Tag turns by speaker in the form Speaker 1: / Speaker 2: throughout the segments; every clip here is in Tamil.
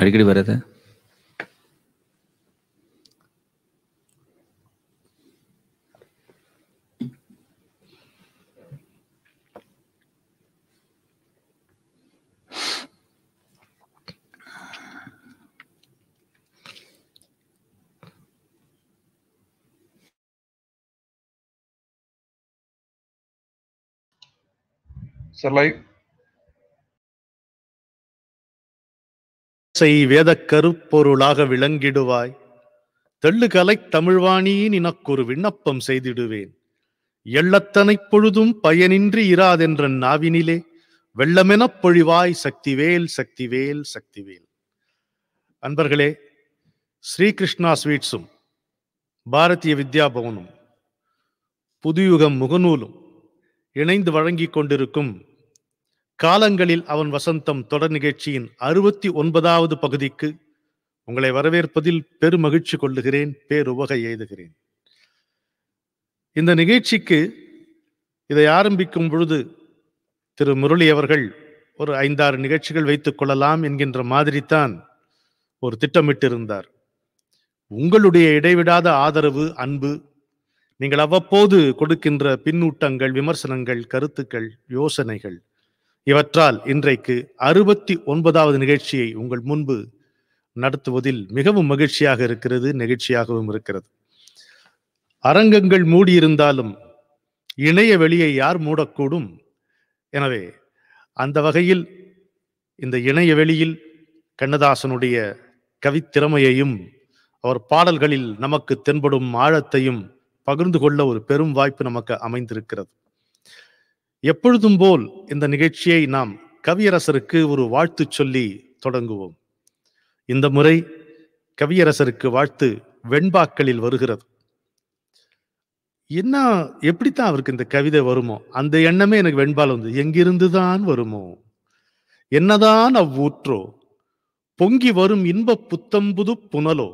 Speaker 1: அடிக்கடி வராது
Speaker 2: So like செய் வேத கருப்பொருளாக விளங்கிடுவாய் தெள்ளுகலை தமிழ்வாணியின் இனக்கொரு விண்ணப்பம் செய்திடுவேன் எள்ளத்தனை பொழுதும் பயனின்றி இராதென்ற நாவினிலே வெள்ளமெனப் பொழிவாய் சக்திவேல் சக்திவேல் சக்திவேல் அன்பர்களே ஸ்ரீகிருஷ்ணா ஸ்வீட்ஸும் பாரதிய வித்யா பவனும் புதுயுகம் முகநூலும் இணைந்து வழங்கிக் கொண்டிருக்கும் காலங்களில் அவன் வசந்தம் தொடர் நிகழ்ச்சியின் அறுபத்தி ஒன்பதாவது பகுதிக்கு உங்களை வரவேற்பதில் பெருமகிழ்ச்சி கொள்ளுகிறேன் பேருவகை எய்துகிறேன் இந்த நிகழ்ச்சிக்கு இதை ஆரம்பிக்கும் பொழுது திரு முரளி அவர்கள் ஒரு ஐந்தாறு நிகழ்ச்சிகள் வைத்துக் கொள்ளலாம் என்கின்ற மாதிரித்தான் ஒரு திட்டமிட்டிருந்தார் உங்களுடைய இடைவிடாத ஆதரவு அன்பு நீங்கள் அவ்வப்போது கொடுக்கின்ற பின்னூட்டங்கள் விமர்சனங்கள் கருத்துக்கள் யோசனைகள் இவற்றால் இன்றைக்கு அறுபத்தி ஒன்பதாவது நிகழ்ச்சியை உங்கள் முன்பு நடத்துவதில் மிகவும் மகிழ்ச்சியாக இருக்கிறது நெகிழ்ச்சியாகவும் இருக்கிறது அரங்கங்கள் மூடியிருந்தாலும் இணைய வெளியை யார் மூடக்கூடும் எனவே அந்த வகையில் இந்த இணைய வெளியில் கண்ணதாசனுடைய கவித்திறமையையும் அவர் பாடல்களில் நமக்கு தென்படும் ஆழத்தையும் பகிர்ந்து கொள்ள ஒரு பெரும் வாய்ப்பு நமக்கு அமைந்திருக்கிறது எப்பொழுதும் போல் இந்த நிகழ்ச்சியை நாம் கவியரசருக்கு ஒரு வாழ்த்து சொல்லி தொடங்குவோம் இந்த முறை கவியரசருக்கு வாழ்த்து வெண்பாக்களில் வருகிறது என்ன எப்படித்தான் அவருக்கு இந்த கவிதை வருமோ அந்த எண்ணமே எனக்கு வெண்பால் வந்து எங்கிருந்துதான் வருமோ என்னதான் அவ்வூற்றோ பொங்கி வரும் இன்ப புத்தம்புது புனலோ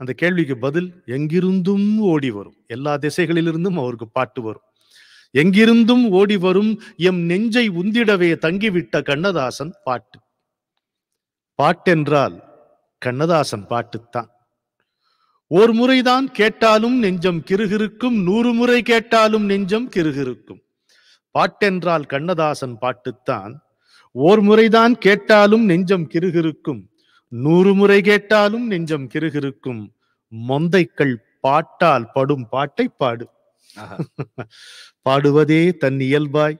Speaker 2: அந்த கேள்விக்கு பதில் எங்கிருந்தும் ஓடி வரும் எல்லா திசைகளிலிருந்தும் அவருக்கு பாட்டு வரும் எங்கிருந்தும் ஓடி வரும் எம் நெஞ்சை உந்திடவே தங்கிவிட்ட கண்ணதாசன் பாட்டு பாட்டென்றால் கண்ணதாசன் பாட்டுத்தான் ஒரு முறைதான் கேட்டாலும் நெஞ்சம் கிருகிருக்கும் நூறு முறை கேட்டாலும் நெஞ்சம் கிருகிருக்கும் பாட்டென்றால் கண்ணதாசன் பாட்டுத்தான் ஓர் முறைதான் கேட்டாலும் நெஞ்சம் கிருகிருக்கும் நூறு முறை கேட்டாலும் நெஞ்சம் கிருகிருக்கும் மொந்தைக்கள் பாட்டால் படும் பாட்டை பாடு பாடுவதே தன் இயல்பாய்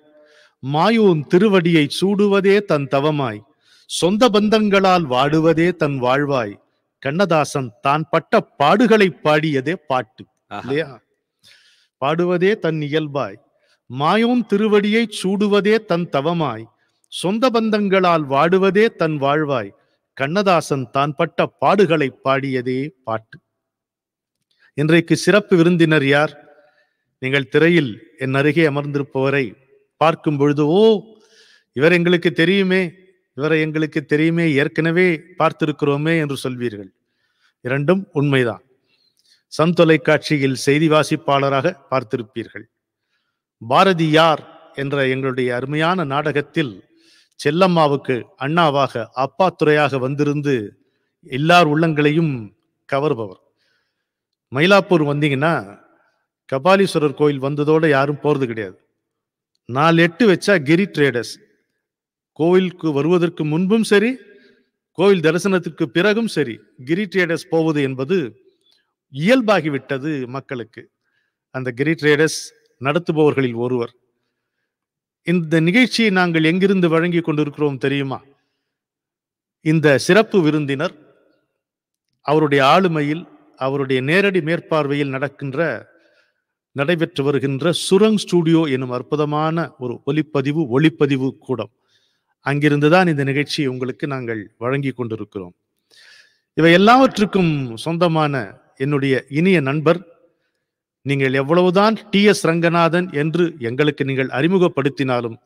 Speaker 2: மாயோன் திருவடியை சூடுவதே தன் தவமாய் சொந்த பந்தங்களால் வாடுவதே தன் வாழ்வாய் கண்ணதாசன் தான் பட்ட பாடுகளை பாடியதே பாட்டு இல்லையா பாடுவதே தன் இயல்பாய் மாயோன் திருவடியை சூடுவதே தன் தவமாய் சொந்த பந்தங்களால் வாடுவதே தன் வாழ்வாய் கண்ணதாசன் தான் பட்ட பாடுகளை பாடியதே பாட்டு இன்றைக்கு சிறப்பு விருந்தினர் யார் நீங்கள் திரையில் என் அருகே அமர்ந்திருப்பவரை பார்க்கும் பொழுது ஓ இவர் எங்களுக்கு தெரியுமே இவரை எங்களுக்கு தெரியுமே ஏற்கனவே பார்த்திருக்கிறோமே என்று சொல்வீர்கள் இரண்டும் உண்மைதான் சன் தொலைக்காட்சியில் செய்தி வாசிப்பாளராக பார்த்திருப்பீர்கள் பாரதியார் என்ற எங்களுடைய அருமையான நாடகத்தில் செல்லம்மாவுக்கு அண்ணாவாக அப்பா துறையாக வந்திருந்து எல்லார் உள்ளங்களையும் கவர்பவர் மயிலாப்பூர் வந்தீங்கன்னா கபாலீஸ்வரர் கோயில் வந்ததோடு யாரும் போகிறது கிடையாது நாலு எட்டு வச்சா கிரி ட்ரேடர்ஸ் கோவிலுக்கு வருவதற்கு முன்பும் சரி கோவில் தரிசனத்திற்கு பிறகும் சரி கிரி ட்ரேடர்ஸ் போவது என்பது இயல்பாகிவிட்டது மக்களுக்கு அந்த கிரி ட்ரேடர்ஸ் நடத்துபவர்களில் ஒருவர் இந்த நிகழ்ச்சியை நாங்கள் எங்கிருந்து வழங்கி கொண்டிருக்கிறோம் தெரியுமா இந்த சிறப்பு விருந்தினர் அவருடைய ஆளுமையில் அவருடைய நேரடி மேற்பார்வையில் நடக்கின்ற நடைபெற்று வருகின்ற சுரங் ஸ்டூடியோ எனும் அற்புதமான ஒரு ஒலிப்பதிவு ஒளிப்பதிவு கூடம் அங்கிருந்து தான் இந்த நிகழ்ச்சியை உங்களுக்கு நாங்கள் வழங்கி கொண்டிருக்கிறோம் இவை எல்லாவற்றுக்கும் சொந்தமான என்னுடைய இனிய நண்பர் நீங்கள் எவ்வளவுதான் டி எஸ் ரங்கநாதன் என்று எங்களுக்கு நீங்கள் அறிமுகப்படுத்தினாலும்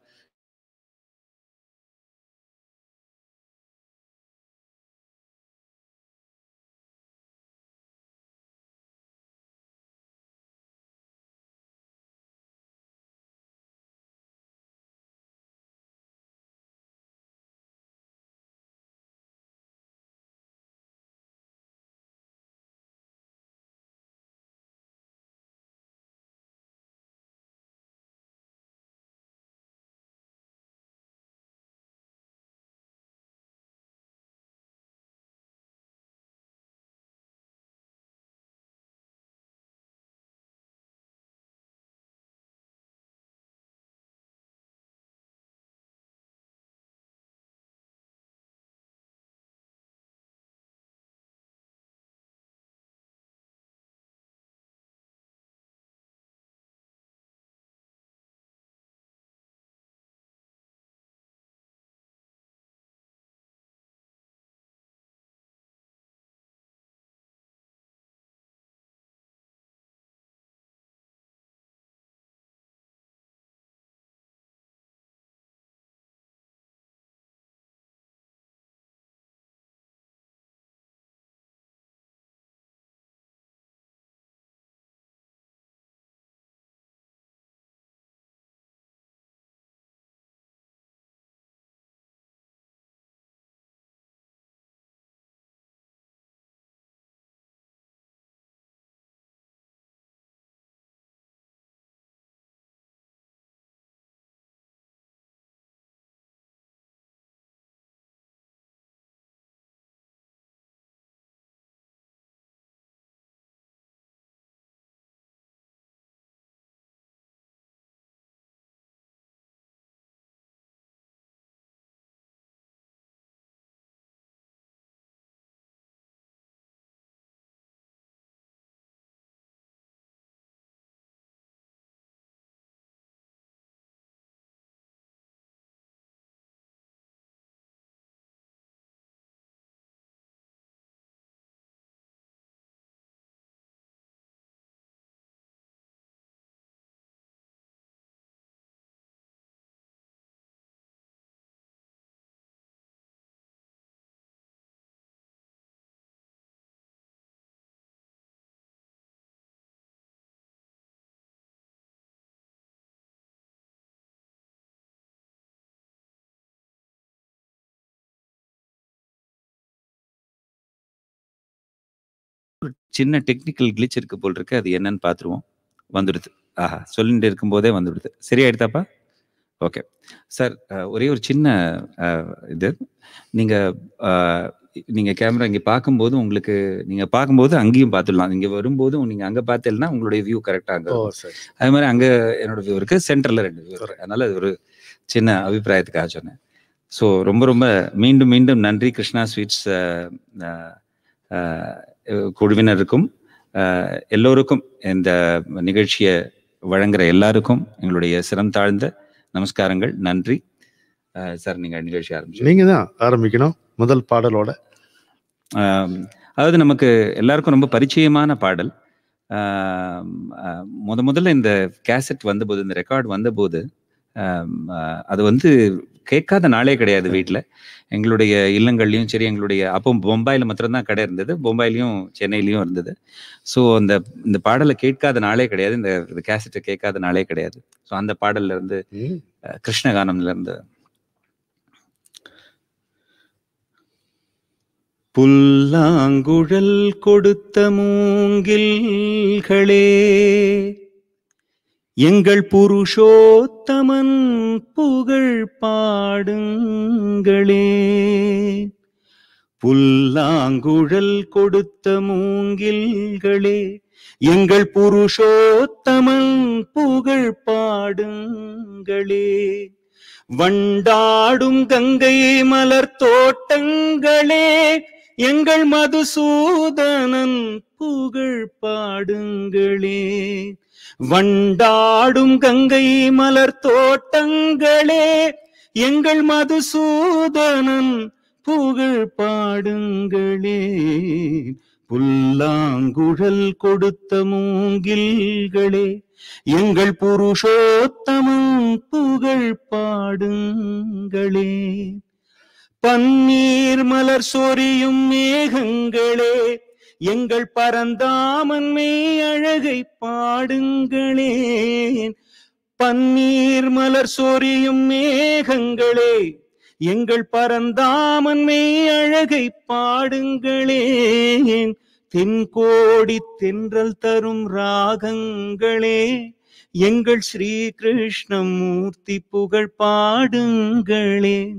Speaker 1: சின்ன டெக்னிக்கல் கிளிச் இருக்கு போல் இருக்கு அது என்னன்னு பார்த்துருவோம் வந்துடுது ஆஹா சொல்லிட்டு இருக்கும்போதே வந்துடுது சரியாயிடுதாப்பா ஓகே சார் ஒரே ஒரு சின்ன இது நீங்கள் நீங்கள் கேமரா இங்கே பார்க்கும்போது உங்களுக்கு நீங்கள் பார்க்கும்போது அங்கேயும் பார்த்துடலாம் இங்கே வரும்போது நீங்கள் அங்கே பார்த்தீங்கன்னா உங்களுடைய வியூ கரெக்டாக அங்கே அது மாதிரி அங்கே என்னோட வியூ இருக்குது சென்டரில் ரெண்டு வியூ இருக்குது அதனால அது ஒரு சின்ன அபிப்பிராயத்துக்காக சொன்னேன் ஸோ ரொம்ப ரொம்ப மீண்டும் மீண்டும் நன்றி கிருஷ்ணா ஸ்வீட்ஸ் குழுவினருக்கும் எல்லோருக்கும் இந்த நிகழ்ச்சியை வழங்குற எல்லாருக்கும் எங்களுடைய சிரம் தாழ்ந்த நமஸ்காரங்கள் நன்றி சார் நீங்க நிகழ்ச்சி ஆரம்பிச்சு
Speaker 2: நீங்க தான் ஆரம்பிக்கணும் முதல் பாடலோட
Speaker 1: அதாவது நமக்கு எல்லாருக்கும் ரொம்ப பரிச்சயமான பாடல் முத முதல்ல இந்த கேசட் வந்தபோது இந்த ரெக்கார்ட் வந்தபோது அது வந்து கேட்காத நாளே கிடையாது வீட்டில் எங்களுடைய இல்லங்கள்லையும் சரி எங்களுடைய அப்போ பொம்பாயில் மாத்திரம்தான் கடை இருந்தது பொம்பாயிலையும் சென்னையிலையும் இருந்தது ஸோ அந்த இந்த பாடலை கேட்காத நாளே கிடையாது இந்த கேசட்டை கேட்காத நாளே கிடையாது ஸோ அந்த பாடல்ல இருந்து கிருஷ்ணகானம்ல இருந்து
Speaker 3: புல்லாங்குழல் கொடுத்த மூங்கில்களே எங்கள் புருஷோத்தமன் புகழ் பாடுங்களே புல்லாங்குழல் கொடுத்த மூங்கில்களே எங்கள் புருஷோத்தமன் புகழ் பாடுங்களே வண்டாடும் கங்கை மலர் தோட்டங்களே எங்கள் மதுசூதனன் புகழ் பாடுங்களே வண்டாடும் கங்கை மலர் தோட்டங்களே எங்கள் மதுசூதனன் புகழ் பாடுங்களே புல்லாங்குழல் கொடுத்த மூங்கில்களே எங்கள் புருஷோத்தமும் புகழ் பாடுங்களே பன்னீர் மலர் சொரியும் மேகங்களே எங்கள் பரந்தாமன்மை அழகை பாடுங்களேன் பன்னீர் மலர் சொரியும் மேகங்களே எங்கள் பரந்தாமன்மை அழகை பாடுங்களேன் தென்கோடி தென்றல் தரும் ராகங்களே எங்கள் ஸ்ரீ கிருஷ்ணமூர்த்தி புகழ் பாடுங்களேன்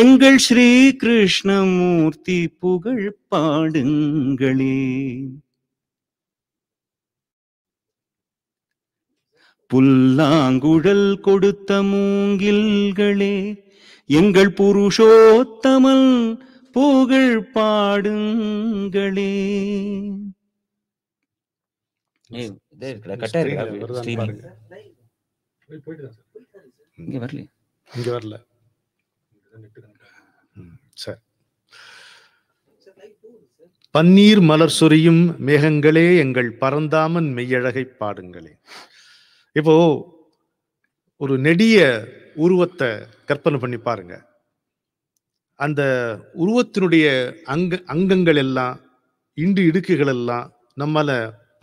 Speaker 3: எங்கள் ஸ்ரீ கிருஷ்ணமூர்த்தி புகழ் பாடுங்களே புல்லாங்குழல் கொடுத்த மூங்கில்களே எங்கள் புருஷோத்தமன் புகழ் பாடுங்களே
Speaker 2: வரல இங்க வரல சார் பன்னீர் மலர் சொரியும் மேகங்களே எங்கள் பரந்தாமன் மெய்யழகை பாடுங்களே இப்போ ஒரு நெடிய உருவத்தை கற்பனை பண்ணி பாருங்க அந்த உருவத்தினுடைய அங்க அங்கங்கள் எல்லாம் இண்டு இடுக்குகள் எல்லாம் நம்மால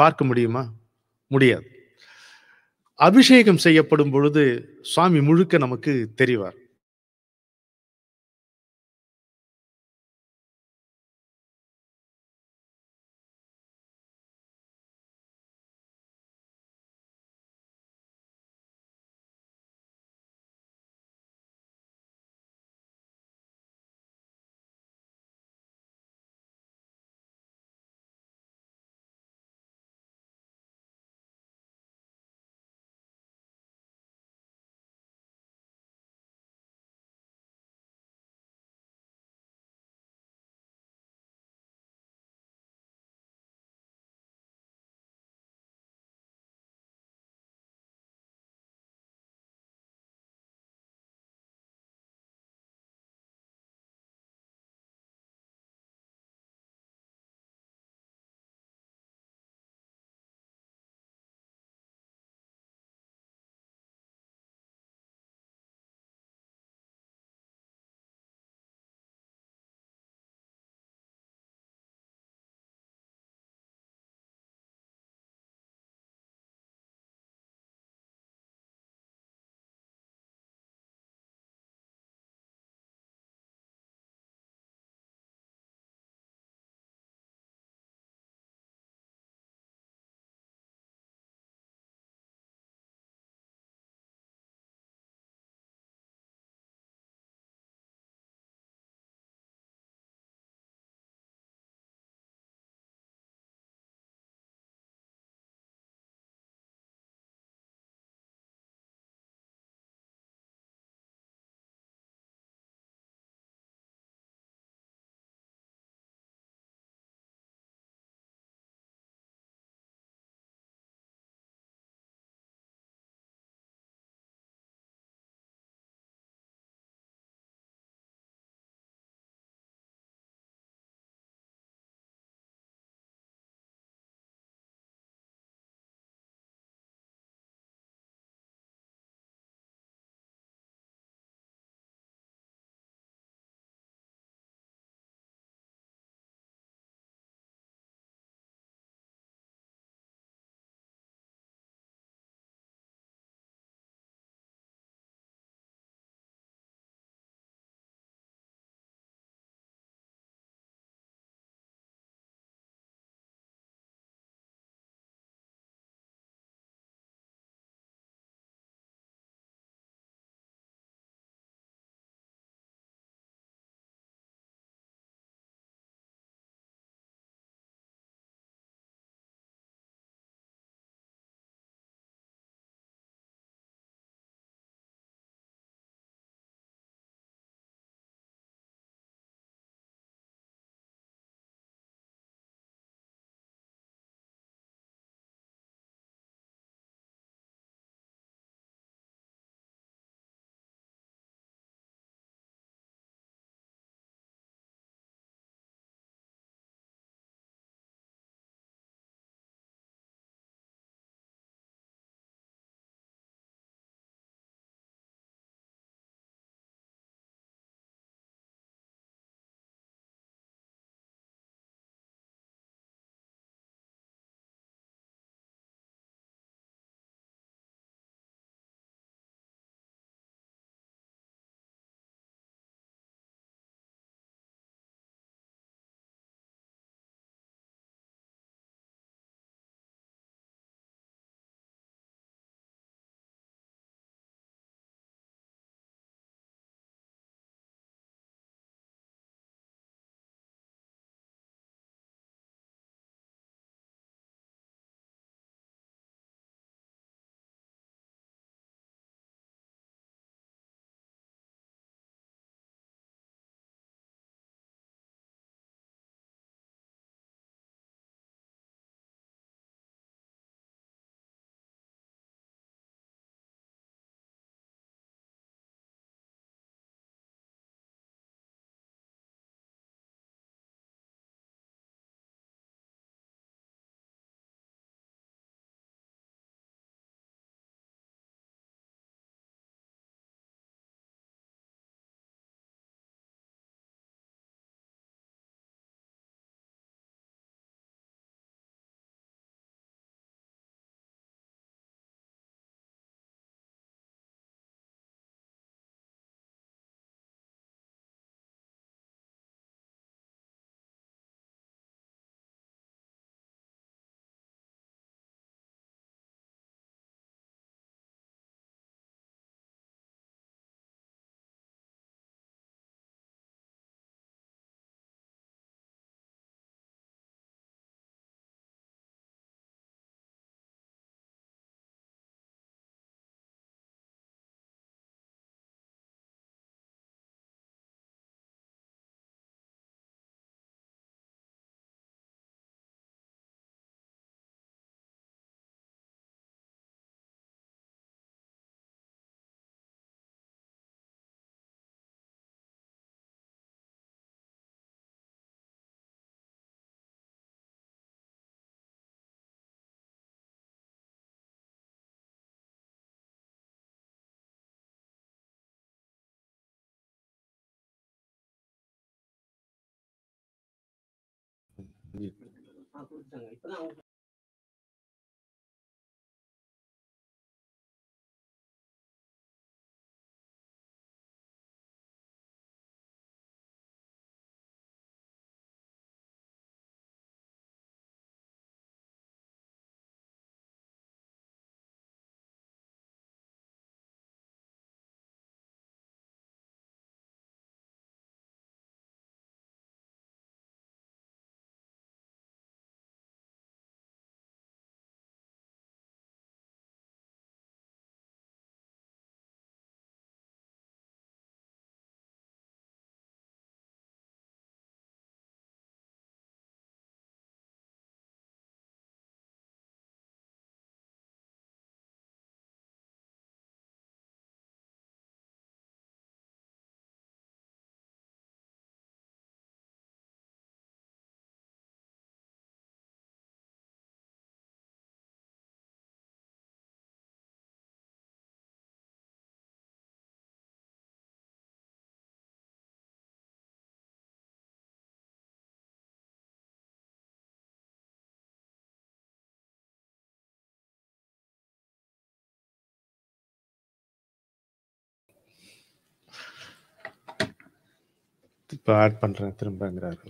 Speaker 2: பார்க்க முடியுமா முடியாது அபிஷேகம் செய்யப்படும் பொழுது சுவாமி முழுக்க நமக்கு தெரிவார்
Speaker 4: アトリエちゃんが行ったな。
Speaker 2: இப்போ ஆட் பண்ணுறேன் திரும்பங்கிறாரு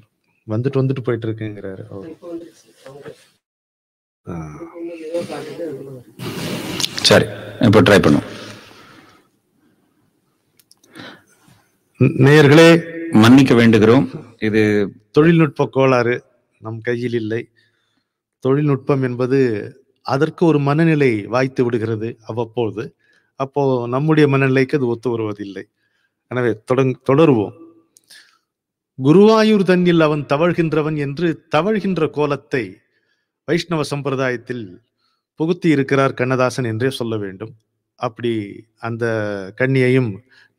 Speaker 2: வந்துட்டு வந்துட்டு போயிட்டு இருக்குங்கிறாரு
Speaker 1: சரி இப்போ ட்ரை பண்ணும்
Speaker 2: நேயர்களே மன்னிக்க வேண்டுகிறோம் இது தொழில்நுட்ப கோளாறு நம் கையில் இல்லை தொழில்நுட்பம் என்பது அதற்கு ஒரு மனநிலை வாய்த்து விடுகிறது அவ்வப்போது அப்போ நம்முடைய மனநிலைக்கு அது ஒத்து வருவதில்லை எனவே தொடங் தொடருவோம் குருவாயூர் தன்னில் அவன் தவழ்கின்றவன் என்று தவழ்கின்ற கோலத்தை வைஷ்ணவ சம்பிரதாயத்தில் புகுத்தி இருக்கிறார் கண்ணதாசன் என்றே சொல்ல வேண்டும் அப்படி அந்த கண்ணியையும்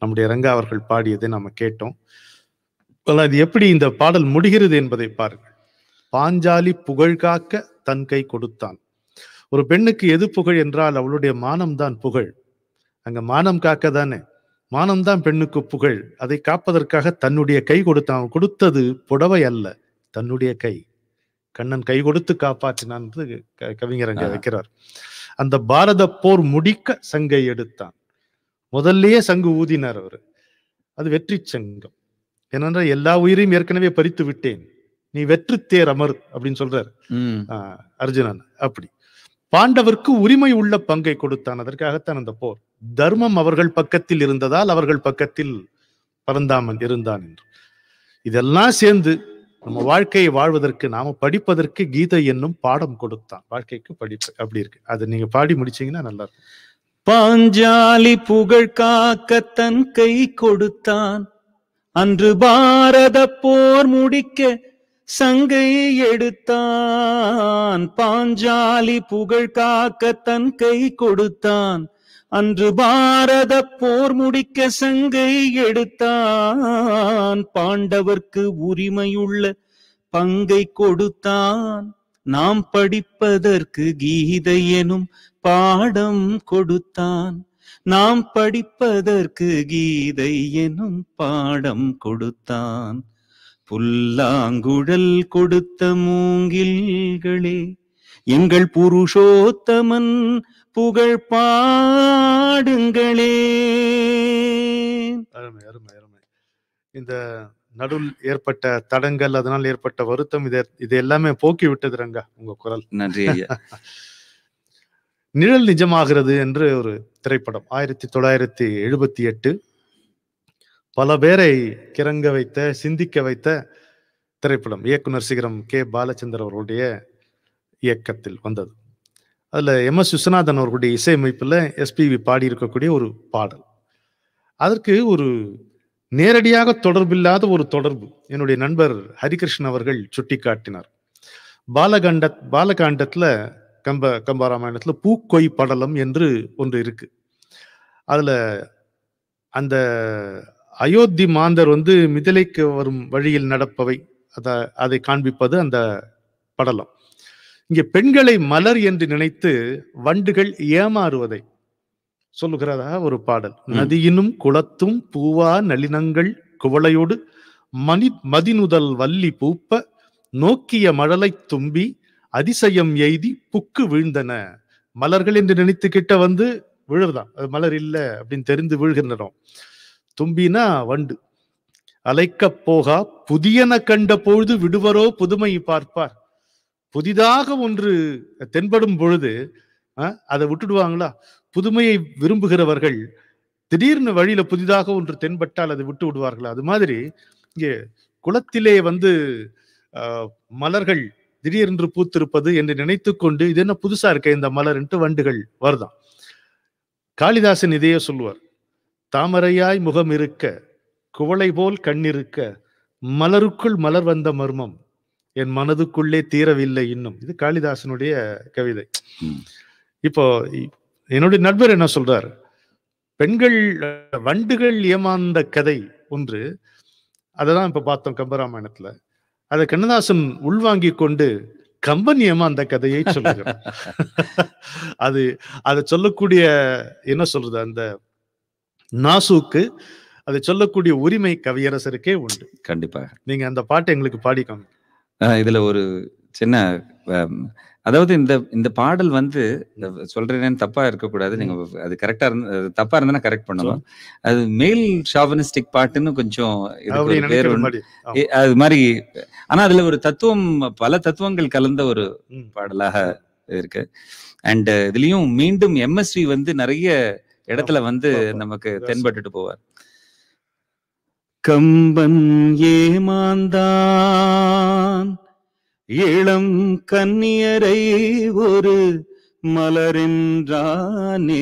Speaker 2: நம்முடைய ரங்கா அவர்கள் பாடியதை நாம் கேட்டோம் அது எப்படி இந்த பாடல் முடிகிறது என்பதை பாருங்கள் பாஞ்சாலி புகழ் காக்க தன் கை கொடுத்தான் ஒரு பெண்ணுக்கு எது புகழ் என்றால் அவளுடைய மானம்தான் புகழ் அங்க மானம் காக்க தானே மானம்தான் பெண்ணுக்கு புகழ் அதை காப்பதற்காக தன்னுடைய கை கொடுத்தான் கொடுத்தது புடவை அல்ல தன்னுடைய கை கண்ணன் கை கொடுத்து காப்பாற்றினான் கவிஞர் அங்கே வைக்கிறார் அந்த பாரத போர் முடிக்க சங்கை எடுத்தான் முதல்லயே சங்கு ஊதினார் அவர் அது வெற்றி சங்கம் ஏனென்றால் எல்லா உயிரையும் ஏற்கனவே பறித்து விட்டேன் நீ வெற்றி தேர் அமர் அப்படின்னு சொல்றாரு அர்ஜுனன் அப்படி பாண்டவருக்கு உரிமை உள்ள பங்கை கொடுத்தான் அதற்காகத்தான் அந்த போர் தர்மம் அவர்கள் பக்கத்தில் இருந்ததால் அவர்கள் பக்கத்தில் பரந்தாமன் இருந்தான் என்று இதெல்லாம் சேர்ந்து நம்ம வாழ்க்கையை வாழ்வதற்கு நாம படிப்பதற்கு கீதை என்னும் பாடம் கொடுத்தான் வாழ்க்கைக்கு படிப்பு அப்படி இருக்கு அது நீங்க பாடி முடிச்சீங்கன்னா நல்லா இருக்கும் பாஞ்சாலி புகழ் காக்க தன் கை கொடுத்தான் அன்று பாரத
Speaker 3: போர் முடிக்க சங்கை எடுத்தான் பாஞ்சாலி புகழ் காக்க தன் கை கொடுத்தான் அன்று பாரத போர் முடிக்க சங்கை எடுத்தான் பாண்டவர்க்கு உரிமையுள்ள பங்கை கொடுத்தான் நாம் படிப்பதற்கு கீதை எனும் பாடம் கொடுத்தான் நாம் படிப்பதற்கு கீதை எனும் பாடம் கொடுத்தான் புல்லாங்குழல் கொடுத்த மூங்கில்களே எங்கள் புருஷோத்தமன் புகழ் பாடுங்களே
Speaker 2: அருமை அருமை அருமை இந்த நடுவில் ஏற்பட்ட தடங்கள் அதனால் ஏற்பட்ட வருத்தம் இது எல்லாமே போக்கி விட்டது ரங்கா உங்க குரல் நன்றி நிழல் நிஜமாகிறது என்று ஒரு திரைப்படம் ஆயிரத்தி தொள்ளாயிரத்தி எழுபத்தி எட்டு பல பேரை கிறங்க வைத்த சிந்திக்க வைத்த திரைப்படம் இயக்குனர் சிகரம் கே பாலச்சந்தர் அவர்களுடைய இயக்கத்தில் வந்தது அதில் எம் எஸ் விஸ்வநாதன் அவர்களுடைய இசையமைப்பில் எஸ்பிவி பாடியிருக்கக்கூடிய ஒரு பாடல் அதற்கு ஒரு நேரடியாக தொடர்பில்லாத ஒரு தொடர்பு என்னுடைய நண்பர் ஹரிகிருஷ்ணன் அவர்கள் சுட்டி காட்டினார் பாலகாண்ட பாலகாண்டத்தில் கம்ப கம்பாராமாயணத்தில் பூக்கொய் படலம் என்று ஒன்று இருக்கு அதில் அந்த அயோத்தி மாந்தர் வந்து மிதிலைக்கு வரும் வழியில் நடப்பவை அதை அதை காண்பிப்பது அந்த படலம் இங்கே பெண்களை மலர் என்று நினைத்து வண்டுகள் ஏமாறுவதை சொல்லுகிறதா ஒரு பாடல் நதியினும் குளத்தும் பூவா நளினங்கள் குவளையோடு மணி மதினுதல் வள்ளி பூப்ப நோக்கிய மழலை தும்பி அதிசயம் எய்தி புக்கு வீழ்ந்தன மலர்கள் என்று நினைத்து கிட்ட வந்து விழுதான் அது மலர் இல்லை அப்படின்னு தெரிந்து விழுகின்றோம் தும்பினா வண்டு அழைக்கப் போகா புதியன கண்ட பொழுது விடுவரோ புதுமை பார்ப்பார் புதிதாக ஒன்று தென்படும் பொழுது அதை விட்டுடுவாங்களா புதுமையை விரும்புகிறவர்கள் திடீர்னு வழியில புதிதாக ஒன்று தென்பட்டால் அதை விட்டு விடுவார்களா அது மாதிரி இங்கே குளத்திலே வந்து மலர்கள் திடீரென்று பூத்திருப்பது என்று நினைத்து கொண்டு இது என்ன புதுசா இருக்க இந்த மலர்ன்ட்டு வண்டுகள் வருதான் காளிதாசன் இதையே சொல்லுவார் தாமரையாய் முகம் இருக்க குவளை போல் கண்ணிருக்க மலருக்குள் மலர் வந்த மர்மம் என் மனதுக்குள்ளே தீரவில்லை இன்னும் இது காளிதாசனுடைய கவிதை இப்போ என்னுடைய நண்பர் என்ன சொல்றார் பெண்கள் வண்டுகள் ஏமாந்த கதை ஒன்று அததான் இப்ப பார்த்தோம் கம்பராமாயணத்துல அதை கண்ணதாசன் உள்வாங்கி கொண்டு கம்பன் ஏமாந்த கதையை சொல்லுங்க அது அதை சொல்லக்கூடிய என்ன சொல்றது அந்த நாசுக்கு அதை சொல்லக்கூடிய உரிமை கவியரசருக்கே உண்டு கண்டிப்பா நீங்க அந்த பாட்டை எங்களுக்கு பாடிக்கோங்க
Speaker 1: இதுல ஒரு சின்ன அதாவது இந்த இந்த பாடல் வந்து சொல்றேன்னு தப்பா இருக்கக்கூடாது நீங்க அது கரெக்டா இருந்து தப்பா இருந்தா கரெக்ட் பண்ணலாம் அது மேல் ஷாவனிஸ்டிக் பாட்டுன்னு கொஞ்சம் வேறு அது மாதிரி ஆனா அதுல ஒரு தத்துவம் பல தத்துவங்கள் கலந்த ஒரு பாடலாக இருக்கு அண்ட் இதுலயும் மீண்டும் எம்எஸ்வி வந்து நிறைய இடத்துல வந்து நமக்கு தென்பட்டுட்டு போவார்
Speaker 3: கம்பன் ஏமாந்தா இளம் கன்னியரை ஒரு மலரென்றானே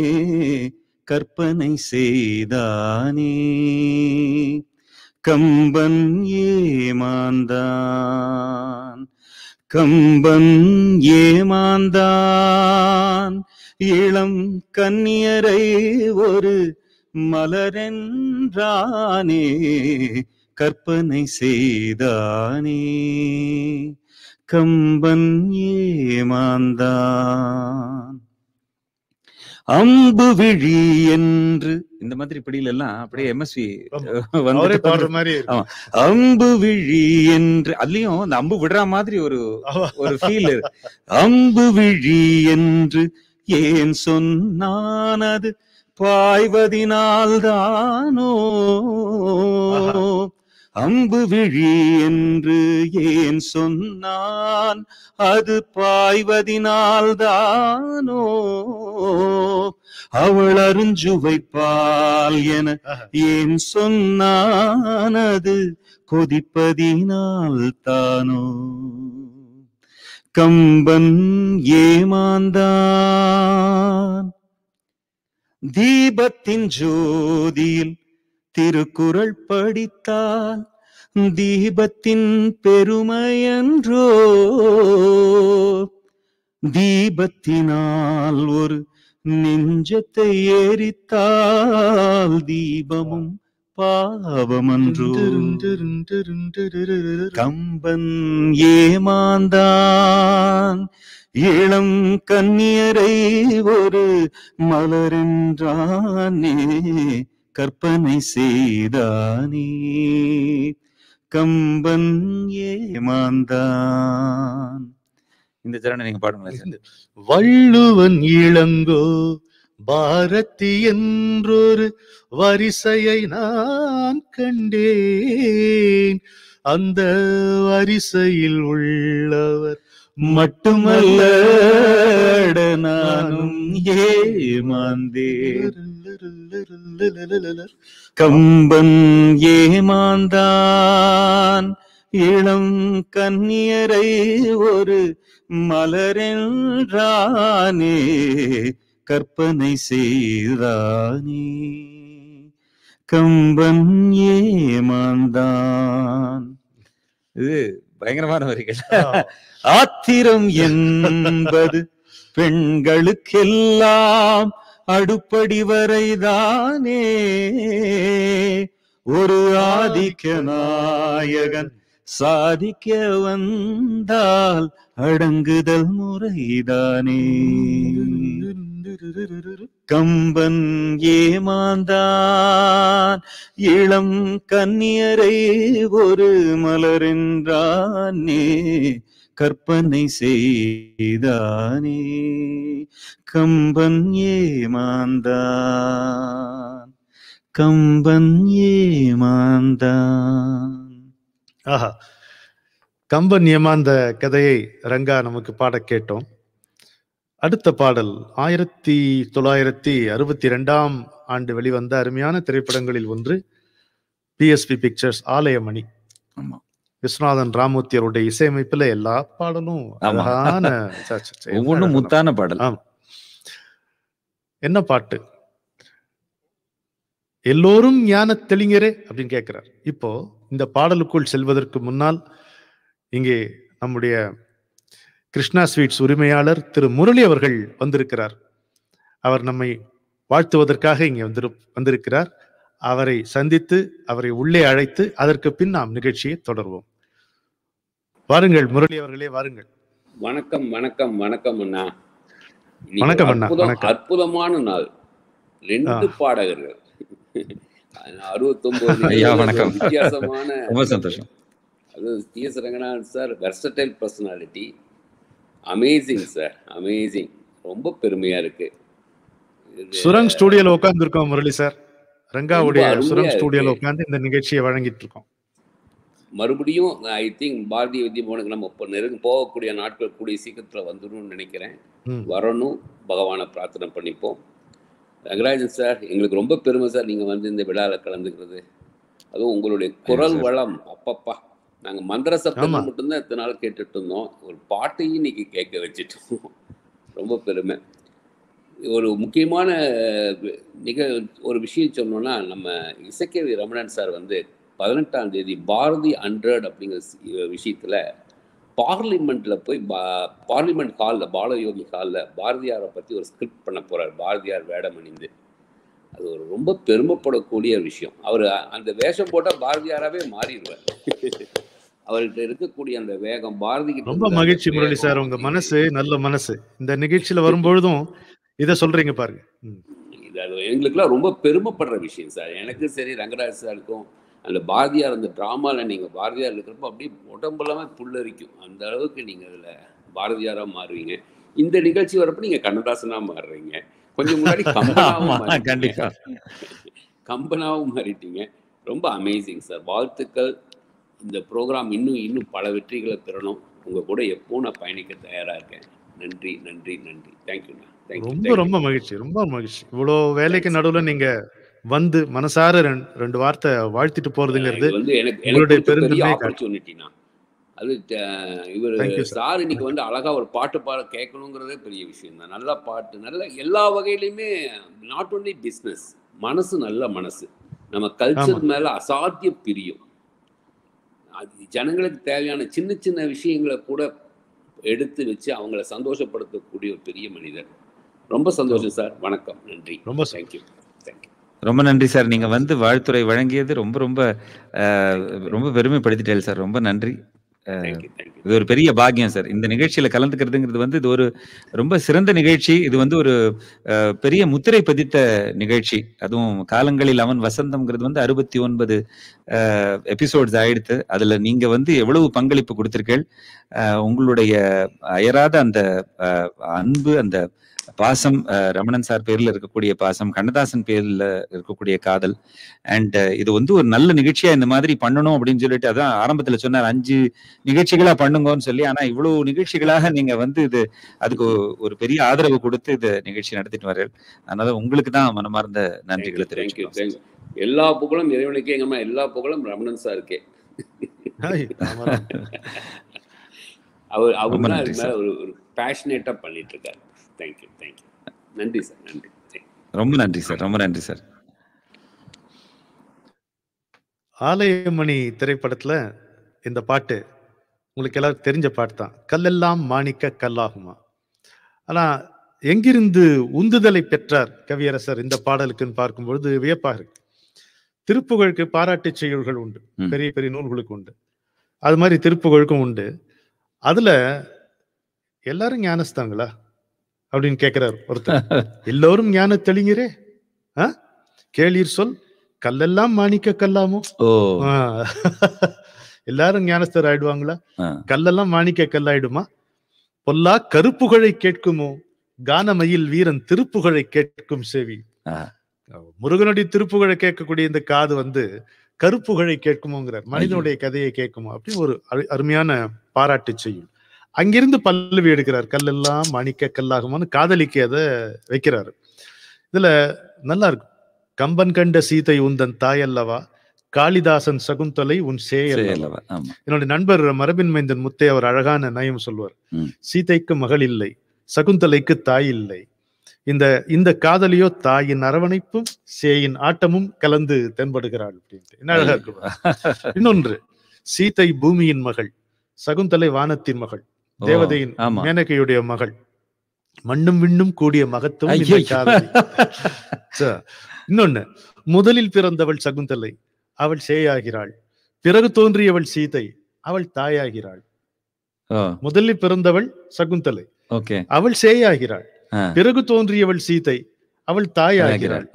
Speaker 3: கற்பனை செய்தானே கம்பன் ஏமாந்தான் கம்பன் ஏமாந்தான் இளம் கன்னியரை ஒரு மலரென்றானே கற்பனை செய்தானே கம்பன்
Speaker 1: ஏமாந்தான் அம்பு விழி என்று இந்த மாதிரி படியில எல்லாம் அப்படியே எம்எஸ்வி அம்பு விழி என்று அதுலயும் அந்த அம்பு விடுற மாதிரி ஒரு ஒரு ஃபீல் அம்பு
Speaker 3: விழி என்று ஏன் சொன்னானது பாய்வதினால்தானோ அம்பு விழி என்று ஏன் சொன்னான் அது பாய்வதினால்தானோ அவள் அருஞ்சுவைப்பால் என ஏன் சொன்னான் அது கொதிப்பதினால் தானோ கம்பன் ஏமாந்தான் தீபத்தின் ஜோதியில் திருக்குறள் படித்தால் தீபத்தின் பெருமை என்றோ தீபத்தினால் ஒரு நெஞ்சத்தை ஏறித்தால் தீபமும் பாவமன்றோ கம்பன் ஏமாந்தான் இளம் கன்னியரை ஒரு மலரென்றானே கற்பனை செய்தானே கம்பன் ஏமாந்தான்
Speaker 1: இந்த சரணை நீங்க பாடுங்களேன்
Speaker 2: வள்ளுவன் இளங்கோ பாரதி என்றொரு வரிசையை நான் கண்டேன் அந்த வரிசையில் உள்ளவர் மட்டுமல்ல
Speaker 3: நானும் ஏமாந்தேன் கம்பன் ஏமாந்தான் இளம் கன்னியரை ஒரு மலரென்றானே கற்பனை செய்தானே கம்பன் ஏமாந்தான் இது
Speaker 1: பயங்கரமான வரிகள் ஆத்திரம் என்பது
Speaker 3: பெண்களுக்கெல்லாம் அடுப்படி வரைதானே ஒரு ஆதிக்க நாயகன் சாதிக்க வந்தால் அடங்குதல் முறைதானே கம்பன் ஏமாந்தான் இளம் கன்னியரை ஒரு மலரென்றானே கற்பனை செய்தானே கம்பன் ஏமாந்தான் கம்பன் ஏமாந்தான்
Speaker 2: ஆஹா கம்பன் ஏமாந்த கதையை ரங்கா நமக்கு பாட கேட்டோம் அடுத்த பாடல் ஆயிரத்தி தொள்ளாயிரத்தி அறுபத்தி ரெண்டாம் ஆண்டு வெளிவந்த அருமையான திரைப்படங்களில் ஒன்று பிஎஸ்பி பிக்சர்ஸ் ஆலயமணி ஆமாம் விஸ்வநாதன் ராமூர்த்தி அவருடைய இசையமைப்புல எல்லா பாடலும் ஒவ்வொன்றும் முத்தான பாடல் என்ன பாட்டு எல்லோரும் ஞான தெளிஞரே அப்படின்னு கேட்கிறார் இப்போ இந்த பாடலுக்குள் செல்வதற்கு முன்னால் இங்கே நம்முடைய கிருஷ்ணா ஸ்வீட்ஸ் உரிமையாளர் திரு முரளி அவர்கள் வந்திருக்கிறார் அவர் நம்மை வாழ்த்துவதற்காக இங்கே வந்திரு வந்திருக்கிறார் அவரை சந்தித்து அவரை உள்ளே அழைத்து அதற்கு பின் நாம் நிகழ்ச்சியை தொடர்வோம் வாருங்கள் முரளி
Speaker 5: அவர்களே வாருங்கள் வணக்கம் வணக்கம் வணக்கம் அண்ணா வணக்கம் அண்ணா அற்புதமான நாள் ரெண்டு பாடகர்கள் அறுபத்தொன்பது ரொம்ப அது S Ranganathan sir versatile personality amazing sir amazing ரொம்ப பெருமையா இருக்கு சுரங்
Speaker 2: ஸ்டுடியோல உட்காந்துருக்கோம் முரளி சார் ரங்காவுடைய சுரம் ஸ்டுடியோல உட்காந்து இந்த நிகழ்ச்சியை வழங்கிட்டு இருக்கோம்
Speaker 5: மறுபடியும் ஐ திங்க் பாரதிய வித்யபவனுக்கு நம்ம இப்போ நெருங்க போகக்கூடிய நாட்கள் கூடிய சீக்கிரத்தில் வந்துடும் நினைக்கிறேன் வரணும் பகவானை பிரார்த்தனை பண்ணிப்போம் ரங்கராஜன் சார் எங்களுக்கு ரொம்ப பெருமை சார் நீங்கள் வந்து இந்த விழாவில் கலந்துக்கிறது அதுவும் உங்களுடைய குரல் வளம் அப்பப்பா நாங்கள் மந்திர சப்தம் மட்டும்தான் இத்தனை நாள் கேட்டுட்டு இருந்தோம் ஒரு பாட்டையும் இன்னைக்கு கேட்க வச்சுட்டோம் ரொம்ப பெருமை ஒரு முக்கியமான நிக ஒரு விஷயம் சொன்னோம்னா நம்ம இசைக்கேவி ரமணன் சார் வந்து பதினெட்டாம் தேதி பாரதி அண்ட்ரட் அப்படிங்கிற விஷயத்தில் பார்லிமெண்ட்டில் போய் பா பார்லிமெண்ட் ஹாலில் பாலயோகி ஹாலில் பாரதியாரை பற்றி ஒரு ஸ்கிரிப்ட் பண்ண போகிறார் பாரதியார் வேடம் அணிந்து அது ஒரு ரொம்ப பெருமைப்படக்கூடிய விஷயம் அவர் அந்த வேஷம் போட்டால் பாரதியாராகவே மாறிடுவார் அவர்கிட்ட இருக்கக்கூடிய அந்த வேகம் பாரதி ரொம்ப
Speaker 2: மகிழ்ச்சி முரளி சார் உங்க மனசு நல்ல மனசு இந்த நிகழ்ச்சியில வரும்பொழுதும் இதை சொல்றீங்க பாருங்க
Speaker 5: எங்களுக்குலாம் ரொம்ப பெருமைப்படுற விஷயம் சார் எனக்கு சரி ரங்கராஜ் சாருக்கும் அந்த பாரதியார் அந்த ட்ராமாவில் நீங்கள் பாரதியார் இருக்கிறப்ப அப்படியே உடம்புலாமல் புல்லரிக்கும் அந்த அளவுக்கு நீங்கள் அதில் பாரதியாராக மாறுவீங்க இந்த நிகழ்ச்சி வரப்ப நீங்கள் கண்ணதாசனாக மாறுறீங்க கொஞ்சம் முன்னாடி கம்பனாவும் கம்பனாவும் மாறிட்டீங்க ரொம்ப அமேசிங் சார் வாழ்த்துக்கள் இந்த ப்ரோக்ராம் இன்னும் இன்னும் பல வெற்றிகளை பெறணும் உங்கள் கூட எப்போ நான் பயணிக்க தயாராக இருக்கேன் நன்றி நன்றி நன்றி தேங்க்யூண்ணா ரொம்ப
Speaker 2: ரொம்ப மகிழ்ச்சி ரொம்ப மகிழ்ச்சி இவ்வளவு வேலைக்கு நடுவுல நீங்க வந்து மனசார ரெண்டு வார்த்தை வாழ்த்திட்டு போறதுங்கிறது வந்து எனக்கு
Speaker 5: ஆப்பர்ச்சுனிட்டினா அது இவர் சார் இன்னைக்கு வந்து அழகா ஒரு பாட்டு பாட கேட்கணுங்கிறதே பெரிய விஷயம் தான் நல்ல பாட்டு நல்ல எல்லா வகையிலுமே நாட் ஒன்லி பிஸ்னஸ் மனசு நல்ல மனசு நம்ம கல்ச்சர் மேல அசாத்திய பிரியம் அது ஜனங்களுக்கு தேவையான சின்ன சின்ன விஷயங்களை கூட எடுத்து வச்சு அவங்கள சந்தோஷப்படுத்தக்கூடிய ஒரு பெரிய மனிதர் ரொம்ப சந்தோஷம் சார் வணக்கம் நன்றி ரொம்ப தேங்க்யூ
Speaker 1: ரொம்ப நன்றி சார் நீங்கள் வந்து வாழ்த்துறை வழங்கியது ரொம்ப ரொம்ப ரொம்ப பெருமைப்படுத்திட்டேன் சார் ரொம்ப நன்றி இது ஒரு பெரிய பாக்கியம் சார் இந்த நிகழ்ச்சியில கலந்துக்கிறதுங்கிறது வந்து இது ஒரு ரொம்ப சிறந்த நிகழ்ச்சி இது வந்து ஒரு பெரிய முத்திரை பதித்த நிகழ்ச்சி அதுவும் காலங்களில் அவன் வசந்தம்ங்கிறது வந்து அறுபத்தி ஒன்பது எபிசோட்ஸ் ஆயிடுத்து அதுல நீங்க வந்து எவ்வளவு பங்களிப்பு கொடுத்திருக்கீள் உங்களுடைய அயராத அந்த அன்பு அந்த பாசம் ரமணன் சார் பேர்ல இருக்கக்கூடிய பாசம் கண்ணதாசன் பேர்ல இருக்கக்கூடிய காதல் அண்ட் இது வந்து ஒரு நல்ல நிகழ்ச்சியா இந்த மாதிரி பண்ணணும் அப்படின்னு சொல்லிட்டு அதான் ஆரம்பத்துல சொன்னார் அஞ்சு நிகழ்ச்சிகளா பண்ணுங்கன்னு சொல்லி ஆனா இவ்வளவு நிகழ்ச்சிகளாக நீங்க வந்து இது அதுக்கு ஒரு பெரிய ஆதரவு கொடுத்து இந்த நிகழ்ச்சி நடத்திட்டு வர்றாரு அதனால உங்களுக்கு தான் மனமார்ந்த நன்றிகளை
Speaker 5: தெரிவிக்கிறேன் எல்லா புகழும் இறைவனுக்கே எங்கம்மா எல்லா புகழும் ரமணன் சாருக்கே அவர் அவர் ஒரு பேஷனேட்டா பண்ணிட்டு இருக்காரு தேங்க்யூ தேங்க்யூ நன்றி சார் நன்றி
Speaker 1: ரொம்ப நன்றி சார் ரொம்ப நன்றி சார்
Speaker 2: ஆலயமணி திரைப்படத்துல இந்த பாட்டு உங்களுக்கு எல்லாரும் தெரிஞ்ச பாட்டு தான் கல்லெல்லாம் மாணிக்க கல்லாகுமா ஆனா எங்கிருந்து உந்துதலை பெற்றார் கவியரசர் இந்த பாடலுக்குன்னு பார்க்கும்பொழுது வியப்பாக இருக்கு திருப்புகழுக்கு பாராட்டு செய்யுள்கள் உண்டு பெரிய பெரிய நூல்களுக்கு உண்டு அது மாதிரி திருப்புகழுக்கும் உண்டு அதுல எல்லாரும் ஞானஸ்தாங்களா அப்படின்னு கேட்கிறார் ஒருத்தர் எல்லோரும் ஞான தெளிஞ்சரே கேளீர் சொல் கல்லெல்லாம் மாணிக்க கல்லாமோ எல்லாரும் ஞானஸ்தர் ஆயிடுவாங்களா கல்லெல்லாம் மாணிக்க கல்லாயிடுமா பொல்லா கருப்புகளை கேட்குமோ கானமயில் வீரன் திருப்புகளை கேட்கும் செவி முருகனுடைய திருப்புகளை கேட்கக்கூடிய இந்த காது வந்து கருப்புகளை கேட்குமோங்கிறார் மனிதனுடைய கதையை கேட்குமோ அப்படின்னு ஒரு அருமையான பாராட்டு செய்யும் அங்கிருந்து பல்லவி எடுக்கிறார் கல்லெல்லாம் மாணிக்க கல்லாகுமான்னு காதலிக்கு அதை வைக்கிறாரு இதுல நல்லா இருக்கும் கம்பன் கண்ட சீதை உந்தன் தாய் அல்லவா காளிதாசன் சகுந்தலை உன் சேயல்லவா என்னுடைய நண்பர் மரபின் மைந்தன் முத்தை அவர் அழகான நயம் சொல்வார் சீதைக்கு மகள் இல்லை சகுந்தலைக்கு தாய் இல்லை இந்த இந்த காதலியோ தாயின் அரவணைப்பும் சேயின் ஆட்டமும் கலந்து தென்படுகிறாள் அப்படின்ட்டு என்ன அழகா இருக்கு இன்னொன்று சீதை பூமியின் மகள் சகுந்தலை வானத்தின் மகள் தேவதையின் மேனகையுடைய மகள் மண்ணும் விண்ணும் கூடிய மகத்துவம் இன்னொன்னு முதலில் பிறந்தவள் சகுந்தலை அவள் சேயாகிறாள் பிறகு தோன்றியவள் சீதை அவள் தாயாகிறாள் முதலில் பிறந்தவள் சகுந்தலை அவள் சேயாகிறாள் பிறகு தோன்றியவள் சீதை அவள் தாயாகிறாள்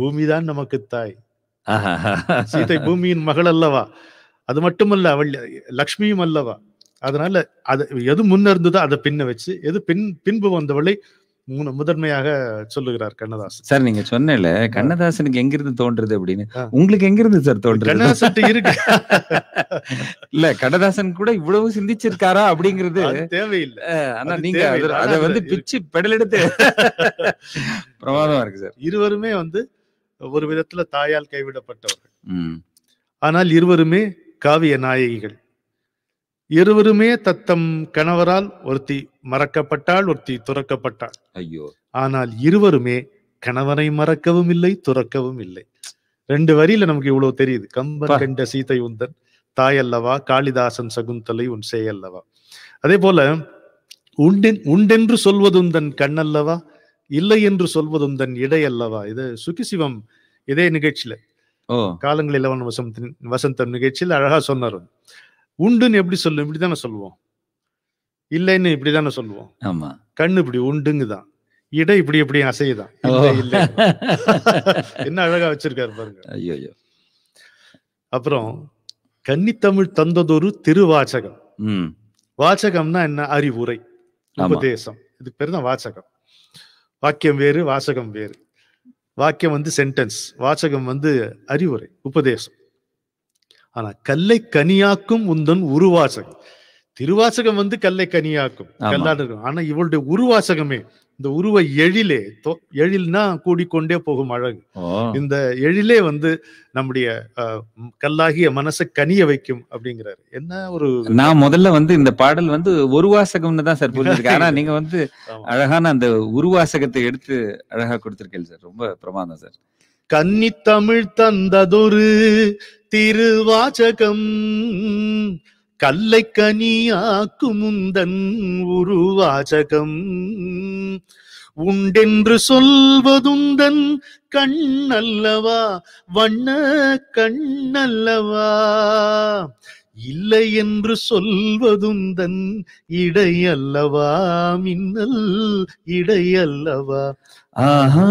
Speaker 2: பூமிதான் நமக்கு தாய் சீதை பூமியின் மகள் அல்லவா அது மட்டுமல்ல அவள் லக்ஷ்மியும் அல்லவா அதனால அது எது முன்ன இருந்ததோ அதை பின்ன வச்சு எது பின் பின்பு வந்தவளை முதன்மையாக சொல்லுகிறார் கண்ணதாசன்
Speaker 1: சார் நீங்க சொன்ன கண்ணதாசனுக்கு எங்கிருந்து தோன்றது அப்படின்னு உங்களுக்கு எங்கிருந்து சார் தோன்றது இருக்கு இல்ல கண்ணதாசன் கூட இவ்வளவு சிந்திச்சிருக்காரா அப்படிங்கிறது
Speaker 2: தேவையில்லை ஆனா நீங்க அதை வந்து பிச்சு பெடல் எடுத்து பிரமாதமா இருக்கு சார் இருவருமே வந்து ஒரு விதத்துல தாயால் கைவிடப்பட்டவர்கள் ஆனால் இருவருமே காவிய நாயகிகள் இருவருமே தத்தம் கணவரால் ஒருத்தி மறக்கப்பட்டாள் ஒருத்தி துறக்கப்பட்டாள் ஐயோ ஆனால் இருவருமே கணவனை மறக்கவும் இல்லை துறக்கவும் இல்லை ரெண்டு வரியில நமக்கு இவ்வளவு தெரியுது கம்பன் கண்ட சீதை உந்தன் தாய் அல்லவா காளிதாசன் சகுந்தலை உன் சே அல்லவா அதே போல உண்டென் உண்டென்று சொல்வதுந்தன் கண் அல்லவா இல்லை என்று சொல்வதுந்தன் இடை அல்லவா இது சுகிசிவம் இதே நிகழ்ச்சியில காலங்களில் வசந்த வசந்தம் நிகழ்ச்சியில் அழகா சொன்னார் உண்டுன்னு எப்படி இப்படி இப்படிதானே சொல்லுவோம் இல்லைன்னு இப்படிதானே சொல்லுவோம் ஆமா கண்ணு இப்படி உண்டுங்குதான் இடை இப்படி எப்படி அசையுதான் என்ன அழகா வச்சிருக்காரு பாருங்க ஐயோ அப்புறம் கன்னித்தமிழ் தந்ததொரு திருவாச்சகம் வாச்சகம்னா என்ன அறிவுரை உபதேசம் இதுக்கு பேர் தான் வாச்சகம் வாக்கியம் வேறு வாசகம் வேறு வாக்கியம் வந்து சென்டென்ஸ் வாசகம் வந்து அறிவுரை உபதேசம் ஆனா கல்லை கனியாக்கும் உந்தன் உருவாசகம் திருவாசகம் வந்து கல்லை கனியாக்கும் கல்லாடு ஆனா இவளுடைய உருவாசகமே இந்த உருவ எழிலே எழில்னா கூடிக்கொண்டே போகும் அழகு இந்த எழிலே வந்து நம்முடைய கல்லாகிய மனசை கனிய வைக்கும் அப்படிங்கிறாரு என்ன ஒரு
Speaker 1: நான் முதல்ல வந்து இந்த பாடல் வந்து ஒரு வாசகம்னு தான் சார் புரிஞ்சிருக்கு ஆனா நீங்க வந்து அழகான அந்த உருவாசகத்தை எடுத்து அழகா கொடுத்திருக்கேன் சார் ரொம்ப பிரமாதம் சார்
Speaker 2: கன்னி தமிழ் தந்ததொரு திருவாச்சகம் கல்லை முந்தன் உருவாச்சகம் உண்டென்று சொல்வதுந்தன் கண்ணல்லவா வண்ண கண்ணல்லவா இல்லை என்று சொல்வதுந்தன் இடை அல்லவா மின்னல் இடை அல்லவா ஆஹா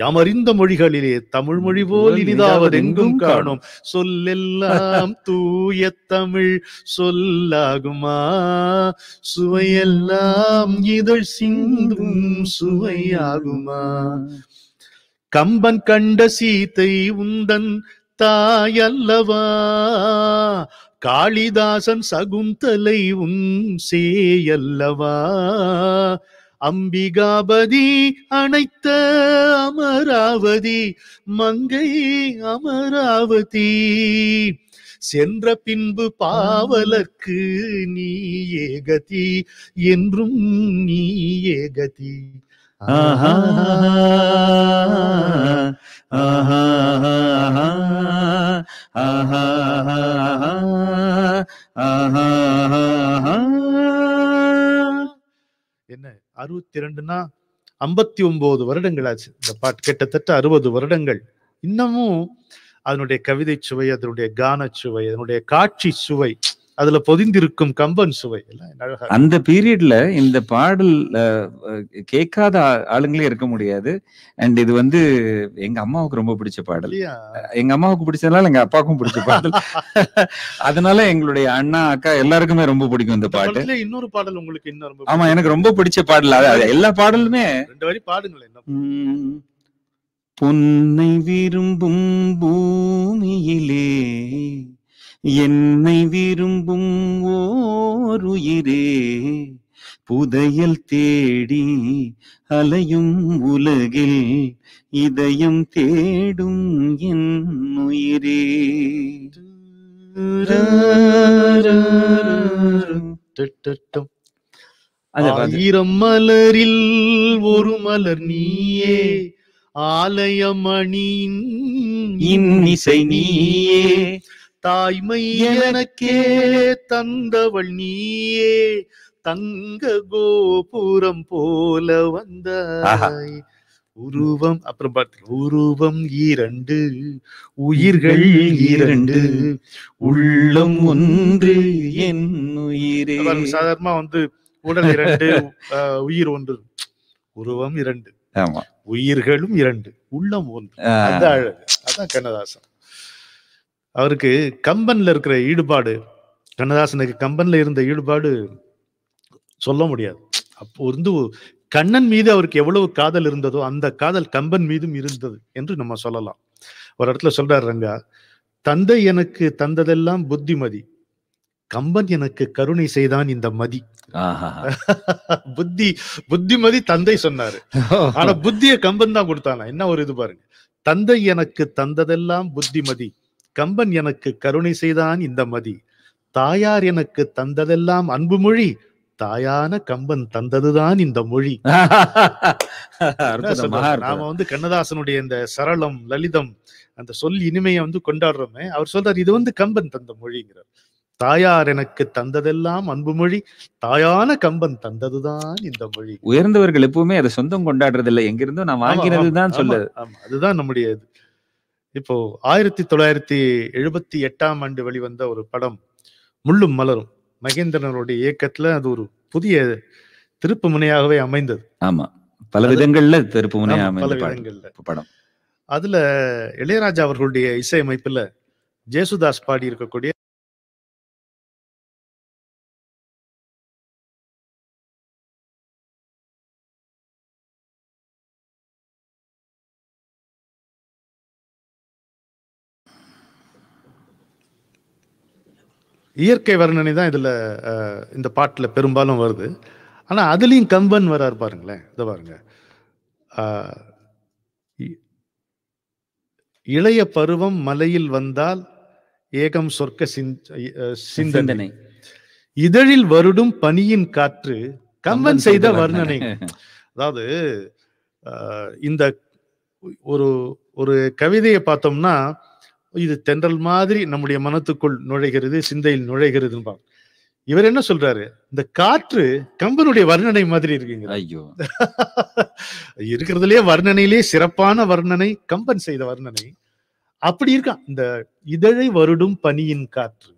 Speaker 2: யாமறிந்த மொழிகளிலே தமிழ் மொழி போல் இனிதாவது எங்கும் காணும் சொல்லெல்லாம் தூய தமிழ் சொல்லாகுமா சுவையெல்லாம் இதழ் சிந்தும் சுவையாகுமா கம்பன் கண்ட சீத்தை உந்தன் தாயல்லவா காளிதாசன் சகுந்தலை உன் சேயல்லவா அம்பிகாபதி அனைத்த அமராவதி மங்கை அமராவதி சென்ற பின்பு பாவலர்க்கு நீ ஏகதி என்றும் நீ ஏகதி ஆஹா ஆஹா ஆஹா ஆஹா என்ன அறுபத்தி ரெண்டுனா ஐம்பத்தி ஒன்பது வருடங்கள் ஆச்சு இந்த பாட்டு கிட்டத்தட்ட அறுபது வருடங்கள் இன்னமும் அதனுடைய கவிதை சுவை அதனுடைய கான சுவை அதனுடைய காட்சி சுவை அதுல பொதிந்திருக்கும் கம்பன் சுவை
Speaker 1: அந்த பீரியட்ல இந்த பாடல் கேட்காத ஆளுங்களே இருக்க முடியாது அண்ட் இது வந்து எங்க அம்மாவுக்கு ரொம்ப பிடிச்ச பாடல் எங்க அம்மாவுக்கு பிடிச்சதுனால எங்க அப்பாவுக்கும் பிடிச்ச பாடல் அதனால எங்களுடைய அண்ணா அக்கா எல்லாருக்குமே ரொம்ப பிடிக்கும் இந்த பாட்டு
Speaker 2: இன்னொரு பாடல் உங்களுக்கு இன்னும் ஆமா
Speaker 1: எனக்கு ரொம்ப பிடிச்ச பாடல் அது எல்லா பாடலுமே ரெண்டு வரி பாடுங்களேன் பொன்னை விரும்பும்
Speaker 3: பூமியிலே என்னை விரும்பும் ஓருயிரே புதையல் தேடி அலையும் உலகில் இதயம் தேடும் என் உயிரே
Speaker 2: ஆயிரம் மலரில் ஒரு மலர் நீயே ஆலயமணியின்
Speaker 3: இன்னிசை நீயே
Speaker 2: தாய்மை எனக்கே தந்தவள் நீயே தங்க கோபுரம் போல வந்தாய் உருவம் அப்புறம் பார்த்தீங்க உருவம் இரண்டு உயிர்கள் இரண்டு உள்ளம் ஒன்று என் உயிரே சாதாரணமா வந்து உடல் இரண்டு உயிர் ஒன்று உருவம் இரண்டு உயிர்களும் இரண்டு உள்ளம் ஒன்று அதான் அழகு அதான் கண்ணதாசன் அவருக்கு கம்பனில் இருக்கிற ஈடுபாடு கண்ணதாசனுக்கு கம்பனில் இருந்த ஈடுபாடு சொல்ல முடியாது அப்போ இருந்து கண்ணன் மீது அவருக்கு எவ்வளவு காதல் இருந்ததோ அந்த காதல் கம்பன் மீதும் இருந்தது என்று நம்ம சொல்லலாம் ஒரு இடத்துல சொல்றாரு ரங்கா தந்தை எனக்கு தந்ததெல்லாம் புத்திமதி கம்பன் எனக்கு கருணை செய்தான் இந்த மதி புத்தி புத்திமதி தந்தை சொன்னாரு ஆனா புத்திய கம்பன் தான் கொடுத்தானா என்ன ஒரு இது பாருங்க தந்தை எனக்கு தந்ததெல்லாம் புத்திமதி கம்பன் எனக்கு கருணை செய்தான் இந்த மதி தாயார் எனக்கு தந்ததெல்லாம் அன்பு மொழி தாயான கம்பன் தந்ததுதான் இந்த மொழி நாம வந்து கண்ணதாசனுடைய இந்த சரளம் லலிதம் அந்த சொல் இனிமையை வந்து கொண்டாடுறோமே அவர் சொல்றார் இது வந்து கம்பன் தந்த மொழிங்கிறார் தாயார் எனக்கு தந்ததெல்லாம் அன்பு மொழி தாயான கம்பன் தந்ததுதான் இந்த மொழி
Speaker 1: உயர்ந்தவர்கள் எப்பவுமே
Speaker 2: அதை சொந்தம் கொண்டாடுறது இல்லை எங்கிருந்தோ
Speaker 1: நான் வாங்கினதுதான் சொல்லுது
Speaker 2: அதுதான் நம்முடைய இப்போ ஆயிரத்தி தொள்ளாயிரத்தி எழுபத்தி எட்டாம் ஆண்டு வெளிவந்த ஒரு படம் முள்ளும் மலரும் மகேந்திரனுடைய இயக்கத்துல அது ஒரு புதிய திருப்பு முனையாகவே அமைந்தது
Speaker 1: ஆமா பல விதங்கள்ல திருப்பு முனையாக பல விதங்கள்ல படம்
Speaker 2: அதுல இளையராஜா அவர்களுடைய இசையமைப்புல ஜேசுதாஸ் பாடி இருக்கக்கூடிய இயற்கை வர்ணனை தான் இதில் இந்த பாட்டில் பெரும்பாலும் வருது ஆனால் அதுலேயும் கம்பன் வராரு பாருங்களேன் இதை பாருங்க இளைய பருவம் மலையில் வந்தால் ஏகம் சொர்க்க சிந்தனை இதழில் வருடும் பனியின் காற்று கம்பன் செய்த வர்ணனை அதாவது இந்த ஒரு ஒரு கவிதையை பார்த்தோம்னா இது தென்றல் மாதிரி நம்முடைய மனத்துக்குள் நுழைகிறது சிந்தையில் நுழைகிறது இவர் என்ன சொல்றாரு இந்த காற்று கம்பனுடைய வர்ணனை மாதிரி இருக்குங்க ஐயோ இருக்கிறதுலயே வர்ணனையிலேயே சிறப்பான வர்ணனை கம்பன் செய்த வர்ணனை அப்படி இருக்கான் இந்த இதழை வருடும் பனியின் காற்று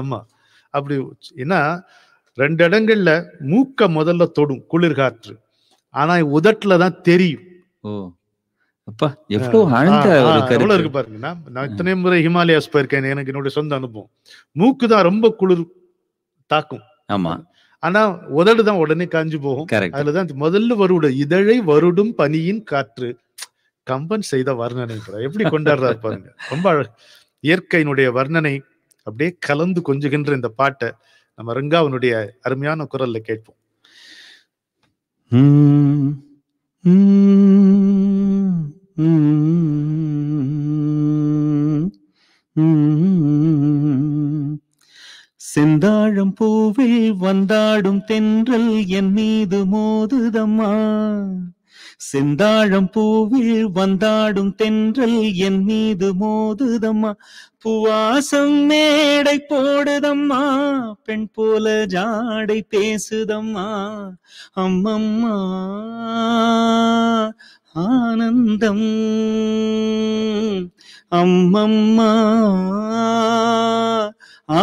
Speaker 2: ஆமா அப்படி ஏன்னா ரெண்டு இடங்கள்ல மூக்க முதல்ல தொடும் குளிர்காற்று ஆனா உதட்டுலதான் தெரியும் அப்பா எவ்வளவு ஆழ்ந்த ஒரு கருத்து இருக்கு பாருங்க நான் இத்தனை முறை ஹிமாலயாஸ் போயிருக்கேன் எனக்கு என்னுடைய சொந்த அனுபவம் மூக்கு தான் ரொம்ப குளிர் தாக்கும் ஆமா ஆனா உதடு தான் உடனே காஞ்சு போகும் அதுலதான் முதல்ல வருட இதழை வருடும் பனியின் காற்று கம்பன் செய்த வர்ணனை எப்படி கொண்டாடுறாரு பாருங்க ரொம்ப இயற்கையினுடைய வர்ணனை அப்படியே கலந்து கொஞ்சுகின்ற இந்த பாட்டை நம்ம ரங்காவனுடைய அருமையான குரல்ல கேட்போம்
Speaker 3: உம் செந்தாழம் பூவில் வந்தாடும் தென்றல் என் மீது மோதுதம்மா செந்தாழம் பூவில் வந்தாடும் தென்றல் என் மீது மோதுதம்மா புவாசம் மேடை போடுதம்மா பெண் போல ஜாடை பேசுதம்மா அம்மம்மா ஆனந்தம் அம்மம்மா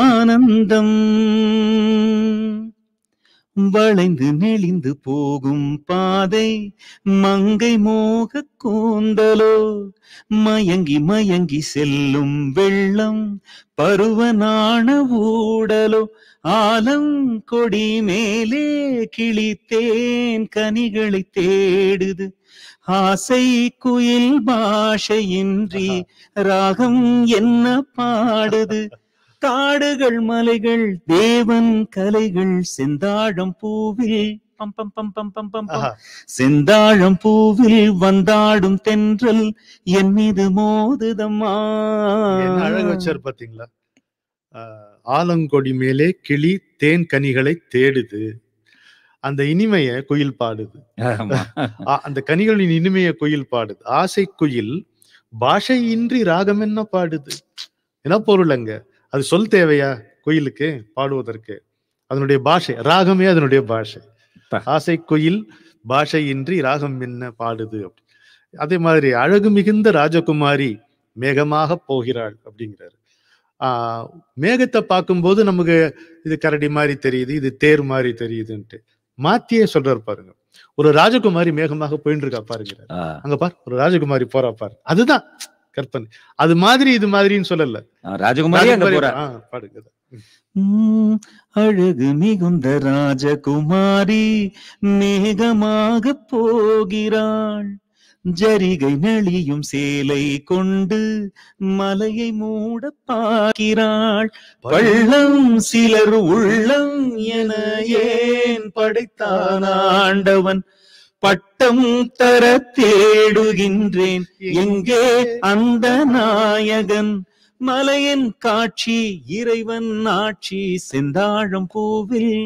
Speaker 3: ஆனந்தம் வளைந்து நெளிந்து போகும் பாதை மங்கை மோக கூந்தலோ மயங்கி மயங்கி செல்லும் வெள்ளம் பருவனான ஊடலோ ஆலம் கொடி மேலே கிழித்தேன் கனிகளை தேடுது ஆசை குயில் பாஷையின்றி ராகம் என்ன பாடுது காடுகள் மலைகள் தேவன் கலைகள் செந்தாழம் பூவில் பம் பம் பம் பம் பம் பம் செந்தாழம் பூவில் வந்தாடும் தென்றல்
Speaker 2: என் மீது மோதுதம்மா அழகு வச்சார் பாத்தீங்களா ஆலங்கொடி மேலே கிளி தேன் கனிகளை தேடுது அந்த இனிமைய குயில் பாடுது அந்த கனிகளின் இனிமைய குயில் பாடுது ஆசை குயில் பாஷை இன்றி ராகம் என்ன பாடுது என்ன பொருள் அங்க அது சொல் தேவையா குயிலுக்கு பாடுவதற்கு அதனுடைய பாஷை ராகமே அதனுடைய பாஷை ஆசை குயில் பாஷை இன்றி ராகம் என்ன பாடுது அப்படி அதே மாதிரி அழகு மிகுந்த ராஜகுமாரி மேகமாக போகிறாள் அப்படிங்கிறாரு ஆஹ் மேகத்தை பார்க்கும்போது நமக்கு இது கரடி மாதிரி தெரியுது இது தேர் மாதிரி தெரியுதுன்ட்டு மாத்தியே சொல்றாரு பாருங்க ஒரு ராஜகுமாரி மேகமாக போயிட்டு இருக்கா பாருங்க அங்க பாரு ஒரு ராஜகுமாரி போறா பாரு அதுதான் கற்பனை அது மாதிரி இது மாதிரின்னு சொல்லல ராஜகுமாரி பாருங்க
Speaker 3: அழகு மிகுந்த ராஜகுமாரி மேகமாக போகிறாள் ஜரிகை நெளியும் சேலை கொண்டு மலையை மூட பார்க்கிறாள் பள்ளம் சிலர் உள்ளம் என ஏன் படைத்தான் ஆண்டவன் பட்டம் தர தேடுகின்றேன் எங்கே அந்த நாயகன் மலையின் காட்சி இறைவன் ஆட்சி செந்தாழம் பூவில்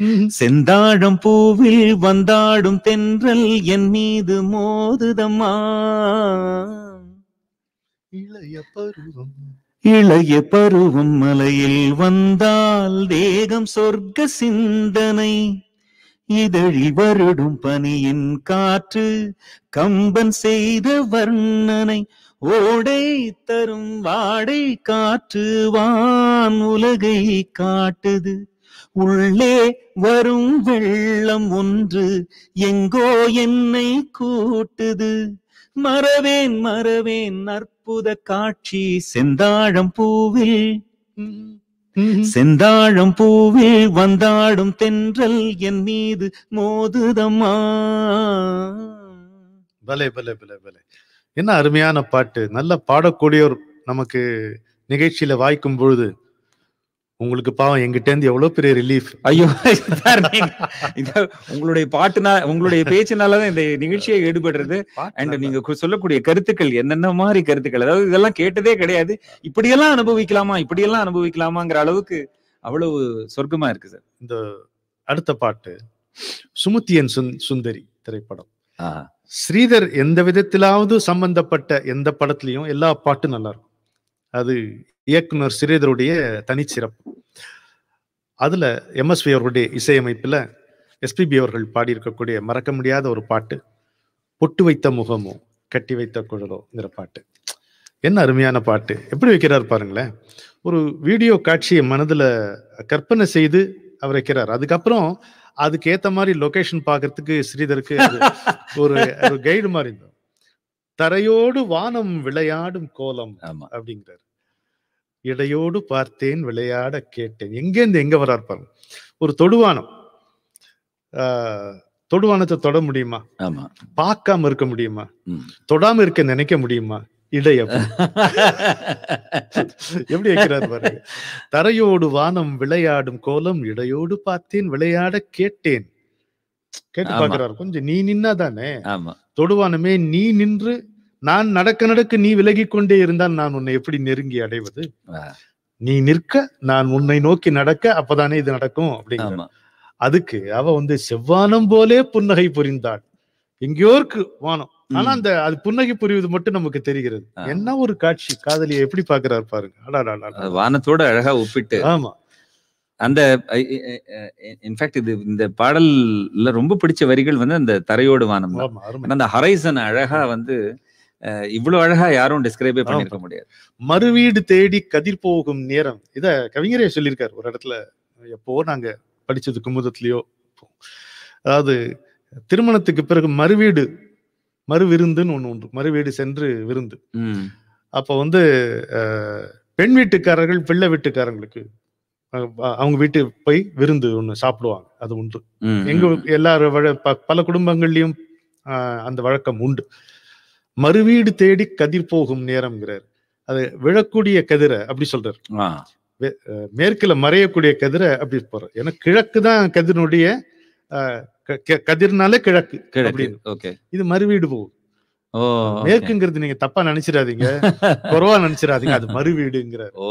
Speaker 3: செந்தாழம் பூவில் வந்தாடும் தென்றல் என் மீது மோதுதம்மா இளைய பருவம் இளைய பருவம் மலையில் வந்தால் தேகம் சொர்க்க சிந்தனை இதழி வருடும் பனியின் காற்று கம்பன் செய்த வர்ணனை ஓடை தரும் வாடை காற்று வான் உலகை காட்டுது உள்ளே வரும் வெள்ளம் ஒன்று எங்கோ என்னை கூட்டுது மறவேன் மறவேன் அற்புத காட்சி செந்தாழம் பூவில் செந்தாழம் பூவில் வந்தாடும் தென்றல் என் மீது மோதுதமா
Speaker 2: பலே பலே பலே பலே என்ன அருமையான பாட்டு நல்ல பாடக்கூடியோர் நமக்கு நிகழ்ச்சியில வாய்க்கும் பொழுது உங்களுக்கு பாவம் இருந்து எவ்வளவு பெரிய ரிலீஃப் ஐயோ
Speaker 1: உங்களுடைய பாட்டுனா உங்களுடைய பேச்சுனாலதான் இந்த நிகழ்ச்சியை ஈடுபடுறது அண்ட் நீங்க சொல்லக்கூடிய கருத்துக்கள் என்னென்ன மாதிரி கருத்துக்கள் அதாவது இதெல்லாம் கேட்டதே கிடையாது இப்படியெல்லாம் அனுபவிக்கலாமா இப்படியெல்லாம் அனுபவிக்கலாமாங்கிற அளவுக்கு அவ்வளவு சொர்க்கமா இருக்கு சார் இந்த அடுத்த பாட்டு
Speaker 2: சுமுத்தியன் சுந்தரி திரைப்படம் ஸ்ரீதர் எந்த விதத்திலாவது சம்பந்தப்பட்ட எந்த படத்துலயும் எல்லா பாட்டும் நல்லா இருக்கும் அது இயக்குனர் ஸ்ரீதருடைய தனிச்சிறப்பு அதுல எம்எஸ்வி அவர்களுடைய இசையமைப்புல எஸ்பிபி அவர்கள் பாடியிருக்கக்கூடிய மறக்க முடியாத ஒரு பாட்டு பொட்டு வைத்த முகமோ கட்டி வைத்த குழலோங்கிற பாட்டு என்ன அருமையான பாட்டு எப்படி வைக்கிறார் பாருங்களேன் ஒரு வீடியோ காட்சியை மனதுல கற்பனை செய்து அவர் வைக்கிறார் அதுக்கப்புறம் அதுக்கு ஏத்த மாதிரி லொகேஷன் பாக்குறதுக்கு ஸ்ரீதருக்கு ஒரு ஒரு கைடு மாதிரி இருந்தோம் தரையோடு வானம் விளையாடும் கோலம் அப்படிங்கிறார் இடையோடு பார்த்தேன் விளையாட கேட்டேன் எங்கேருந்து எங்க வரார் பாருங்க ஒரு தொடுவானம் தொடுவானத்தை தொட முடியுமா பார்க்காம இருக்க முடியுமா தொடாம இருக்க நினைக்க முடியுமா இடைய எப்படி இருக்கிறார் பாருங்க தரையோடு வானம் விளையாடும் கோலம் இடையோடு பார்த்தேன் விளையாட கேட்டேன் கேட்டு பாக்குறாரு கொஞ்சம் நீ நின்னா தானே தொடுவானமே நீ நின்று நான் நடக்க நடக்க நீ விலகி கொண்டே இருந்தால் நான் உன்னை எப்படி நெருங்கி அடைவது நீ நிற்க நான் உன்னை நோக்கி நடக்க அப்பதானே இது நடக்கும் அப்படிங்கிற அதுக்கு அவ வந்து செவ்வானம் போலே புன்னகை புரிந்தாள் எங்கேயோ இருக்கு வானம் ஆனா அந்த அது புன்னகை புரிவது மட்டும் நமக்கு தெரிகிறது என்ன ஒரு காட்சி காதலிய எப்படி பாக்குறாரு பாருங்க
Speaker 1: வானத்தோட அழகா ஒப்பிட்டு ஆமா அந்த இன்ஃபேக்ட் இது இந்த பாடல்ல ரொம்ப பிடிச்ச வரிகள் வந்து அந்த தரையோடு வானம் அந்த ஹரைசன் அழகா வந்து
Speaker 2: இவ்வளவு அழகா யாரும் டிஸ்கிரைபே பண்ணிருக்க முடியாது மறுவீடு தேடி கதிர் போகும் நேரம் இத கவிஞரே சொல்லியிருக்காரு ஒரு இடத்துல எப்போ நாங்க படிச்சது குமுதத்திலயோ அதாவது திருமணத்துக்கு பிறகு மறுவீடு மறு விருந்துன்னு ஒன்று உண்டு மறுவீடு சென்று விருந்து அப்போ வந்து பெண் வீட்டுக்காரர்கள் பிள்ளை வீட்டுக்காரங்களுக்கு அவங்க வீட்டு போய் விருந்து ஒண்ணு சாப்பிடுவாங்க அது உண்டு எங்க எல்லாரும் பல குடும்பங்கள்லயும் அந்த வழக்கம் உண்டு மறுவீடு தேடி கதிர் போகும் நேரம்ங்கிறார் அது விழக்கூடிய கதிரை அப்படி சொல்றாரு மேற்குல மறையக்கூடிய கதிரை அப்படி போற ஏன்னா கிழக்கு தான் கதிரனுடைய கதிர்னாலே கிழக்கு இது மறுவீடு போகும் மேற்குங்கிறது நீங்க தப்பா நினைச்சிடாதீங்க குறவா நினைச்சிடாதீங்க அது மறுவீடுங்கிற ஓ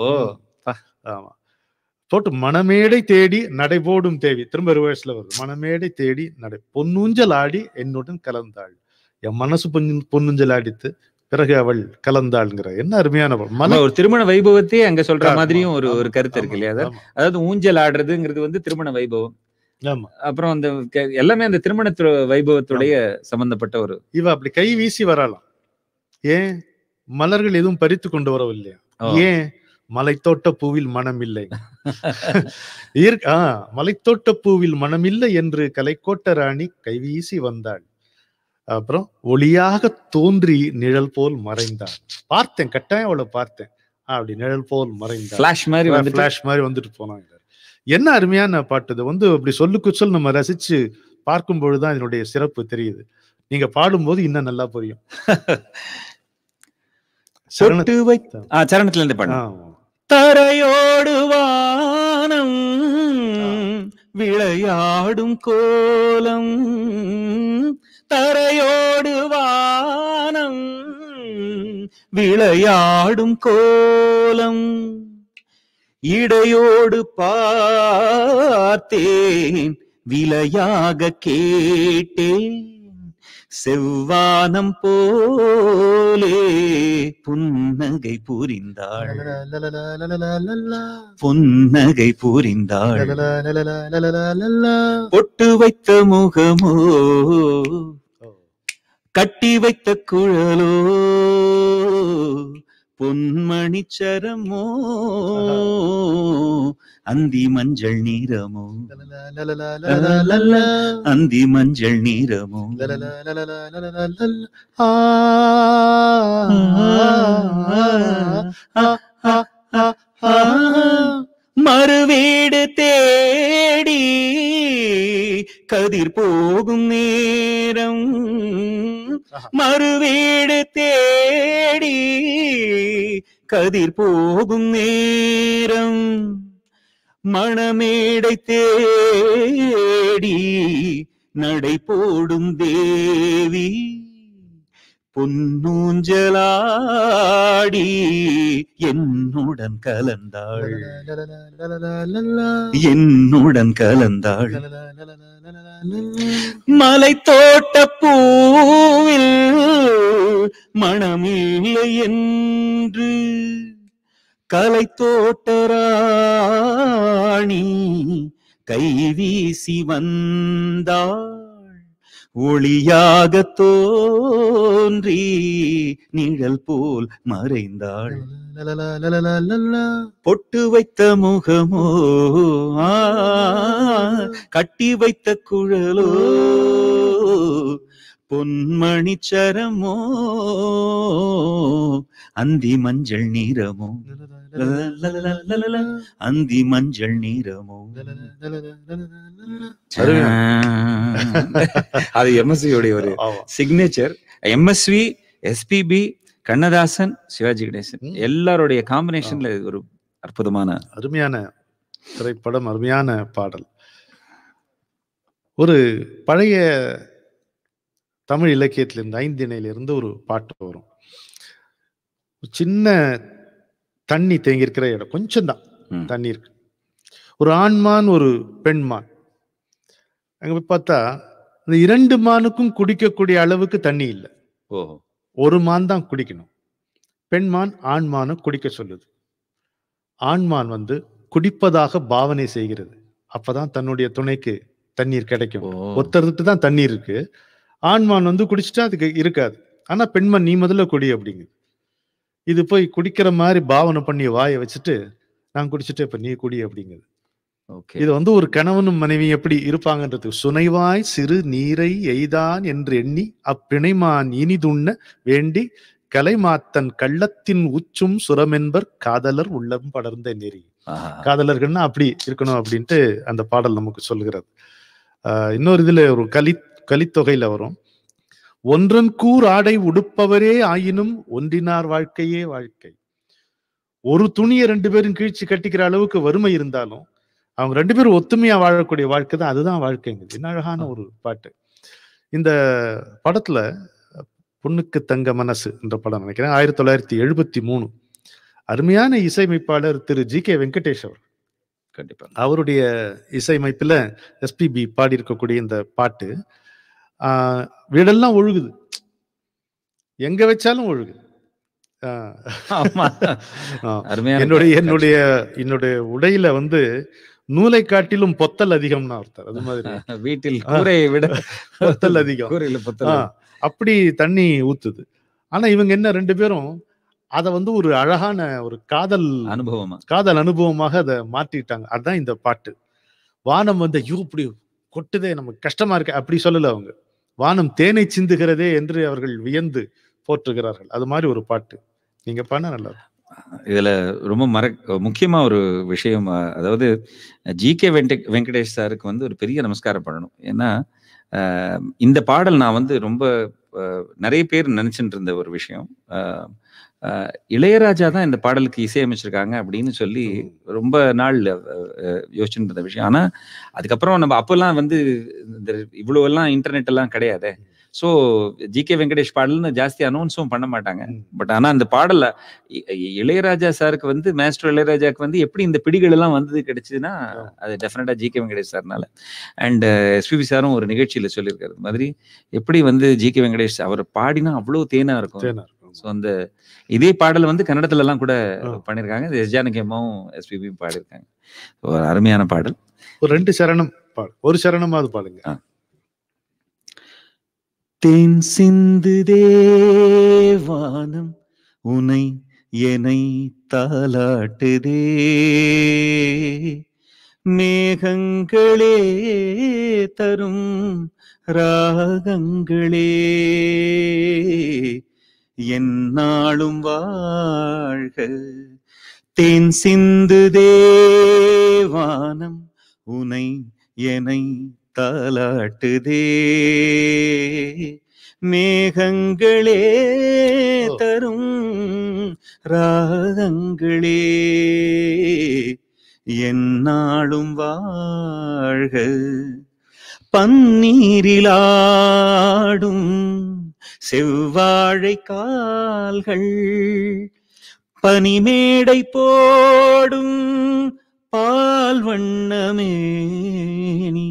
Speaker 2: ஆமா போட்டு மனமேடை தேடி நடைபோடும் தேவி திரும்ப ரிவர்ஸ்ல வருது மனமேடை தேடி நடை பொன்னூஞ்சல் ஆடி என்னுடன் கலந்தாள் என் மனசு பொன் பொன்னுஞ்சல் அடித்து பிறகு அவள் கலந்தாள்ங்கிற என்ன அருமையான மன ஒரு
Speaker 1: திருமண வைபவத்தையே அங்க சொல்ற மாதிரியும் ஒரு ஒரு கருத்து இருக்கு இல்லையா அதாவது ஊஞ்சல் ஆடுறதுங்கிறது வந்து திருமண வைபவம் அப்புறம் அந்த
Speaker 2: எல்லாமே அந்த திருமண வைபவத்துடைய சம்பந்தப்பட்ட ஒரு இவ அப்படி கை வீசி வரலாம் ஏன் மலர்கள் எதுவும் பறித்து கொண்டு வரவில்லையா ஏன் மலைத்தோட்ட பூவில் மனம் இல்லை ஆஹ் மலைத்தோட்ட பூவில் மனம் இல்லை என்று கலைக்கோட்ட ராணி கைவீசி வந்தாள் அப்புறம் ஒளியாக தோன்றி நிழல் போல் மறைந்தார் பார்த்தேன் கட்டாயம் அவளை பார்த்தேன் அப்படி நிழல் போல் மறைந்தார் ஃபிளாஷ் மாதிரி வந்து ஃபிளாஷ் மாதிரி வந்துட்டு போனாங்க என்ன அருமையான பாட்டு வந்து அப்படி சொல்லுக்கு சொல் நம்ம ரசிச்சு பார்க்கும் பொழுதுதான் இதனுடைய சிறப்பு தெரியுது நீங்க பாடும் போது இன்னும் நல்லா புரியும்
Speaker 1: சரணத்துல
Speaker 2: இருந்து
Speaker 3: தரையோடு வானம் விளையாடும் கோலம் தரையோடு வானம் விளையாடும் கோலம் இடையோடு பார்த்தேன் விலையாக கேட்டேன் செவ்வானம் போலே புன்னகை புரிந்தாள் புன்னகை புரிந்தாள் பொட்டு வைத்த முகமோ கட்டி வைத்த குழலோ பொன்மணி சரமோ அந்தி மஞ்சள் நீரமோ அந்தி மஞ்சள் நீரமோ ஆ மறுவீடு தேடி கதிர் போகும் நேரம் மறுவீடு தேடி கதிர் போகும் நேரம் மணமேடை தேடி நடை போடும் தேவி பொன்னூஞ்சலாடி என்னுடன் கலந்தாள் என்னுடன் கலந்தாள் மலை தோட்ட பூவில் மனமில்லை என்று கலை தோட்டராணி கை வீசி வந்தாள் ஒளியாக தோன்றி நிழல் போல் மறைந்தாள் பொட்டு வைத்த முகமோ கட்டி வைத்த குழலோ பொன்மணி சரமோ அந்தி மஞ்சள் நீரமோ
Speaker 1: அந்தி மஞ்சள் நீரமோ அது எம்எஸ்வியோடைய ஒரு signature MSV SPB Kannadasan Sivaji Ganesan எல்லாருடைய காம்பினேஷன்ல ஒரு அற்புதமான அருமையான
Speaker 2: திரைப்படம் அருமையான பாடல் ஒரு பழைய தமிழ் இலக்கியத்திலிருந்து ஐந்திணையிலிருந்து ஒரு பாட்டு வரும் சின்ன தண்ணி தேங்கியிருக்கிற இடம் கொஞ்சம் தான் தண்ணி இருக்கு ஒரு ஆண்மான் ஒரு பெண்மான் அங்க போய் பார்த்தா இந்த இரண்டு மானுக்கும் குடிக்கக்கூடிய அளவுக்கு தண்ணி இல்லை ஓஹோ ஒரு மான் தான் குடிக்கணும் பெண்மான் ஆண்மானை குடிக்க சொல்லுது ஆண்மான் வந்து குடிப்பதாக பாவனை செய்கிறது அப்பதான் தன்னுடைய துணைக்கு தண்ணீர் கிடைக்கும் ஒத்தருக்கு தான் தண்ணீர் இருக்கு ஆண்மான் வந்து குடிச்சிட்டா அதுக்கு இருக்காது ஆனா பெண்மான் நீ முதல்ல குடி அப்படிங்குது இது போய் குடிக்கிற மாதிரி பாவனை பண்ணி வாயை வச்சுட்டு நான் குடிச்சிட்டு இப்ப நீ குடி அப்படிங்குது இது வந்து ஒரு கணவனும் மனைவி எப்படி இருப்பாங்கன்றது சுனைவாய் சிறு நீரை எய்தான் என்று எண்ணி அப்பிணைமான் இனிதுண்ண வேண்டி கலைமாத்தன் கள்ளத்தின் உச்சும் சுரமென்பர் காதலர் உள்ளம் படர்ந்த நெறி காதலர்கள்னா அப்படி இருக்கணும் அப்படின்ட்டு அந்த பாடல் நமக்கு சொல்கிறது இன்னொரு இதுல ஒரு கலி கலித்தொகையில வரும் ஒன்றன் கூர் ஆடை உடுப்பவரே ஆயினும் ஒன்றினார் வாழ்க்கையே வாழ்க்கை ஒரு துணியை ரெண்டு பேரும் கீழ்ச்சி கட்டிக்கிற அளவுக்கு வறுமை இருந்தாலும் அவங்க ரெண்டு பேரும் ஒத்துமையா வாழக்கூடிய வாழ்க்கை தான் அதுதான் வாழ்க்கைங்கிறது என்ன அழகான ஒரு பாட்டு இந்த படத்துல பொண்ணுக்கு தங்க மனசு என்ற படம் நினைக்கிறேன் ஆயிரத்தி தொள்ளாயிரத்தி எழுபத்தி மூணு அருமையான இசையமைப்பாளர் திரு ஜி கே வெங்கடேஷ் அவர் கண்டிப்பா அவருடைய இசையமைப்புல எஸ்பிபி பாடி இருக்கக்கூடிய இந்த பாட்டு ஆஹ் வீடெல்லாம் ஒழுகுது எங்க வச்சாலும் ஒழுகுது என்னுடைய என்னுடைய என்னுடைய உடையில வந்து நூலை காட்டிலும் பொத்தல் அதிகம்னா ஒருத்தர் அது மாதிரி வீட்டில் கூரையை விட பொத்தல் அதிகம் கூரையில பொத்தல் அப்படி தண்ணி ஊத்துது ஆனா இவங்க என்ன ரெண்டு பேரும் அத வந்து ஒரு அழகான ஒரு காதல் அனுபவமா காதல் அனுபவமாக அதை மாத்திட்டாங்க அதுதான் இந்த பாட்டு வானம் வந்து ஐயோ இப்படி கொட்டுதே நமக்கு கஷ்டமா இருக்கு அப்படி சொல்லல அவங்க வானம் தேனை சிந்துகிறதே என்று அவர்கள் வியந்து போற்றுகிறார்கள் அது மாதிரி ஒரு பாட்டு நீங்க பண்ண நல்லா
Speaker 1: இதில் ரொம்ப மற முக்கியமாக ஒரு விஷயம் அதாவது ஜி கே வெங்கடேஷ் சாருக்கு வந்து ஒரு பெரிய நமஸ்காரம் பண்ணணும் ஏன்னா இந்த பாடல் நான் வந்து ரொம்ப நிறைய பேர் நினச்சிட்டு இருந்த ஒரு விஷயம் இளையராஜா தான் இந்த பாடலுக்கு இசையமைச்சிருக்காங்க அப்படின்னு சொல்லி ரொம்ப நாள் யோசிச்சுட்டு இருந்த விஷயம் ஆனால் அதுக்கப்புறம் நம்ம அப்போல்லாம் வந்து இந்த இவ்வளோ எல்லாம் இன்டர்நெட் எல்லாம் கிடையாது ஸோ ஜி கே வெங்கடேஷ் பாடல்னு ஜாஸ்தி அனௌன்ஸும் பண்ண மாட்டாங்க பட் ஆனால் அந்த பாடல இளையராஜா சாருக்கு வந்து மேஸ்டர் இளையராஜாக்கு வந்து எப்படி இந்த பிடிகள் எல்லாம் வந்தது கிடைச்சதுன்னா அது டெஃபினட்டாக ஜி கே வெங்கடேஷ் சார்னால அண்ட் எஸ்பிபி சாரும் ஒரு நிகழ்ச்சியில சொல்லியிருக்காரு மாதிரி எப்படி வந்து ஜி கே வெங்கடேஷ் அவர் பாடினா அவ்வளோ தேனா இருக்கும் ஸோ அந்த இதே பாடல் வந்து கன்னடத்துல எல்லாம் கூட பண்ணியிருக்காங்க எஸ் ஜானகேமாவும் எஸ்பிபியும் பாடியிருக்காங்க ஒரு அருமையான பாடல்
Speaker 2: ஒரு ரெண்டு சரணம் பாடு ஒரு சரணமாவது பாடுங்க
Speaker 1: தேன் சிந்து தேவானம்
Speaker 3: உனை என்னை தாலாட்டுதே மேகங்களே தரும் ராகங்களே என்னாலும் வாழ்க தேன் சிந்து தேவானம் உனை என்னை தாலாட்டுதே மேகங்களே தரும் ராகங்களே என்னாலும் வாழ்க பன்னீரிலாடும் செவ்வாழை கால்கள் பனிமேடை போடும் பால் வண்ணமே நீ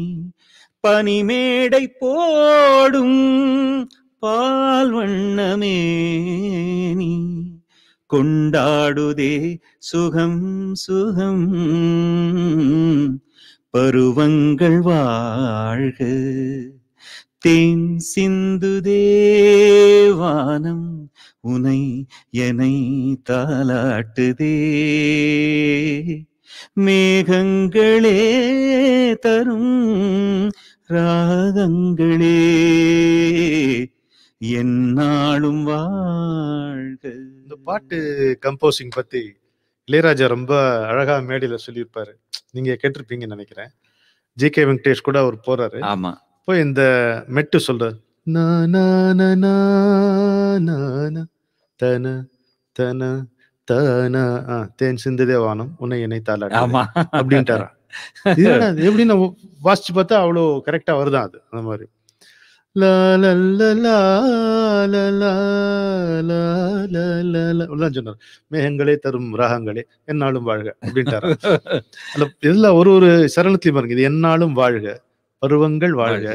Speaker 3: பனிமேடை போடும் பால் வண்ணமேனி கொண்டாடுதே சுகம் சுகம் பருவங்கள் வாழ்க தேன் சிந்து தேவானம் உனை எனை தாலாட்டுதே மேகங்களே தரும் ராகங்களே என்னாலும் வாழ்க
Speaker 2: இந்த பாட்டு கம்போசிங் பத்தி இளையராஜா ரொம்ப அழகா மேடையில சொல்லியிருப்பாரு நீங்க கேட்டிருப்பீங்கன்னு நினைக்கிறேன் ஜி கே வெங்கடேஷ் கூட அவர் போறாரு ஆமா போய் இந்த மெட்டு சொல்றாரு தன தேன் சிந்ததே வானம் உன்னை இணைத்தாள ஆமா அப்படின்ட்டாரா வாசிச்சு பார்த்தா அவ்வளோ கரெக்டா வருதா அது அந்த மாதிரி சொன்னார் மேகங்களே தரும் ராகங்களே என்னாலும் வாழ்க அப்படின்ட்டாரு இதுல ஒரு ஒரு சரணத்தையும் பாருங்க இது என்னாலும் வாழ்க பருவங்கள் வாழ்க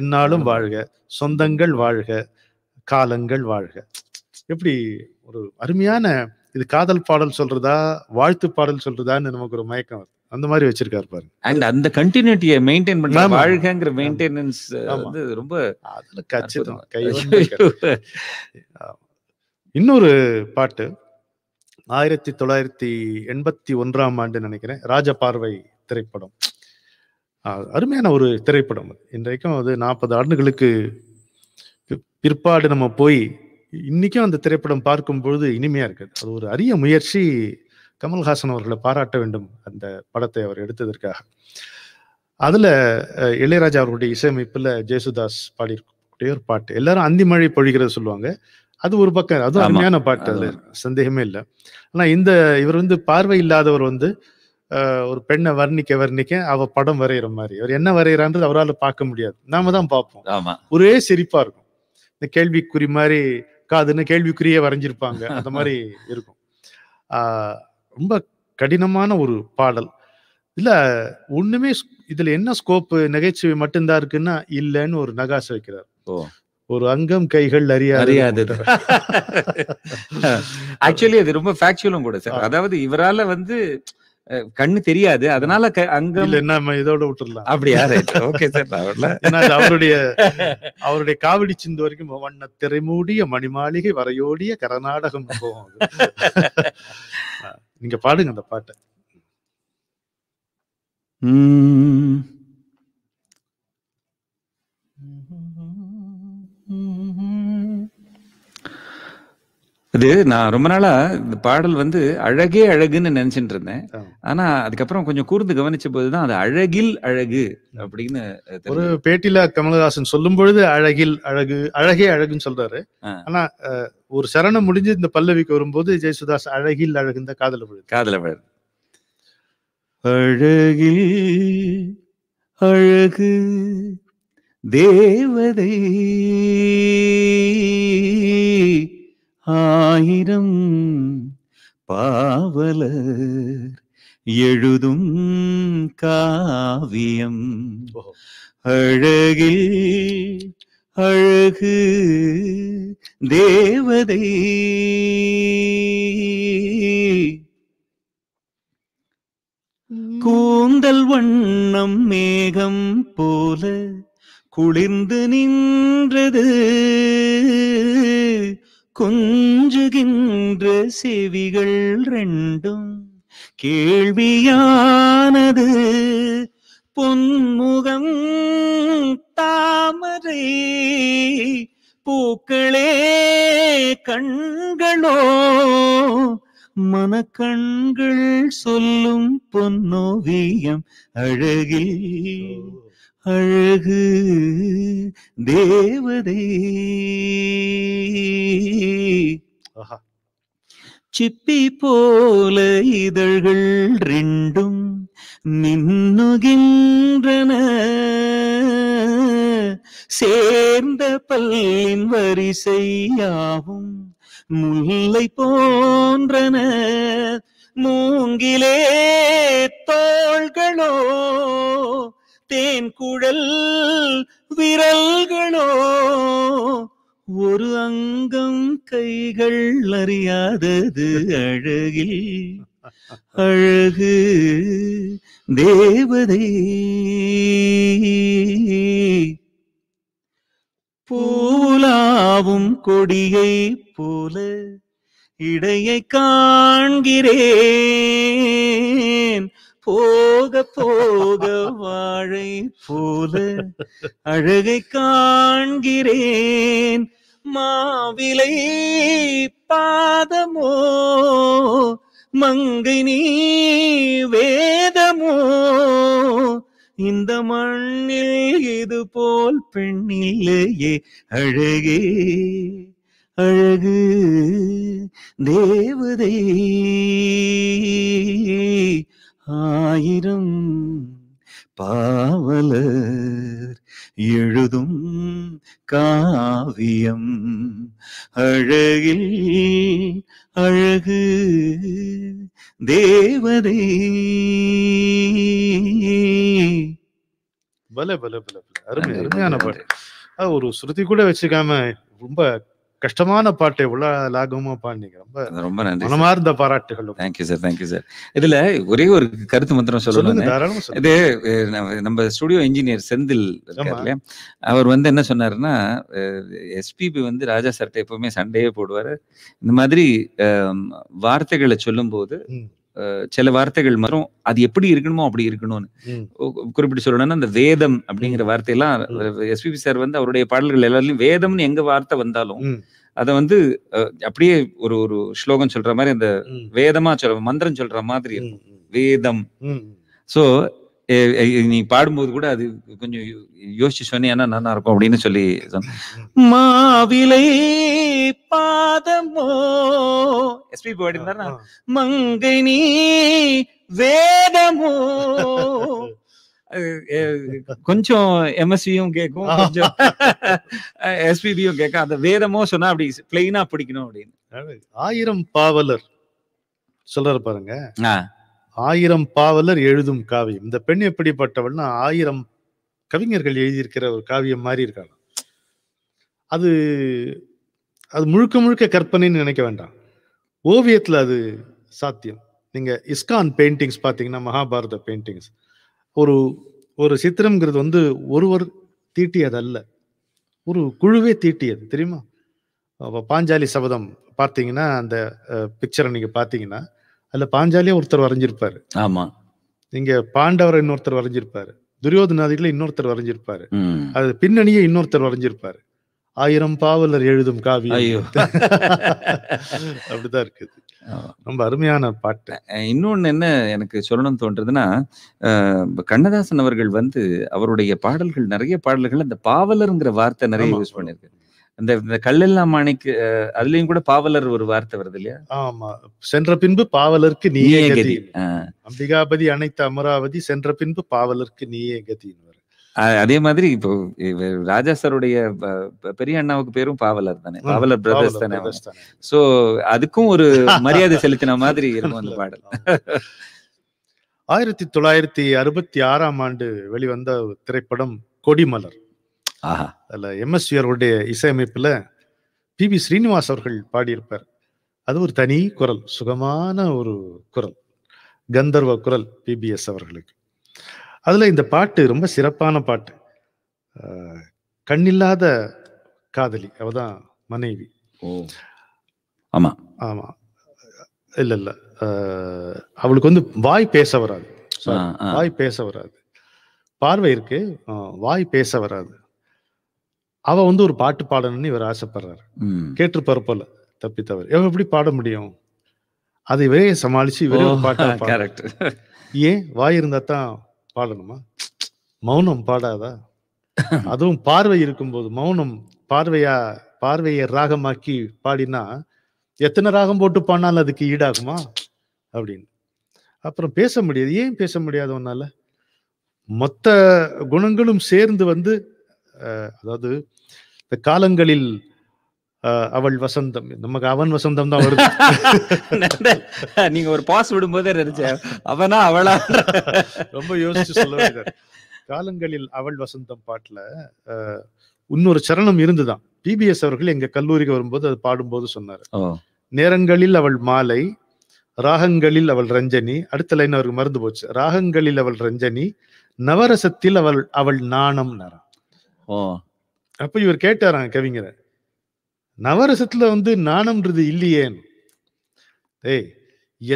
Speaker 2: என்னாலும் வாழ்க சொந்தங்கள் வாழ்க காலங்கள் வாழ்க எப்படி ஒரு அருமையான இது காதல் பாடல் சொல்றதா வாழ்த்து பாடல் சொல்றதான்னு நமக்கு ஒரு மயக்கம் வருது அந்த மாதிரி வச்சிருக்காரு பாருங்க அண்ட் அந்த கண்டினியூட்டியை மெயின்டைன் பண்ண
Speaker 1: வாழ்கங்கிற மெயின்டெனன்ஸ் வந்து
Speaker 2: ரொம்ப அதுல கச்சிதம் இன்னொரு பாட்டு ஆயிரத்தி தொள்ளாயிரத்தி எண்பத்தி ஒன்றாம் ஆண்டு நினைக்கிறேன் ராஜ பார்வை திரைப்படம் அருமையான ஒரு திரைப்படம் இன்றைக்கும் அது நாற்பது ஆண்டுகளுக்கு பிற்பாடு நம்ம போய் இன்னைக்கும் அந்த திரைப்படம் பார்க்கும் பொழுது இனிமையா இருக்குது அது ஒரு அரிய முயற்சி கமல்ஹாசன் அவர்களை பாராட்ட வேண்டும் அந்த படத்தை அவர் எடுத்ததற்காக அதுல இளையராஜா அவருடைய இசையமைப்புல ஜெயசுதாஸ் பாடியிருக்கக்கூடிய ஒரு பாட்டு எல்லாரும் அந்திமழை பொழிகிறது சொல்லுவாங்க அது ஒரு பக்கம் அது அருமையான பாட்டு அது சந்தேகமே இல்லை ஆனா இந்த இவர் வந்து பார்வை இல்லாதவர் வந்து ஒரு பெண்ணை வர்ணிக்க வர்ணிக்க அவ படம் வரைகிற மாதிரி அவர் என்ன வரைகிறான்றது அவரால் பார்க்க முடியாது நாம தான் பார்ப்போம் ஒரே சிரிப்பா இருக்கும் இந்த கேள்விக்குறி மாதிரி காதுன்னு கேள்விக்குறியே வரைஞ்சிருப்பாங்க அந்த மாதிரி இருக்கும் ரொம்ப கடினமான ஒரு பாடல் இல்ல ஒண்ணுமே இதுல என்ன ஸ்கோப்பு நகைச்சுவை மட்டும்தான் இருக்குன்னா இல்லைன்னு ஒரு நகாச வைக்கிறார் ஒரு அங்கம் கைகள் அறியாது ஆக்சுவலி அது
Speaker 1: ரொம்ப ஃபேக்சுவலும் கூட சார் அதாவது இவரால வந்து கண்ணு தெரியாது
Speaker 2: அதனால அங்கம் நம்ம இதோட விட்டுடலாம் அப்படியா ஓகே சார் அவருடைய அவருடைய காவடி சிந்து வரைக்கும் வண்ண திரைமூடிய மணிமாளிகை வரையோடிய கர்நாடகம் போகும் நீங்க பாடுங்க அந்த பாட்டை
Speaker 1: அது நான் ரொம்ப நாளா இந்த பாடல் வந்து அழகே அழகுன்னு நினைச்சிட்டு இருந்தேன் ஆனா அதுக்கப்புறம்
Speaker 2: கொஞ்சம் கூர்ந்து கவனிச்ச போதுதான் அது அழகில் அழகு அப்படின்னு ஒரு பேட்டியில கமலஹாசன் சொல்லும் பொழுது அழகில் அழகு அழகே அழகுன்னு சொல்றாரு ஆனா ஒரு சரணம் முடிஞ்சு இந்த பல்லவிக்கு வரும்போது ஜெயசுதாஸ் அழகில் அழகு இந்த காதல விழுது
Speaker 1: காதல
Speaker 3: அழகில் அழகு தேவதை ஆயிரம் பாவலர் எழுதும் காவியம் அழகில் அழகு தேவதை கூந்தல் வண்ணம் மேகம் போல குளிர்ந்து நின்றது கொஞ்சுகின்ற செவிகள் ரெண்டும் கேள்வியானது பொன்முகம் தாமரை பூக்களே கண்களோ மனக்கண்கள் சொல்லும் பொன்னோவியம் அழகில் அழகு தேவதை சிப்பி போல இதழ்கள் ரெண்டும் நின்னுகின்றன சேர்ந்த பல்லின் வரிசையாவும் முல்லை போன்றன மூங்கிலே தோள்களோ தேன் குழல் விரல்களோ ஒரு அங்கம் கைகள் அறியாதது அழகில் அழகு தேவதை பூலாவும் கொடியை போல இடையை காண்கிறேன் போக போக வாழை போல அழகை காண்கிறேன் மாவிலை பாதமோ மங்கை நீ வேதமோ இந்த மண்ணில் இது போல் பெண்ணிலேயே அழகே அழகு தேவதை ஆயிரம் பாவலர் எழுதும் காவியம் அழகில் அழகு தேவதே
Speaker 2: பல பல பல அருமை அருமையான பாட்டு ஒரு ஸ்ருதி கூட வச்சுக்காம ரொம்ப கஷ்டமான பாட்டை உள்ள லாகமா பாடினீங்க
Speaker 1: ரொம்ப ரொம்ப நன்றி மனமார்ந்த பாராட்டுகள் தேங்க்யூ சார் தேங்க்யூ சார் இதுல ஒரே ஒரு கருத்து மந்திரம் சொல்லணும் இது நம்ம ஸ்டுடியோ இன்ஜினியர் செந்தில் அவர் வந்து என்ன சொன்னாருன்னா எஸ்பிபி வந்து ராஜா சார்ட்ட எப்பவுமே சண்டையே போடுவாரு இந்த மாதிரி வார்த்தைகளை சொல்லும் போது சில வார்த்தைகள் மட்டும் அது எப்படி இருக்கணுமோ அப்படி இருக்கணும்னு குறிப்பிட்டு சொல்லணும்னா அந்த வேதம் அப்படிங்கிற வார்த்தையெல்லாம் எஸ்பிபி சார் வந்து அவருடைய பாடல்கள் எல்லாருலையும் வேதம்னு எங்க வார்த்தை வந்தாலும் அதை வந்து அப்படியே ஒரு ஒரு ஸ்லோகம் சொல்ற மாதிரி அந்த வேதமா சொல்ற மந்திரம் சொல்ற மாதிரி இருக்கும் வேதம் சோ நீ பாடும்போது கூட அது கொஞ்சம் யோசிச்சு சொன்னீங்கன்னா நல்லா இருக்கும் அப்படின்னு சொல்லி
Speaker 3: மாவிலை பாதமோ
Speaker 1: எஸ்பி போயிட்டு
Speaker 3: மங்கை நீ வேதமோ
Speaker 1: கொஞ்சம் எம்எஸ்பியும் கேட்கும் கொஞ்சம் எஸ்பிபியும் கேட்கும் அந்த வேதமோ சொன்னா அப்படி பிளெயினா பிடிக்கணும்
Speaker 2: அப்படின்னு ஆயிரம் பாவலர் சொல்ற பாருங்க ஆயிரம் பாவலர் எழுதும் காவியம் இந்த பெண் எப்படிப்பட்டவள்னா ஆயிரம் கவிஞர்கள் எழுதியிருக்கிற ஒரு காவியம் மாதிரி இருக்காங்க அது அது முழுக்க முழுக்க கற்பனைன்னு நினைக்க வேண்டாம் ஓவியத்தில் அது சாத்தியம் நீங்கள் இஸ்கான் பெயிண்டிங்ஸ் பார்த்தீங்கன்னா மகாபாரத பெயிண்டிங்ஸ் ஒரு ஒரு சித்திரம்ங்கிறது வந்து ஒருவர் தீட்டியது அல்ல ஒரு குழுவே தீட்டியது தெரியுமா பாஞ்சாலி சபதம் பார்த்தீங்கன்னா அந்த பிக்சரை நீங்கள் பார்த்தீங்கன்னா அதுல பாஞ்சாலியா ஒருத்தர் வரைஞ்சிருப்பாரு ஆமா நீங்க பாண்டவரை இன்னொருத்தர் வரைஞ்சிருப்பாரு துரியோதனாதிகளை இன்னொருத்தர் வரைஞ்சிருப்பாரு அது பின்னணியை இன்னொருத்தர் வரைஞ்சிருப்பாரு ஆயிரம் பாவலர் எழுதும் காவி அப்படிதான் இருக்குது ரொம்ப அருமையான பாட்டு இன்னொன்னு என்ன எனக்கு சொல்லணும்னு தோன்றதுன்னா
Speaker 1: கண்ணதாசன் அவர்கள் வந்து அவருடைய பாடல்கள் நிறைய பாடல்கள் அந்த பாவலருங்கிற வார்த்தை நிறைய யூஸ் பண்ணியிருக்காரு இந்த இந்த கல்லெல்லாம் மாணிக்கு அதுலயும் கூட பாவலர் ஒரு வார்த்தை வருது
Speaker 2: இல்லையா ஆமா சென்ற பின்பு பாவலருக்கு நீயே கதி அம்பிகாபதி அனைத்து அமராவதி சென்ற பின்பு பாவலருக்கு நீயே கதி
Speaker 1: அதே மாதிரி இப்போ ராஜா சாருடைய பெரிய அண்ணாவுக்கு பேரும் பாவலர் தானே பாவலர் பிரதர்ஸ் தானே சோ அதுக்கும் ஒரு மரியாதை செலுத்தின மாதிரி இருக்கும் அந்த பாடல்
Speaker 2: ஆயிரத்தி தொள்ளாயிரத்தி அறுபத்தி ஆறாம் ஆண்டு வெளிவந்த திரைப்படம் கொடிமலர் அதில் எம்எஸ்வி அவர்களுடைய இசையமைப்பில் பி பி ஸ்ரீனிவாஸ் அவர்கள் பாடியிருப்பார் அது ஒரு தனி குரல் சுகமான ஒரு குரல் கந்தர்வ குரல் பிபிஎஸ் அவர்களுக்கு அதில் இந்த பாட்டு ரொம்ப சிறப்பான பாட்டு கண்ணில்லாத காதலி அவ தான் மனைவி ஆமாம் ஆமாம் இல்லை இல்லை அவளுக்கு வந்து வாய் பேச வராது வாய் பேச வராது பார்வை இருக்கு வாய் பேச வராது அவ வந்து ஒரு பாட்டு பாடணும்னு இவர் ஆசைப்படுறாரு கேட்டிருப்பாரு போல தப்பி தவறு இவ எப்படி பாட முடியும் அதை இவரே சமாளிச்சு இவரே பாட்டு ஏன் வாய் இருந்தா தான் பாடணுமா மௌனம் பாடாதா அதுவும் பார்வை இருக்கும்போது மௌனம் பார்வையா பார்வையை ராகமாக்கி பாடினா எத்தனை ராகம் போட்டு பாடினாலும் அதுக்கு ஈடாகுமா அப்படின்னு அப்புறம் பேச முடியாது ஏன் பேச முடியாது உன்னால மொத்த குணங்களும் சேர்ந்து வந்து அதாவது இந்த காலங்களில் அவள் வசந்தம் நமக்கு அவன் வசந்தம் தான் வருது நீங்க ஒரு பாஸ் விடும்போதே இருந்துச்சு அவனா அவளா ரொம்ப யோசிச்சு சொல்ல காலங்களில் அவள் வசந்தம் பாட்டுல இன்னொரு சரணம் இருந்துதான் பிபிஎஸ் அவர்கள் எங்க கல்லூரிக்கு வரும்போது அது பாடும்போது சொன்னாரு நேரங்களில் அவள் மாலை ராகங்களில் அவள் ரஞ்சனி அடுத்த லைன் அவருக்கு மறந்து போச்சு ராகங்களில் அவள் ரஞ்சனி நவரசத்தில் அவள் அவள் நாணம் நரம் அப்ப இவர் கேட்டாராம் கவிஞரை நவரசத்துல வந்து நாணம்ன்றது இல்லையேன் ஏய்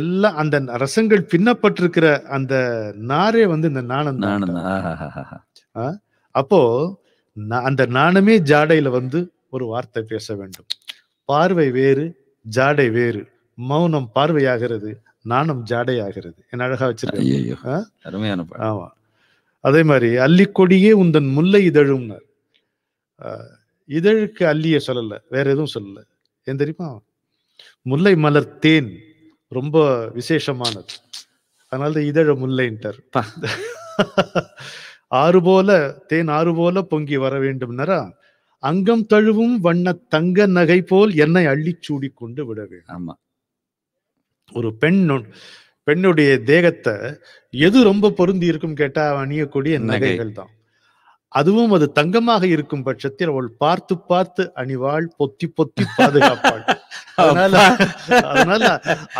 Speaker 2: எல்லாம் அந்த ரசங்கள் பின்னப்பட்டிருக்கிற அந்த நாரே வந்து இந்த நாணம் நாணம் அப்போ அந்த நாணமே ஜாடையில வந்து ஒரு வார்த்தை பேச வேண்டும் பார்வை வேறு ஜாடை வேறு மௌனம் பார்வையாகிறது நாணம் ஜாடை ஆகிறது என் அழகா வச்சிருக்கேன் ஆமா அதே மாதிரி அள்ளிக்கொடியே உந்தன் முல்லை இதழும்னார் இதழுக்கு அள்ளிய சொல்லலை வேற எதுவும் சொல்லலை ஏன் தெரியுமா முல்லை மலர் தேன் ரொம்ப விசேஷமானது அதனால தான் இதழ முல்லைன்ட்டார் ஆறு போல தேன் ஆறு போல பொங்கி வர வேண்டும்னரா அங்கம் தழுவும் வண்ண தங்க நகை போல் என்னை அள்ளி சூடி கொண்டு விட வேண்டும் ஆமா ஒரு பெண் பெண்ணுடைய தேகத்தை எது ரொம்ப பொருந்தி இருக்கும் கேட்டா அணியக்கூடிய நகைகள் தான் அதுவும் அது தங்கமாக இருக்கும் பட்சத்தில் அவள் பார்த்து பார்த்து அணிவாள் பொத்தி பொத்தி பாதுகாப்பாள் அதனால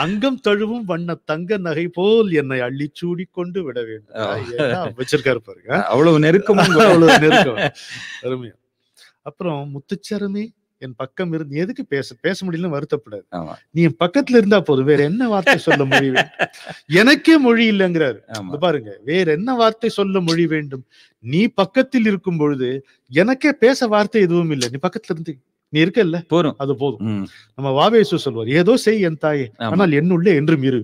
Speaker 2: அங்கம் தழுவும் வண்ண தங்க நகை போல் என்னை அள்ளி சூடி கொண்டு விட வேண்டும்
Speaker 1: வச்சிருக்காரு பாருங்க அவ்வளவு நெருக்கம் அவ்வளவு நெருக்கம்
Speaker 2: அருமையா அப்புறம் முத்துச்சரமே என் பக்கம் இருந்து எதுக்கு பேச பேச முடியலன்னு வருத்தப்படாது நீ என் பக்கத்துல இருந்தா போதும் வேற என்ன வார்த்தை சொல்ல மொழி வேண்டும் எனக்கே மொழி இல்லைங்கிறாரு பாருங்க வேற என்ன வார்த்தை சொல்ல மொழி வேண்டும் நீ பக்கத்தில் இருக்கும் பொழுது எனக்கே பேச வார்த்தை எதுவும் இல்லை நீ பக்கத்துல இருந்து நீ இருக்க இல்ல போதும் அது போதும் நம்ம வாவேசு சொல்வார் ஏதோ செய் என் தாயே ஆனால் என்னுள்ளே என்றும் இரு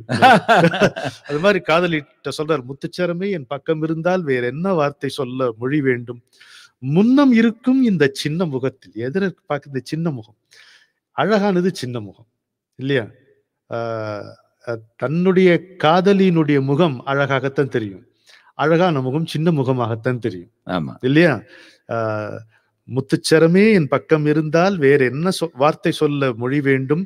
Speaker 2: அது மாதிரி காதலிட்ட சொல்றார் முத்துச்சரமே என் பக்கம் இருந்தால் வேற என்ன வார்த்தை சொல்ல மொழி வேண்டும் முன்னம் இருக்கும் இந்த சின்ன முகத்தில் எதிர பார்க்க இந்த சின்ன முகம் அழகானது சின்ன முகம் இல்லையா தன்னுடைய காதலியினுடைய முகம் அழகாகத்தான் தெரியும் அழகான முகம் சின்ன முகமாகத்தான் தெரியும் ஆமா இல்லையா முத்துச்சரமே என் பக்கம் இருந்தால் வேற என்ன வார்த்தை சொல்ல மொழி வேண்டும்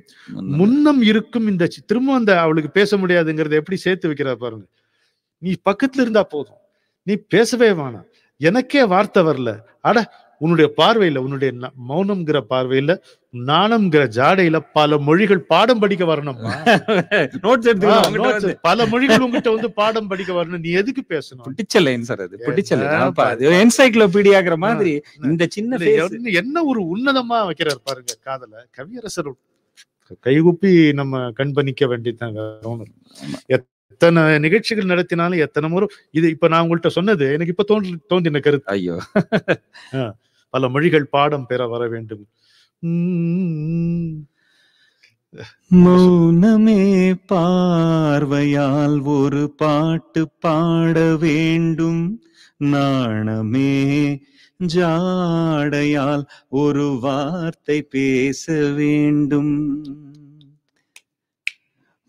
Speaker 2: முன்னம் இருக்கும் இந்த திரும்ப அந்த அவளுக்கு பேச முடியாதுங்கிறத எப்படி சேர்த்து வைக்கிறா பாருங்க நீ பக்கத்துல இருந்தா போதும் நீ பேசவே வேணாம் எனக்கே வார்த்தை வரல அட உன்னுடைய பார்வையில உன்னுடைய மௌனம்ங்கிற பார்வையில நாணம்ங்கிற ஜாடையில பல மொழிகள் பாடம் படிக்க வரணும் பல மொழிகள் உங்ககிட்ட வந்து பாடம் படிக்க வரணும் நீ எதுக்கு பேசணும் பிடிச்ச
Speaker 1: லைன் சார் அது பிடிச்ச என்சைக்ளோபீடியாங்கிற மாதிரி இந்த சின்ன
Speaker 2: என்ன ஒரு உன்னதமா வைக்கிறார் பாருங்க காதல கவியரசர் கைகூப்பி நம்ம கண்பணிக்க வேண்டியதுதான் எத்தனை நிகழ்ச்சிகள் நடத்தினாலும் எத்தனை முறை இது இப்ப நான் உங்கள்கிட்ட சொன்னது எனக்கு இப்ப தோன்றி தோன்றின கருத்து ஐயோ பல மொழிகள் பாடம் பெற வர வேண்டும்
Speaker 3: மௌனமே பார்வையால் ஒரு பாட்டு பாட வேண்டும் நாணமே ஜாடையால் ஒரு வார்த்தை பேச வேண்டும்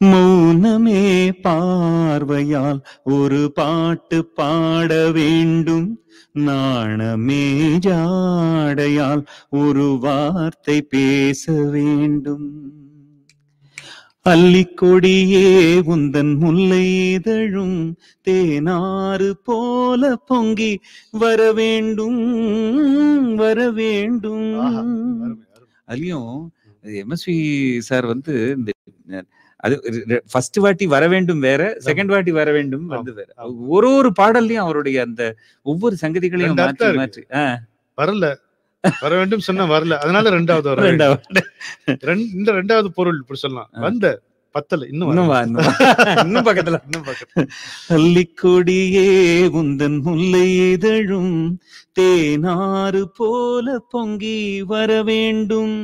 Speaker 3: மௌனமே பார்வையால் ஒரு பாட்டு பாட வேண்டும் நாணமே ஜாடையால் ஒரு வார்த்தை பேச வேண்டும் அல்லிக்கொடியே உந்தன் முல்லை இதழும் தேனாறு போல பொங்கி வர வேண்டும் வர வேண்டும்
Speaker 1: அதுலயும் எம்எஸ்வி சார் வந்து இந்த அது ஃபர்ஸ்ட் வாட்டி வர வேண்டும் வேற செகண்ட் வாட்டி வர வேண்டும் வந்து வேற ஒரு
Speaker 2: ஒரு பாடல்லையும் அவருடைய அந்த ஒவ்வொரு சங்கதிகளையும் மாற்றி மாற்றி வரல வர வேண்டும் சொன்னா வரல அதனால ரெண்டாவது வர ரெண்டாவது இந்த ரெண்டாவது பொருள் இப்படி சொல்லலாம் வந்த பத்தல இன்னும் இன்னும் பக்கத்துல இன்னும்
Speaker 1: பக்கத்துல அள்ளிக்கொடியே
Speaker 3: உந்தன் முல்லை இதழும் தேனாறு போல பொங்கி வர வேண்டும்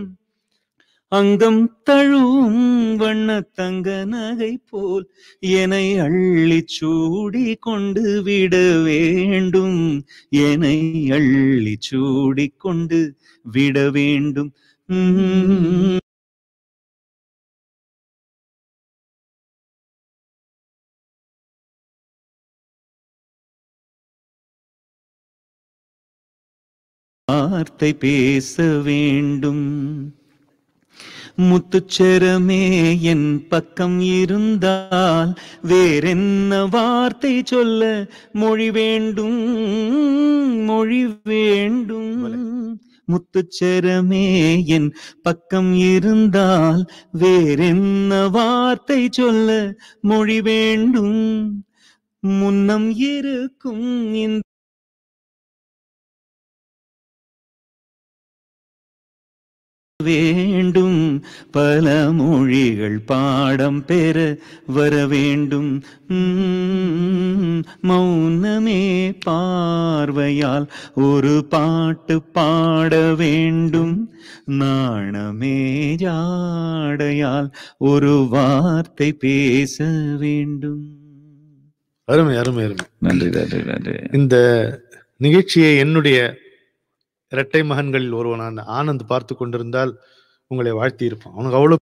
Speaker 3: அங்கம் தழுவும் வண்ண தங்க நகை போல் என்னை அள்ளி சூடி கொண்டு விட வேண்டும் என்னை அள்ளி சூடி கொண்டு விட வேண்டும் வார்த்தை பேச வேண்டும் முத்துச்சரமே என் பக்கம் இருந்தால் வேறென்ன வார்த்தை சொல்ல மொழி வேண்டும் மொழி வேண்டும் முத்துச்சரமே என் பக்கம் இருந்தால் வேறென்ன வார்த்தை சொல்ல மொழி வேண்டும் முன்னம்
Speaker 4: இருக்கும் இந்த
Speaker 3: வேண்டும் பல மொழிகள் பாடம் பெற வர வேண்டும் மௌனமே பார்வையால் ஒரு பாட்டு பாட வேண்டும் நாணமே ஜாடையால் ஒரு
Speaker 2: வார்த்தை பேச வேண்டும் அருமை அருமை அருமை நன்றி நன்றி நன்றி இந்த நிகழ்ச்சியை என்னுடைய இரட்டை மகன்களில் ஒருவனான ஆனந்த் பார்த்து கொண்டிருந்தால் உங்களை வாழ்த்தி இருப்பான் அவனுக்கு அவ்வளவு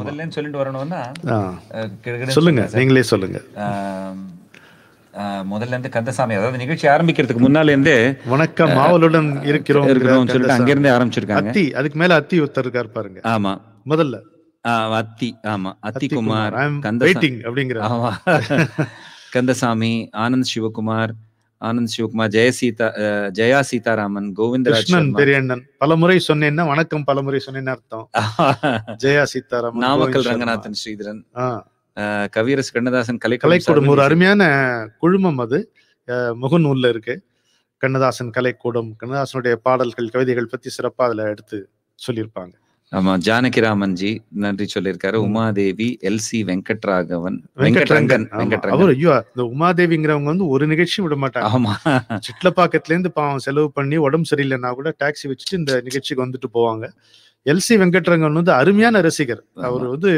Speaker 1: முதல்ல சொல்லிட்டு வரணும்னா சொல்லுங்க நீங்களே சொல்லுங்க முதல்ல இருந்து கந்தசாமி அதாவது நிகழ்ச்சி ஆரம்பிக்கிறதுக்கு முன்னால இருந்தே வணக்கம் மாவலுடன் இருக்கிறோம் இருக்கிறோம் சொல்லிட்டு அங்கிருந்து ஆரம்பிச்சிருக்காங்க அத்தி
Speaker 2: அதுக்கு மேல அத்தி ஒருத்தர் இருக்காரு பாருங்க ஆமா முதல்ல அத்தி ஆமா அத்தி குமார் கந்தசாமி அப்படிங்கிற ஆமா
Speaker 1: கந்தசாமி ஆனந்த் சிவகுமார் ஆனந்த் சிவகுமார் சீதா ஜெயா சீதாராமன் கோவிந்தராஜ் பெரியண்ணன்
Speaker 2: பலமுறை சொன்னேன்னா வணக்கம் பலமுறை சொன்னேன்னு அர்த்தம்
Speaker 1: ஜெயா சீதாராமன் நாமக்கல் ரங்கநாதன் ஸ்ரீதரன் கவிரஸ் கண்ணதாசன் கலை கலைக்கூடம் ஒரு அருமையான
Speaker 2: குழுமம் அது முகநூல்ல இருக்கு கண்ணதாசன் கலைக்கூடம் கண்ணதாசனுடைய பாடல்கள் கவிதைகள் பத்தி சிறப்பா அதுல எடுத்து சொல்லியிருப்பாங்க
Speaker 1: ஆமா ஜானகிராமன் ஜி நன்றி சொல்லியிருக்காரு உமாதேவி எல் சி வெங்கட்ராகவன் வெங்கட்ரங்கன் வெங்கட்ரங்கன்
Speaker 2: ஐயோ இந்த உமாதேவிங்கிறவங்க வந்து ஒரு நிகழ்ச்சி விட மாட்டாங்க ஆமா சிட்லப்பாக்கத்துல இருந்து பாவம் செலவு பண்ணி உடம்பு சரியில்லைன்னா கூட டாக்ஸி வச்சுட்டு இந்த நிகழ்ச்சிக்கு வந்துட்டு போவாங்க எல் சி வெங்கட்ரங்கன் வந்து அருமையான ரசிகர் அவர் வந்து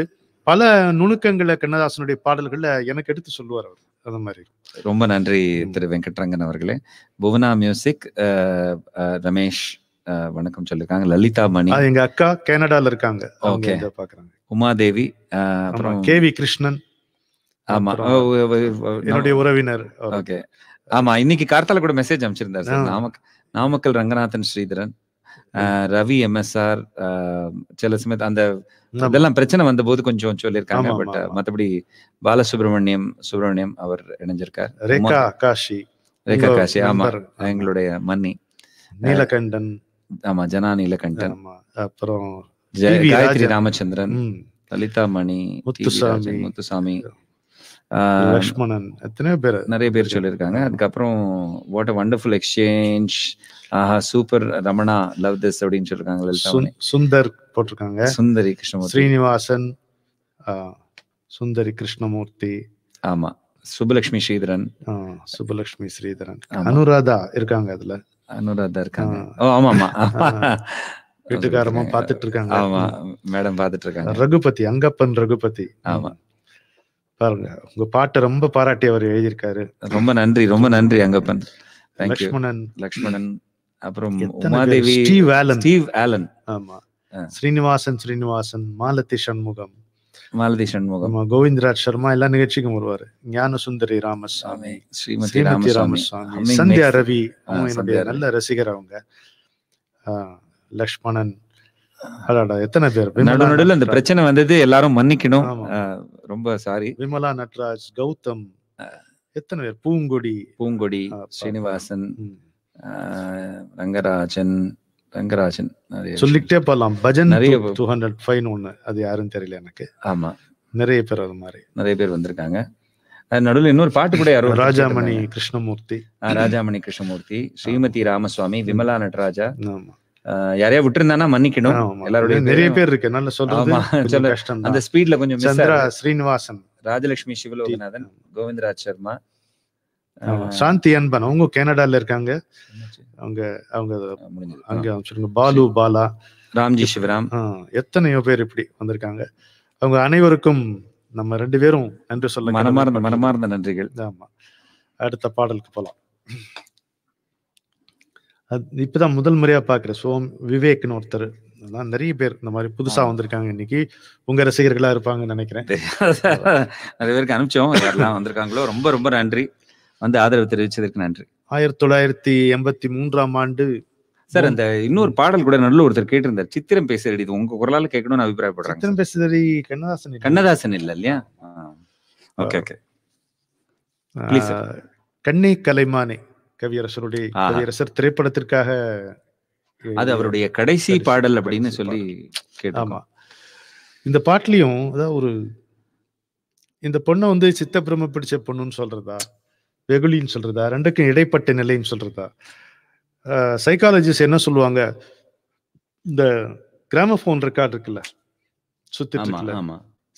Speaker 2: பல நுணுக்கங்களை கண்ணதாசனுடைய பாடல்கள்ல எனக்கு எடுத்து சொல்லுவார் அவர் அந்த மாதிரி
Speaker 1: ரொம்ப நன்றி திரு வெங்கட்ரங்கன் அவர்களே புவனா மியூசிக் ரமேஷ் வணக்கம் சொல்லிருக்காங்க லலிதா மணி எங்க அக்கா கனடால இருக்காங்க ஓகே பாக்குறாங்க உமாதேவி அப்புறம் கே வி கிருஷ்ணன் ஆமா என்னுடைய
Speaker 2: உறவினர் ஓகே
Speaker 1: ஆமா இன்னைக்கு கார்த்தால கூட மெசேஜ் அமைச்சிருந்தாரு சார் நாமக் Namakkal Ranganathan Sridharan Ravi M S R சில சமயத்து அந்த அதெல்லாம் பிரச்சனை வந்த போது கொஞ்சம் சொல்லியிருக்காங்க பட் மத்தபடி பாலசுப்ரமணியம் சுப்ரமணியம் அவர் இணைஞ்சிருக்கார் ரேகா
Speaker 2: காஷி ரேகா காஷி ஆமா
Speaker 1: எங்களுடைய மன்னி
Speaker 2: நீலகண்டன்
Speaker 1: ஆமா ஜனானில கண்டன் அப்புறம் காயத்ரி ராமச்சந்திரன் லலிதா மணி முத்துசாமி முத்துசாமி லக்ஷ்மணன் எத்தனையோ பேர் நிறைய பேர் சொல்லியிருக்காங்க அதுக்கப்புறம் வாட் அ வண்டர்ஃபுல் எக்ஸ்சேஞ்ச் ஆஹா சூப்பர் ரமணா லவ் திஸ் அப்படின்னு சொல்லிருக்காங்க
Speaker 2: சுந்தர் போட்டிருக்காங்க சுந்தரி கிருஷ்ணமூர்த்தி ஸ்ரீனிவாசன் சுந்தரி கிருஷ்ணமூர்த்தி ஆமா சுபலக்ஷ்மி ஸ்ரீதரன் சுபலக்ஷ்மி ஸ்ரீதரன் அனுராதா இருக்காங்க அதுல அனுராதா இருக்காங்க ஓ ஆமா ஆமா வீட்டுக்காரமா பாத்துட்டு இருக்காங்க ஆமா மேடம் பாத்துட்டு இருக்காங்க ரகுபதி அங்கப்பன் ரகுபதி ஆமா பாருங்க உங்க பாட்டை ரொம்ப பாராட்டி அவர் எழுதியிருக்காரு ரொம்ப
Speaker 1: நன்றி ரொம்ப நன்றி அங்கப்பன் லக்ஷ்மணன் லக்ஷ்மணன் அப்புறம் Umadevi Steve Allen
Speaker 2: Steve Allen ஆமா ஸ்ரீனிவாசன் ஸ்ரீனிவாசன் மாலதி சண்முகம் மாலதி சண்முகம் கோவிந்தராஜ் சர்மா எல்லா நிகழ்ச்சிக்கும் வருவார் ஞான சுந்தரி ராமசாமி ஸ்ரீமதி ராமசாமி சந்தியா ரவி என்னுடைய நல்ல ரசிகர் அவங்க லக்ஷ்மணன் அடாடா எத்தனை
Speaker 1: பேர் நடு நடுவில் இந்த பிரச்சனை வந்தது எல்லாரும் மன்னிக்கணும்
Speaker 2: ரொம்ப சாரி விமலா நட்ராஜ் கௌதம் எத்தனை பேர் பூங்கொடி பூங்கொடி ஸ்ரீனிவாசன்
Speaker 1: ரங்கராஜன் ரங்கராஜன் நிறைய சொல்லிக்கிட்டே போகலாம் பஜன் நிறைய
Speaker 2: டூ ஹண்ட்ரட் ஃபைன் ஒன்று அது யாருன்னு தெரியல எனக்கு ஆமா நிறைய பேர் அது மாதிரி
Speaker 1: நிறைய பேர் வந்திருக்காங்க நடுவில் இன்னொரு பாட்டு கூட யாரும் ராஜாமணி
Speaker 2: கிருஷ்ணமூர்த்தி ராஜாமணி கிருஷ்ணமூர்த்தி
Speaker 1: ஸ்ரீமதி ராமசுவாமி விமலா நடராஜா யாரையா விட்டுருந்தானா மன்னிக்கணும் எல்லாருடைய நிறைய பேர்
Speaker 2: இருக்கு நல்ல சொல்றது கஷ்டம் அந்த ஸ்பீட்ல கொஞ்சம் ஸ்ரீனிவாசன் ராஜலட்சுமி சிவலோகநாதன்
Speaker 1: கோவிந்தராஜ் சர்மா
Speaker 2: சாந்தி அன்பன் அவங்க கனடால இருக்காங்க அவங்க அவங்க அங்க அமைச்சிருங்க பாலு பாலா ராம்ஜி சிவராம் எத்தனையோ பேர் இப்படி வந்திருக்காங்க அவங்க அனைவருக்கும் நம்ம ரெண்டு பேரும் நன்றி சொல்ல மனமார்ந்த மனமார்ந்த நன்றிகள் ஆமா அடுத்த பாடலுக்கு போலாம் இப்பதான் முதல் முறையா பாக்குறேன் சோம் விவேக்னு ஒருத்தர் அதான் நிறைய பேர் இந்த மாதிரி புதுசா வந்திருக்காங்க இன்னைக்கு உங்க ரசிகர்களா இருப்பாங்கன்னு நினைக்கிறேன்
Speaker 1: நிறைய பேருக்கு அனுப்பிச்சோம் யாரெல்லாம் வந்திருக்காங்களோ ரொம்ப ரொம்ப நன்றி வந்து ஆதரவு தெரிவிச்சதற்கு நன்றி
Speaker 2: ஆயிரத்தி தொள்ளாயிரத்தி எண்பத்தி மூன்றாம் ஆண்டு
Speaker 1: சார் அந்த இன்னொரு பாடல் கூட நல்ல ஒருத்தர் கேட்டிருந்தார் சித்திரம் பேசுறடி உங்க குரலால கேட்கணும்னு அபிப்பிராயப்படுறேன் சித்திரம்
Speaker 2: பேசுறடி கண்ணதாசன்
Speaker 1: கண்ணதாசன் இல்ல இல்லையா ஓகே ஓகே
Speaker 2: கண்ணே கலைமானே கவியரசருடைய கவியரசர் திரைப்படத்திற்காக அது அவருடைய
Speaker 1: கடைசி பாடல் அப்படின்னு சொல்லி
Speaker 2: ஆமா இந்த பாட்டிலையும் அதாவது ஒரு இந்த பொண்ணை வந்து சித்த பிரம்ம பிடிச்ச பொண்ணுன்னு சொல்றதா வெகுலின்னு சொல்றதா ரெண்டுக்கும் இடைப்பட்ட நிலைன்னு சொல்றதா சைக்காலஜிஸ்ட் என்ன சொல்லுவாங்க இந்த போன் ரெக்கார்ட் இருக்குல்ல சுத்திட்டு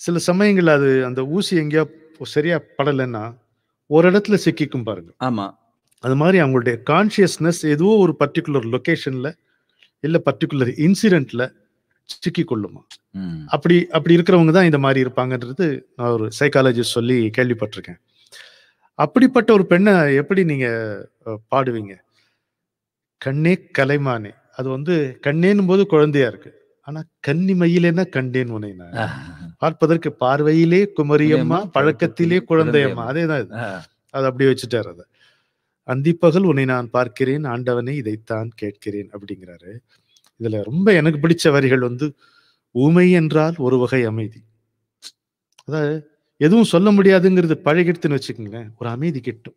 Speaker 2: சில சமயங்கள் அது அந்த ஊசி எங்கேயா சரியா படலைன்னா ஒரு இடத்துல சிக்கிக்கும் பாருங்க ஆமா அது மாதிரி அவங்களுடைய கான்சியஸ்னஸ் ஏதோ ஒரு பர்டிகுலர் லொக்கேஷன்ல இல்ல பர்டிகுலர் இன்சிடென்ட்ல சிக்கி கொள்ளுமா அப்படி அப்படி இருக்கிறவங்க தான் இந்த மாதிரி இருப்பாங்கன்றது நான் ஒரு சைக்காலஜிஸ்ட் சொல்லி கேள்விப்பட்டிருக்கேன் அப்படிப்பட்ட ஒரு பெண்ணை எப்படி நீங்க பாடுவீங்க கண்ணே கலைமானே அது வந்து கண்ணேனும் போது குழந்தையா இருக்கு ஆனா கன்னிமையிலேனா கண்டேன் உனையினா பார்ப்பதற்கு பார்வையிலே குமரியம்மா பழக்கத்திலே குழந்தையம்மா அதேதான் அது அப்படியே வச்சுட்டாரு அதை அந்திப்பகல் உன்னை நான் பார்க்கிறேன் ஆண்டவனை இதைத்தான் கேட்கிறேன் அப்படிங்கிறாரு இதுல ரொம்ப எனக்கு பிடிச்ச வரிகள் வந்து ஊமை என்றால் ஒரு வகை அமைதி அதாவது எதுவும் சொல்ல முடியாதுங்கிறது பழகிடுத்துன்னு வச்சுக்கோங்களேன் ஒரு அமைதி கிட்டும்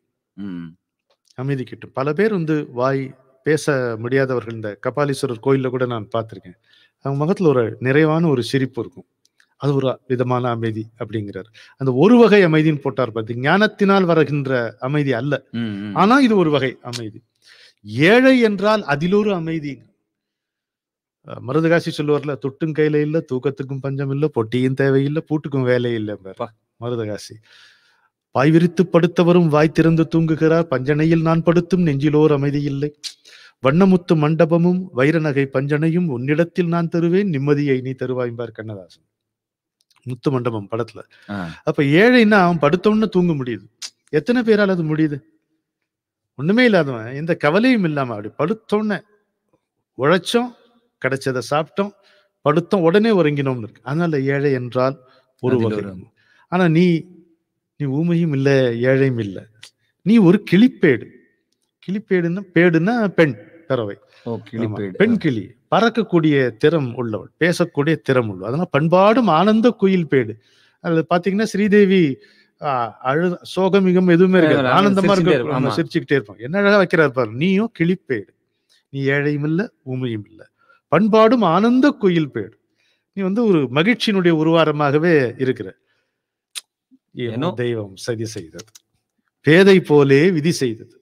Speaker 2: அமைதி கிட்டும் பல பேர் வந்து வாய் பேச முடியாதவர்கள் இந்த கபாலீஸ்வரர் கோயிலில் கூட நான் பார்த்துருக்கேன் அவங்க முகத்தில் ஒரு நிறைவான ஒரு சிரிப்பு இருக்கும் அது ஒரு விதமான அமைதி அப்படிங்கிறார் அந்த ஒரு வகை அமைதின்னு போட்டார் பார்த்து ஞானத்தினால் வருகின்ற அமைதி அல்ல ஆனா இது ஒரு வகை அமைதி ஏழை என்றால் அதிலொரு அமைதி மருதகாசி சொல்லுவார்ல தொட்டும் கையில இல்ல தூக்கத்துக்கும் பஞ்சம் இல்ல பொட்டியும் தேவையில்லை பூட்டுக்கும் வேலை இல்லை மருதகாசி வாய் விரித்து படுத்தவரும் வாய் திறந்து தூங்குகிறார் பஞ்சனையில் நான் படுத்தும் நெஞ்சிலோர் அமைதியில்லை வண்ணமுத்து மண்டபமும் வைரநகை பஞ்சனையும் உன்னிடத்தில் நான் தருவேன் நிம்மதியை நீ என்பார் கண்ணதாசன் முத்து மண்டபம் படத்துல அப்ப ஏழைன்னா அவன் படுத்தவொன்னு தூங்க முடியுது எத்தனை பேரால் அது முடியுது ஒண்ணுமே இல்லாதவன் எந்த கவலையும் இல்லாம அப்படி படுத்தோன்ன உழைச்சோம் கிடைச்சதை சாப்பிட்டோம் படுத்தோம் உடனே உறங்கினோம்னு இருக்கு அதனால ஏழை என்றால் ஒரு வகை ஆனா நீ நீ ஊமையும் இல்லை ஏழையும் இல்லை நீ ஒரு கிளிப்பேடு கிளிப்பேடுன்னு பேடுன்னா பெண் பறவை பெண் கிளி பறக்கக்கூடிய திறம் உள்ளவள் பேசக்கூடிய திறம் உள்ளவள் அதனால பண்பாடும் ஆனந்த குயில் பேடு அது பாத்தீங்கன்னா ஸ்ரீதேவி அழு சோகமிகம் எதுவுமே இருக்காது ஆனந்தமா இருக்க நம்ம சிரிச்சுக்கிட்டே இருப்போம் என்ன அழகா வைக்கிறார் பாரு நீயும் கிளிப்பேடு நீ ஏழையும் இல்லை ஊமையும் இல்லை பண்பாடும் ஆனந்த குயில் பேடு நீ வந்து ஒரு மகிழ்ச்சியினுடைய உருவாரமாகவே இருக்கிற ஏனோ தெய்வம் சதி செய்தது பேதை போலே விதி செய்தது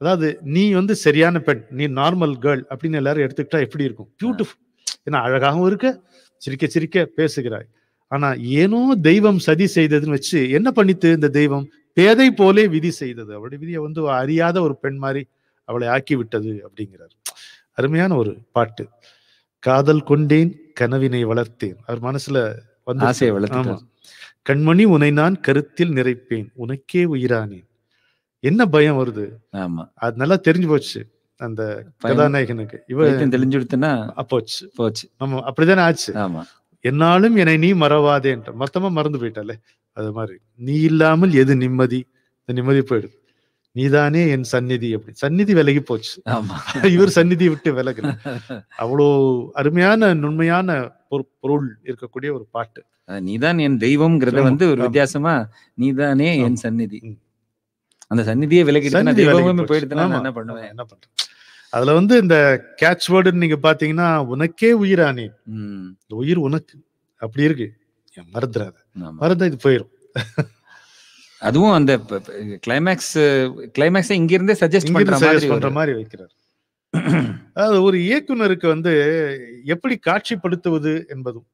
Speaker 2: அதாவது நீ வந்து சரியான பெண் நீ நார்மல் கேர்ள் அப்படின்னு எல்லாரும் எடுத்துக்கிட்டா எப்படி இருக்கும் பியூட்டிஃபுல் ஏன்னா அழகாகவும் இருக்க சிரிக்க சிரிக்க பேசுகிறாய் ஆனா ஏனோ தெய்வம் சதி செய்ததுன்னு வச்சு என்ன பண்ணித்து இந்த தெய்வம் பேதை போலே விதி செய்தது அவளுடைய விதியை வந்து அறியாத ஒரு பெண் மாதிரி அவளை ஆக்கி விட்டது அப்படிங்கிறார் அருமையான ஒரு பாட்டு காதல் கொண்டேன் கனவினை வளர்த்தேன் அவர் மனசுல வந்து ஆசையை வளர்த்தேன் கண்மணி உனை நான் கருத்தில் நிறைப்பேன் உனக்கே உயிரானேன் என்ன பயம் வருது ஆமா அது நல்லா தெரிஞ்சு போச்சு அந்த கதாநாயகனுக்கு இவன் தெளிஞ்சுடுத்துன்னா போச்சு போச்சு ஆமா அப்படிதானே ஆச்சு ஆமா என்னாலும் என்னை நீ மறவாதேன்ற மொத்தமா மறந்து போயிட்டாலே அது மாதிரி நீ இல்லாமல் எது நிம்மதி இந்த நிம்மதி போயிடுது நீதானே என் சந்நிதி அப்படி சந்நிதி விலகி போச்சு இவர் சந்நிதி விட்டு விலகு அவ்வளோ அருமையான நுண்மையான பொருள் இருக்கக்கூடிய ஒரு பாட்டு நீதான் என் தெய்வம்ங்கிறத வந்து ஒரு வித்தியாசமா நீதானே என் சந்நிதி அந்த சந்நிதியை விலகிட்டு தெய்வமே போயிடுதுன்னா என்ன பண்ணுவேன் என்ன பண்றேன் அதுல வந்து இந்த கேட்ச் வேர்டுன்னு நீங்க பாத்தீங்கன்னா உனக்கே உயிரானே நீ இந்த உயிர் உனக்கு அப்படி இருக்கு என் மறந்துடாத மறந்தா இது போயிடும்
Speaker 1: அதுவும் அந்த கிளைமேக்ஸ் கிளைமேக்ஸ் இங்க இருந்தே சஜஸ்ட் பண்ற மாதிரி
Speaker 2: வைக்கிறார் அதாவது ஒரு இயக்குனருக்கு வந்து எப்படி காட்சிப்படுத்துவது என்பதும்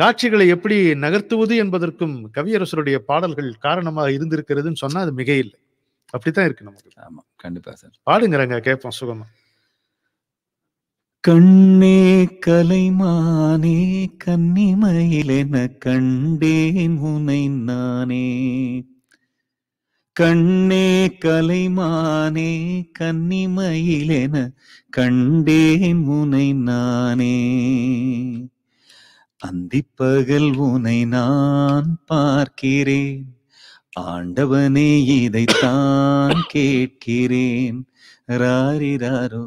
Speaker 2: காட்சிகளை எப்படி நகர்த்துவது என்பதற்கும் கவியரசருடைய பாடல்கள் காரணமாக இருந்திருக்கிறதுன்னு சொன்னா அது மிக இல்லை அப்படித்தான் இருக்கு நமக்கு ஆமா கண்டிப்பா சார் பாடுங்கிறங்க கேட்போம் சுகமா
Speaker 3: கண்ணே கலைமானே கன்னிமயிலென கண்டேன் முனை நானே கண்ணே கலைமானே கன்னிமயிலென கண்டேன் முனை நானே அந்திப்பகல் உனை நான் பார்க்கிறேன் ஆண்டவனே இதைத்தான் கேட்கிறேன் ராரிராரோ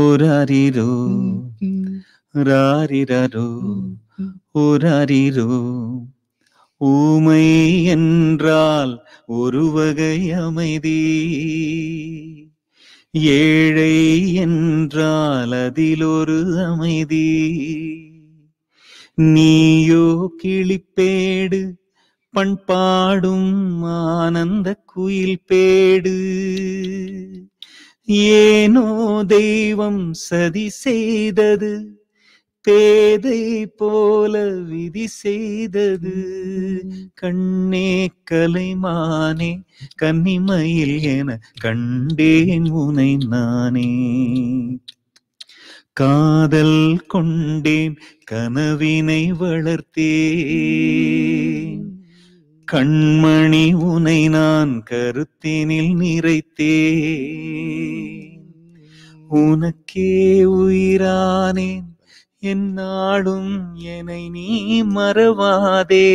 Speaker 3: ஓராரிரோ ராரிராரோ ஓராரிரோ ஊமை என்றால் ஒரு வகை அமைதி ஏழை என்றால் அதில் ஒரு அமைதி நீயோ கிளிப்பேடு பண்பாடும் ஆனந்த குயில் பேடு ஏனோ தெய்வம் சதி செய்தது பேதை போல விதி செய்தது கண்ணே கலைமானே கன்னிமையில் என கண்டே முனை நானே காதல் கொண்டேன் கனவினை வளர்த்தே கண்மணி உனை நான் கருத்தினில் நிறைத்தே உனக்கே உயிரானேன் நாடும் என்னை நீ மறவாதே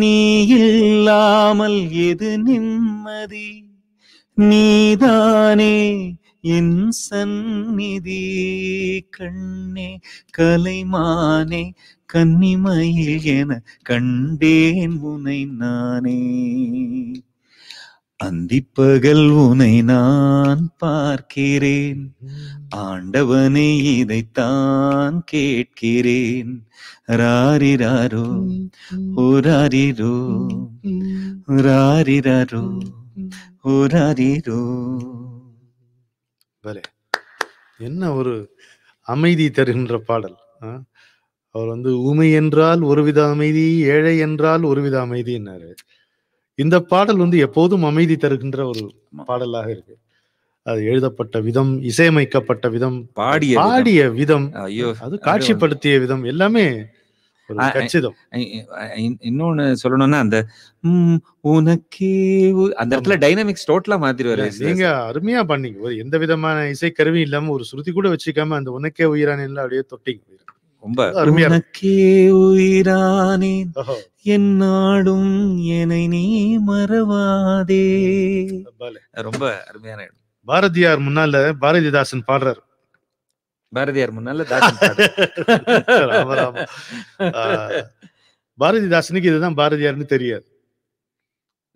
Speaker 3: நீ இல்லாமல் எது நிம்மதி நீதானே என் சந்நிதி கண்ணே கலைமானே கன்னிமையில் என கண்டேன் உனை நானே அந்திப்பகல் உனை நான் பார்க்கிறேன் ஆண்டவனை இதைத்தான் கேட்கிறேன் ராரிராரோ ஓ ராரிரோ
Speaker 2: ராரிராரோ ஓ ராரிரோ வேலை என்ன ஒரு அமைதி தருகின்ற பாடல் அவர் வந்து உமை என்றால் ஒருவித அமைதி ஏழை என்றால் ஒருவித அமைதினாரு இந்த பாடல் வந்து எப்போதும் அமைதி தருகின்ற ஒரு பாடலாக இருக்கு அது எழுதப்பட்ட விதம் இசையமைக்கப்பட்ட விதம் பாடிய பாடிய விதம் ஐயோ அது காட்சிப்படுத்திய
Speaker 1: விதம் எல்லாமே இன்னொன்னு சொல்லணும்னா அந்த உம் உனக்கே அந்த இடத்துல டைனமிக்ஸ் டோட்டலா மாத்திடுவாரு நீங்க
Speaker 2: அருமையா பண்ணீங்க ஒரு எந்த விதமான இசை கருவி இல்லாம ஒரு சுருதி கூட வச்சுக்காம அந்த உனக்கே உயிரான இல்ல அப்படியே தொட்டிங்க
Speaker 3: ரொம்ப அருமையா உனக்கே உயிரானேன் என்னாடும்
Speaker 2: என்னை நீ
Speaker 1: மறவாதே ரொம்ப அருமையான
Speaker 2: பாரதியார் முன்னால பாரதிதாசன் பாடுறாரு பாரதியார் முன்னால பாரதிதாசனுக்கு இதுதான் பாரதியார்னு தெரியாது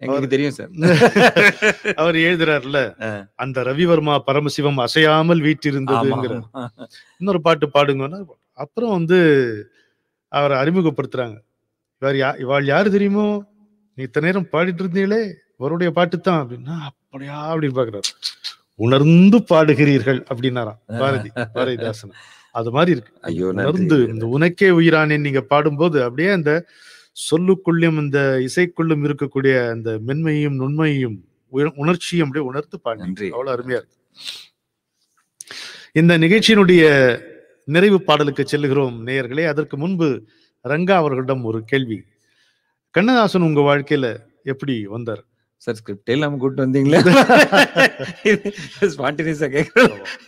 Speaker 2: எங்களுக்கு தெரியும் சார் அவர் எழுதுறாருல அந்த ரவிவர்மா பரமசிவம் அசையாமல் வீட்டிருந்ததுங்கிற இன்னொரு பாட்டு பாடுங்கன்னா அப்புறம் வந்து அவரை அறிமுகப்படுத்துறாங்க இவர் யா இவாள் யாரு தெரியுமோ நீ இத்தனை நேரம் பாடிட்டு இருந்தீங்களே அவருடைய பாட்டு தான் அப்படின்னா அப்படியா அப்படின்னு பாக்குறாரு உணர்ந்து பாடுகிறீர்கள் அப்படின்னாரா பாரதி பாரதிதாசன் அது மாதிரி இருக்கு உணர்ந்து இந்த உனக்கே உயிரானே நீங்க பாடும்போது அப்படியே அந்த சொல்லுக்குள்ளும் இந்த இசைக்குள்ளும் இருக்கக்கூடிய அந்த மென்மையும் நுண்மையும் உணர்ச்சியும் அப்படியே உணர்த்து பாடுறீங்க அவ்வளவு அருமையா இருக்கு இந்த நிகழ்ச்சியினுடைய நிறைவு பாடலுக்கு செல்லுகிறோம் நேயர்களே அதற்கு முன்பு ரங்கா அவர்களிடம் ஒரு கேள்வி கண்ணதாசன் உங்க வாழ்க்கையில எப்படி வந்தார் சார் ஸ்கிரிப்டே இல்லாம கூட்டு வந்தீங்களே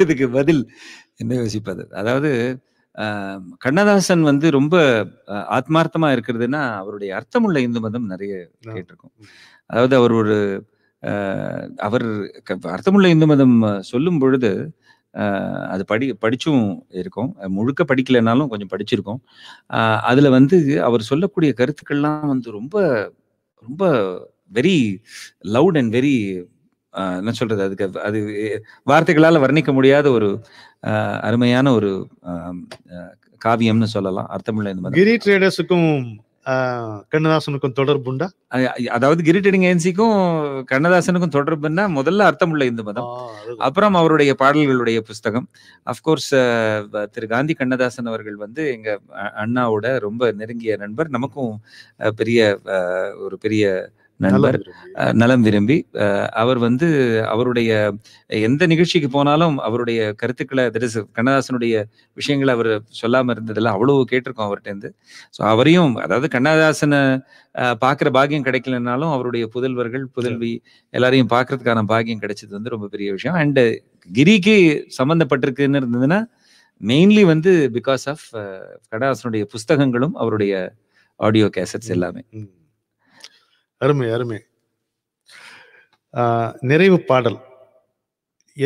Speaker 1: இதுக்கு பதில் என்ன யோசிப்பது அதாவது கண்ணதாசன் வந்து ரொம்ப ஆத்மார்த்தமா இருக்கிறதுனா அவருடைய அர்த்தமுள்ள இந்து மதம் நிறைய கேட்டிருக்கும் அதாவது அவர் ஒரு அவர் அர்த்தமுள்ள இந்து மதம் சொல்லும் பொழுது அது படி படிச்சும் இருக்கும் முழுக்க படிக்கலைனாலும் கொஞ்சம் படிச்சிருக்கோம் அதுல வந்து அவர் சொல்லக்கூடிய கருத்துக்கள்லாம் வந்து ரொம்ப ரொம்ப வெரி லவுட் அண்ட் வெரி என்ன சொல்றது அதுக்கு அது வார்த்தைகளால் வர்ணிக்க முடியாத ஒரு அருமையான ஒரு காவியம்னு சொல்லலாம் அர்த்தமுள்ள இந்த
Speaker 2: கிரி ட்ரேடர்ஸுக்கும் கண்ணதாசனுக்கும் தொடர்புண்டா
Speaker 1: அதாவது கிரி ட்ரேடிங் ஏஜென்சிக்கும் கண்ணதாசனுக்கும் தொடர்புன்னா முதல்ல அர்த்தமுள்ள இந்து மதம் அப்புறம் அவருடைய பாடல்களுடைய புஸ்தகம் அஃப்கோர்ஸ் திரு காந்தி கண்ணதாசன் அவர்கள் வந்து எங்க அண்ணாவோட ரொம்ப நெருங்கிய நண்பர் நமக்கும் பெரிய ஒரு பெரிய நண்பர் நலம் விரும்பி அவர் வந்து அவருடைய எந்த நிகழ்ச்சிக்கு போனாலும் அவருடைய கருத்துக்களை தட் இஸ் கண்ணதாசனுடைய விஷயங்களை அவர் சொல்லாம இருந்ததுல அவ்வளவு கேட்டிருக்கோம் இருந்து ஸோ அவரையும் அதாவது கண்ணதாசனை பார்க்குற பாகியம் கிடைக்கலனாலும் அவருடைய புதல்வர்கள் புதல்வி எல்லாரையும் பார்க்கறதுக்கான பாகியம் கிடைச்சது வந்து ரொம்ப பெரிய விஷயம் அண்டு கிரிக்கு சம்மந்தப்பட்டிருக்குன்னு இருந்ததுன்னா மெயின்லி வந்து பிகாஸ் ஆஃப் கண்ணதாசனுடைய புஸ்தகங்களும் அவருடைய ஆடியோ கேசட்ஸ் எல்லாமே
Speaker 2: அருமை அருமை நிறைவு பாடல்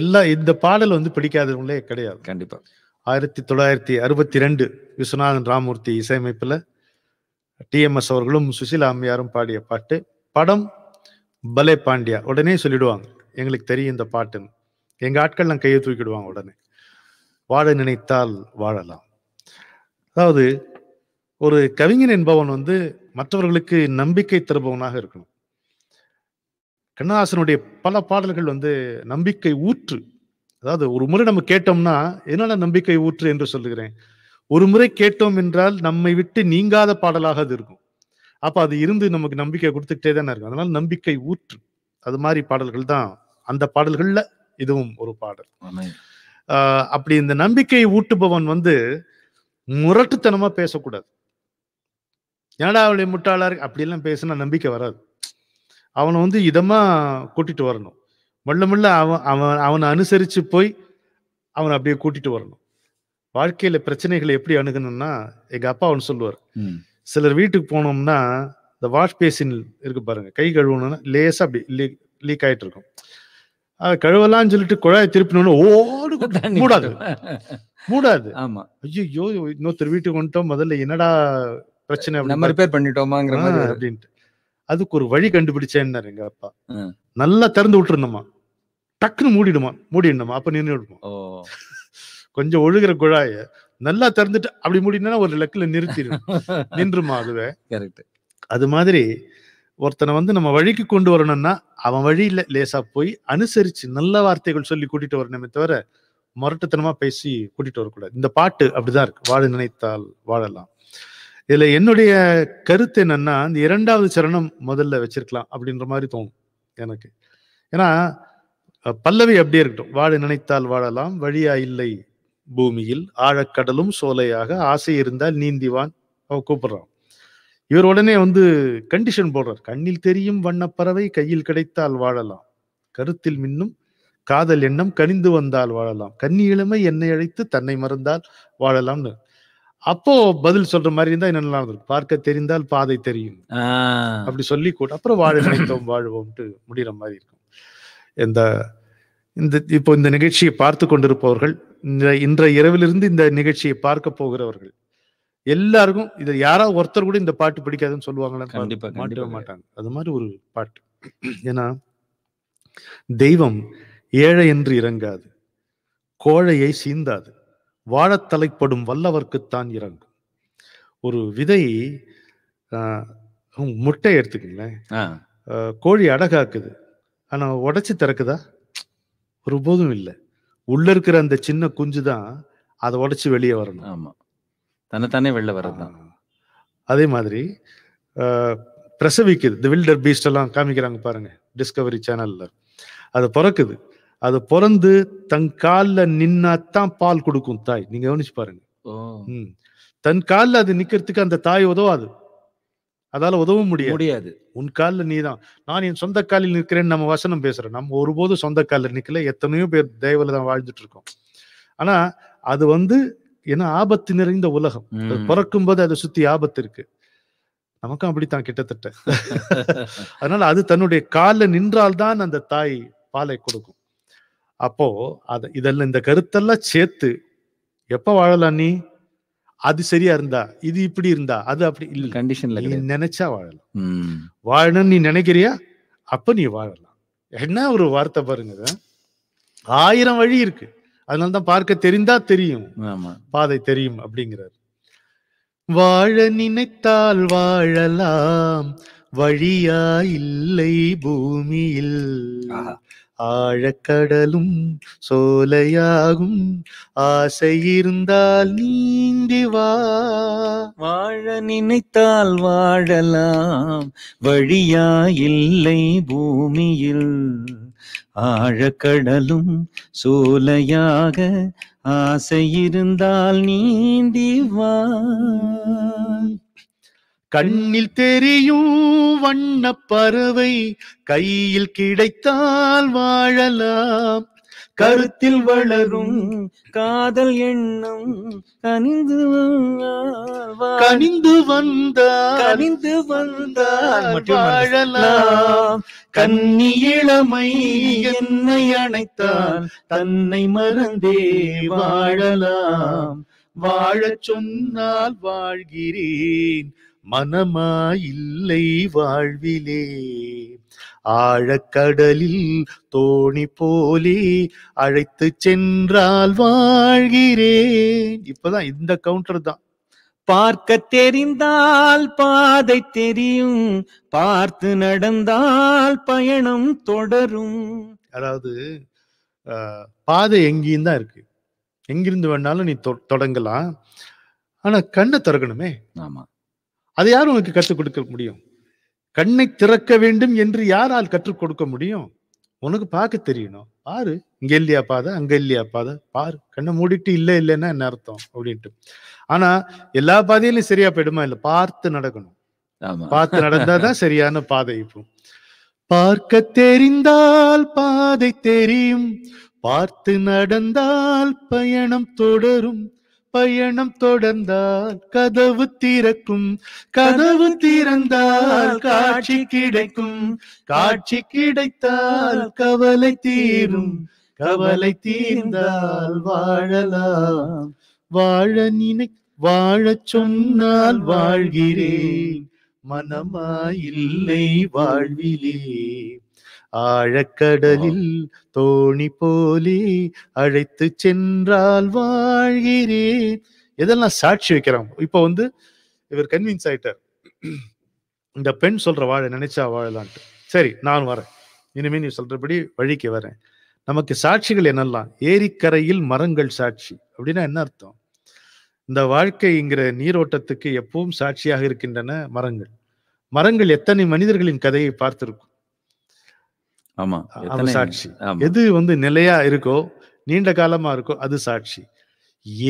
Speaker 2: எல்லா இந்த பாடல் வந்து பிடிக்காதவங்களே கிடையாது கண்டிப்பா ஆயிரத்தி தொள்ளாயிரத்தி அறுபத்தி ரெண்டு விஸ்வநாதன் ராமூர்த்தி இசையமைப்புல டிஎம்எஸ் அவர்களும் சுசிலா அம்மையாரும் பாடிய பாட்டு படம் பலே பாண்டியா உடனே சொல்லிடுவாங்க எங்களுக்கு தெரியும் இந்த பாட்டுன்னு எங்க ஆட்கள் நான் கையை தூக்கிடுவாங்க உடனே வாழ நினைத்தால் வாழலாம் அதாவது ஒரு கவிஞன் என்பவன் வந்து மற்றவர்களுக்கு நம்பிக்கை தருபவனாக இருக்கணும் கண்ணதாசனுடைய பல பாடல்கள் வந்து நம்பிக்கை ஊற்று அதாவது ஒரு முறை நம்ம கேட்டோம்னா என்னால நம்பிக்கை ஊற்று என்று சொல்லுகிறேன் ஒரு முறை கேட்டோம் என்றால் நம்மை விட்டு நீங்காத பாடலாக அது இருக்கும் அப்ப அது இருந்து நமக்கு நம்பிக்கை கொடுத்துக்கிட்டே தானே இருக்கும் அதனால நம்பிக்கை ஊற்று அது மாதிரி பாடல்கள் தான் அந்த பாடல்கள்ல இதுவும் ஒரு பாடல் அப்படி இந்த நம்பிக்கையை ஊட்டுபவன் வந்து முரட்டுத்தனமா பேசக்கூடாது ஏன்னா அவளுடைய முட்டாளா இருக்கு அப்படியெல்லாம் பேசினா நம்பிக்கை வராது அவனை வந்து இதமா கூட்டிட்டு வரணும் மெல்ல மெல்ல அவன் அவன் அவனை அனுசரிச்சு போய் அவனை அப்படியே கூட்டிட்டு வரணும் வாழ்க்கையில பிரச்சனைகளை எப்படி அணுகணும்னா எங்க அப்பா அவனு சொல்லுவார் சிலர் வீட்டுக்கு போனோம்னா இந்த வாஷ் பேசின் இருக்கு பாருங்க கை கழுவணும்னா லேசா அப்படி லீக் லீக் ஆயிட்டு இருக்கும் அதை கழுவலாம்னு சொல்லிட்டு குழாயை திருப்பினோன்னு ஓடு மூடாது மூடாது ஆமா ஐயோ இன்னொருத்தர் வீட்டுக்கு வந்துட்டோம் முதல்ல என்னடா பிரச்சனை நம்ம ரிப்பேர் பண்ணிட்டோமாங்கிற மாதிரி அப்படின்ட்டு அதுக்கு ஒரு வழி கண்டுபிடிச்சேன்னாரு எங்க அப்பா நல்லா திறந்து விட்டுருந்தோமா டக்குன்னு மூடிடுமா மூடிடணுமா அப்ப நின்று விடுமா கொஞ்சம் ஒழுகிற குழாய நல்லா திறந்துட்டு அப்படி மூடினா ஒரு லெக்கில் நிறுத்திடும் நின்றுமா அதுவே கரெக்ட் அது மாதிரி ஒருத்தனை வந்து நம்ம வழிக்கு கொண்டு வரணும்னா அவன் வழியில லேசா போய் அனுசரிச்சு நல்ல வார்த்தைகள் சொல்லி கூட்டிட்டு வரணுமே தவிர மொரட்டுத்தனமா பேசி கூட்டிட்டு வரக்கூடாது இந்த பாட்டு அப்படிதான் இருக்கு வாழ நினைத்தால் வாழலாம் இதுல என்னுடைய கருத்து என்னன்னா இந்த இரண்டாவது சரணம் முதல்ல வச்சிருக்கலாம் அப்படின்ற மாதிரி தோணும் எனக்கு ஏன்னா பல்லவி அப்படியே இருக்கட்டும் வாழ நினைத்தால் வாழலாம் வழியா இல்லை பூமியில் ஆழக்கடலும் சோலையாக ஆசை இருந்தால் நீந்திவான் அவ கூப்பிடுறான் இவர் உடனே வந்து கண்டிஷன் போடுறார் கண்ணில் தெரியும் வண்ணப்பறவை கையில் கிடைத்தால் வாழலாம் கருத்தில் மின்னும் காதல் எண்ணம் கனிந்து வந்தால் வாழலாம் கன்னி இளமை என்னை அழைத்து தன்னை மறந்தால் வாழலாம்னு அப்போ பதில் சொல்ற மாதிரி இருந்தா என்ன நல்லா இருந்தது பார்க்க தெரிந்தால் பாதை தெரியும் அப்படி சொல்லி கூட அப்புறம் வாழ நினைத்தோம் வாழ்வோம்ட்டு முடிகிற மாதிரி இருக்கும் இந்த இந்த இப்போ இந்த நிகழ்ச்சியை பார்த்து கொண்டிருப்பவர்கள் இந்த இன்றைய இரவிலிருந்து இந்த நிகழ்ச்சியை பார்க்க போகிறவர்கள் எல்லாருக்கும் இதை யாராவது ஒருத்தர் கூட இந்த பாட்டு பிடிக்காதுன்னு சொல்லுவாங்களான்னு மாட்டவே மாட்டாங்க அது மாதிரி ஒரு பாட்டு ஏன்னா தெய்வம் ஏழை என்று இறங்காது கோழையை சீந்தாது வாழத் தலைப்படும் வல்லவர்க்குத்தான் இறங்கும் ஒரு விதை முட்டை எடுத்துக்கங்களேன் கோழி அடகாக்குது ஆனால் உடச்சி திறக்குதா ஒருபோதும் இல்லை உள்ள இருக்கிற அந்த சின்ன குஞ்சு தான் அதை உடச்சி வெளியே வரணும் ஆமாம் தன்னைத்தானே வெளில வரதுதான் அதே மாதிரி பிரசவிக்குது இந்த வில்டர் பீஸ்ட் எல்லாம் காமிக்கிறாங்க பாருங்க டிஸ்கவரி சேனல்ல அது பிறக்குது அது பிறந்து தன் காலில் நின்னா தான் பால் கொடுக்கும் தாய் நீங்க கவனிச்சு பாருங்க தன் காலில் அது நிக்கிறதுக்கு அந்த தாய் உதவாது அதால உதவ முடியாது முடியாது உன் காலில் நீ தான் நான் என் சொந்த காலில் நிற்கிறேன்னு நம்ம வசனம் பேசுறேன் நம்ம ஒருபோதும் சொந்த காலில் நிற்கல எத்தனையோ பேர் தயவுல தான் வாழ்ந்துட்டு இருக்கோம் ஆனா அது வந்து ஏன்னா ஆபத்து நிறைந்த உலகம் பிறக்கும் போது அதை சுத்தி ஆபத்து இருக்கு நமக்கும் அப்படித்தான் கிட்டத்தட்ட அதனால அது தன்னுடைய காலில் நின்றால்தான் அந்த தாய் பாலை கொடுக்கும் அப்போ அது இதெல்லாம் இந்த கருத்தெல்லாம் சேர்த்து எப்போ வாழலாம் நீ அது சரியா இருந்தா இது இப்படி இருந்தா அது அப்படி இல்லை கண்டிஷன்ல நீ நினைச்சா வாழலாம் வாழணும்னு நீ நினைக்கிறியா அப்ப நீ வாழலாம் என்ன ஒரு வார்த்தை பாருங்க ஆயிரம் வழி இருக்கு அதனாலதான் பார்க்க தெரிந்தா தெரியும் பாதை தெரியும் அப்படிங்கிறார் வாழ நினைத்தால் வாழலாம் வழியா இல்லை பூமியில் ஆழக்கடலும் சோலையாகும் ஆசை இருந்தால் நீந்தி வா
Speaker 3: வாழ நினைத்தால் வாழலாம் வழியா இல்லை பூமியில் ஆழக்கடலும் சோலையாக ஆசை இருந்தால் நீந்தி வா
Speaker 2: கண்ணில் தெரியும் வண்ண பறவை கையில் கிடைத்தால் வாழலாம்
Speaker 3: கருத்தில் வளரும் காதல் எண்ணம் கனிந்து கனிந்து வந்தால் கனிந்து வந்தால் வாழலாம் கன்னி இளமை என்னை அணைத்தால்
Speaker 2: தன்னை மறந்தே வாழலாம் வாழச் சொன்னால் வாழ்கிறேன் மனமா இல்லை வாழ்விலே ஆழக்கடலில் தோணி போலே அழைத்து சென்றால் வாழ்கிறேன் இப்பதான் இந்த கவுண்டர் தான் பார்க்க தெரிந்தால் பாதை தெரியும் பார்த்து நடந்தால் பயணம் தொடரும் அதாவது பாதை எங்கேயும் தான் இருக்கு எங்கிருந்து வேணாலும் நீ தொடங்கலாம் ஆனா கண்ணை திறக்கணுமே ஆமா அதை யார் உனக்கு கற்றுக் கொடுக்க முடியும் கண்ணை திறக்க வேண்டும் என்று யாரால் கற்றுக் கொடுக்க முடியும் உனக்கு பார்க்க தெரியணும் பாரு இங்க இல்லையா பாத அங்க இல்லையா பாத பாரு கண்ணை மூடிட்டு இல்லை இல்லைன்னா என்ன அர்த்தம் அப்படின்ட்டு ஆனா எல்லா பாதையிலும் சரியா போயிடுமா இல்லை பார்த்து நடக்கணும் பார்த்து நடந்தாதான் சரியான பாதை இப்போ பார்க்க தெரிந்தால் பாதை தெரியும் பார்த்து நடந்தால் பயணம் தொடரும் பயணம் தொடர்ந்தால் கதவு திறக்கும் கதவு திறந்தால் காட்சி கிடைக்கும் காட்சி கிடைத்தால் கவலை தீரும் கவலை தீர்ந்தால் வாழலாம் வாழ நினை வாழ சொன்னால் வாழ்கிறேன் மனமாயில்லை வாழ்விலே ஆழக்கடலில் தோணி போலி அழைத்து சென்றால் வாழ்கிறேன் இதெல்லாம் சாட்சி வைக்கிறாங்க இப்போ வந்து இவர் கன்வின்ஸ் ஆயிட்டார் இந்த பெண் சொல்ற வாழ நினைச்சா வாழலான்ட்டு சரி நான் வரேன் இனிமே நீ சொல்றபடி வழிக்கு வரேன் நமக்கு சாட்சிகள் என்னெல்லாம் ஏரிக்கரையில் மரங்கள் சாட்சி அப்படின்னா என்ன அர்த்தம் இந்த வாழ்க்கைங்கிற நீரோட்டத்துக்கு எப்பவும் சாட்சியாக இருக்கின்றன மரங்கள் மரங்கள் எத்தனை மனிதர்களின் கதையை பார்த்திருக்கும் சாட்சி எது வந்து நிலையா இருக்கோ நீண்ட காலமா இருக்கோ அது சாட்சி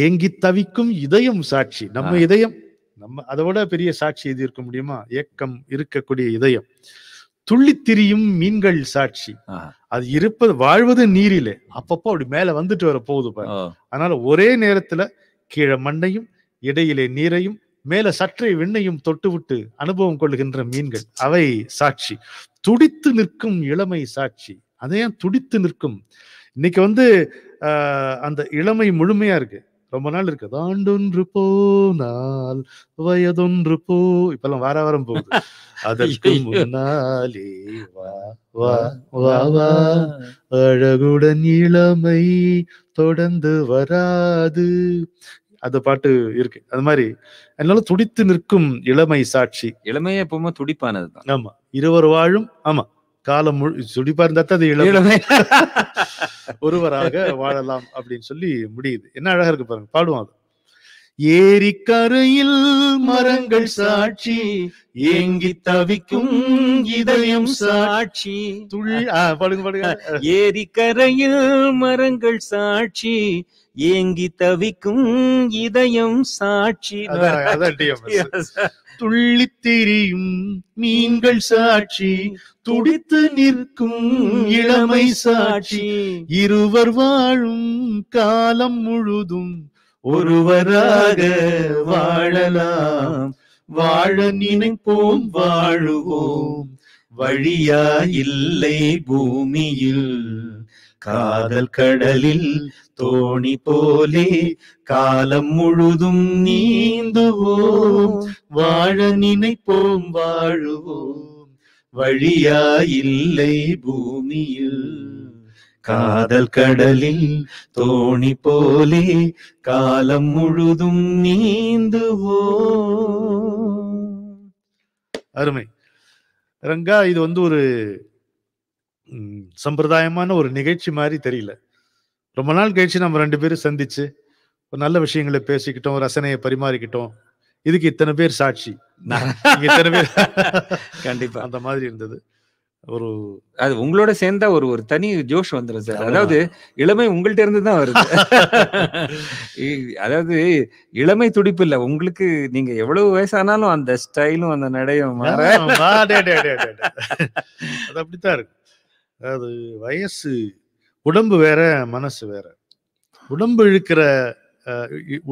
Speaker 2: ஏங்கி தவிக்கும் இதயம் சாட்சி நம்ம இதயம் நம்ம அதை விட பெரிய சாட்சி எது இருக்க முடியுமா ஏக்கம் இருக்கக்கூடிய இதயம் துள்ளி திரியும் மீன்கள் சாட்சி அது இருப்பது வாழ்வது நீரிலே அப்பப்போ அப்படி மேல வந்துட்டு வர போகுது பாரு அதனால ஒரே நேரத்துல கீழே மண்ணையும் இடையிலே நீரையும் மேல சற்றை விண்ணையும் தொட்டுவிட்டு அனுபவம் கொள்ளுகின்ற மீன்கள் அவை சாட்சி துடித்து நிற்கும் இளமை சாட்சி அதே துடித்து நிற்கும் இன்னைக்கு வந்து அந்த இளமை முழுமையா இருக்கு ரொம்ப நாள் இருக்கு ஆண்டொன்று போனால் வயதொன்று போ இப்பெல்லாம் வார வாரம் போகுது அதற்கு முன்னாலே வா வா வா வா அழகுடன் இளமை தொடர்ந்து வராது அது பாட்டு இருக்கு அது மாதிரி அதனால துடித்து நிற்கும் இளமை சாட்சி இளமையே எப்பவுமே துடிப்பானது ஆமா இருவர் வாழும் ஆமா காலம் முழு துடிப்பா இருந்தா அது இளமை ஒருவராக வாழலாம் அப்படின்னு சொல்லி முடியுது என்ன அழகா இருக்கு பாருங்க பாடுவோம் அது ஏரிக்கரையில் மரங்கள் சாட்சி ஏங்கி தவிக்கும்
Speaker 3: இதயம் சாட்சி துள்ளி பாடுங்க பாடுங்க ஏரிக்கரையில் மரங்கள் சாட்சி ஏங்கி தவிக்கும் இதயம் சாட்சி
Speaker 2: துள்ளி தெரியும் மீன்கள் சாட்சி துடித்து நிற்கும் இளமை சாட்சி இருவர் வாழும் காலம் முழுதும்
Speaker 3: ஒருவராக வாழலாம் வாழ நினைப்போம் வாழுவோம் வழியா இல்லை பூமியில் காதல் கடலில் தோணி போலே காலம் முழுதும் நீந்துவோம் வாழ நினைப்போம் வாழுவோம் வழியாயில்லை பூமியில் காதல் கடலில் தோணி போலே காலம் முழுதும் நீந்துவோம்
Speaker 2: அருமை ரங்கா இது வந்து ஒரு சம்பிரதாயமான ஒரு நிகழ்ச்சி மாதிரி தெரியல ரொம்ப நாள் கழிச்சு நம்ம ரெண்டு பேரும் சந்திச்சு ஒரு நல்ல விஷயங்களை பேசிக்கிட்டோம் ரசனையை பரிமாறிக்கிட்டோம் இதுக்கு இத்தனை பேர் சாட்சி இத்தனை பேர் கண்டிப்பா அந்த மாதிரி இருந்தது
Speaker 1: ஒரு அது உங்களோட சேர்ந்தா ஒரு ஒரு தனி ஜோஷ் வந்துடும் சார் அதாவது இளமை உங்கள்கிட்ட இருந்து தான் வருது அதாவது இளமை துடிப்பு இல்ல உங்களுக்கு நீங்க எவ்வளவு வயசானாலும் அந்த ஸ்டைலும் அந்த நடையும் அது
Speaker 2: அப்படித்தான் இருக்கு அதாவது வயசு உடம்பு வேற மனசு வேற உடம்பு இழுக்கிற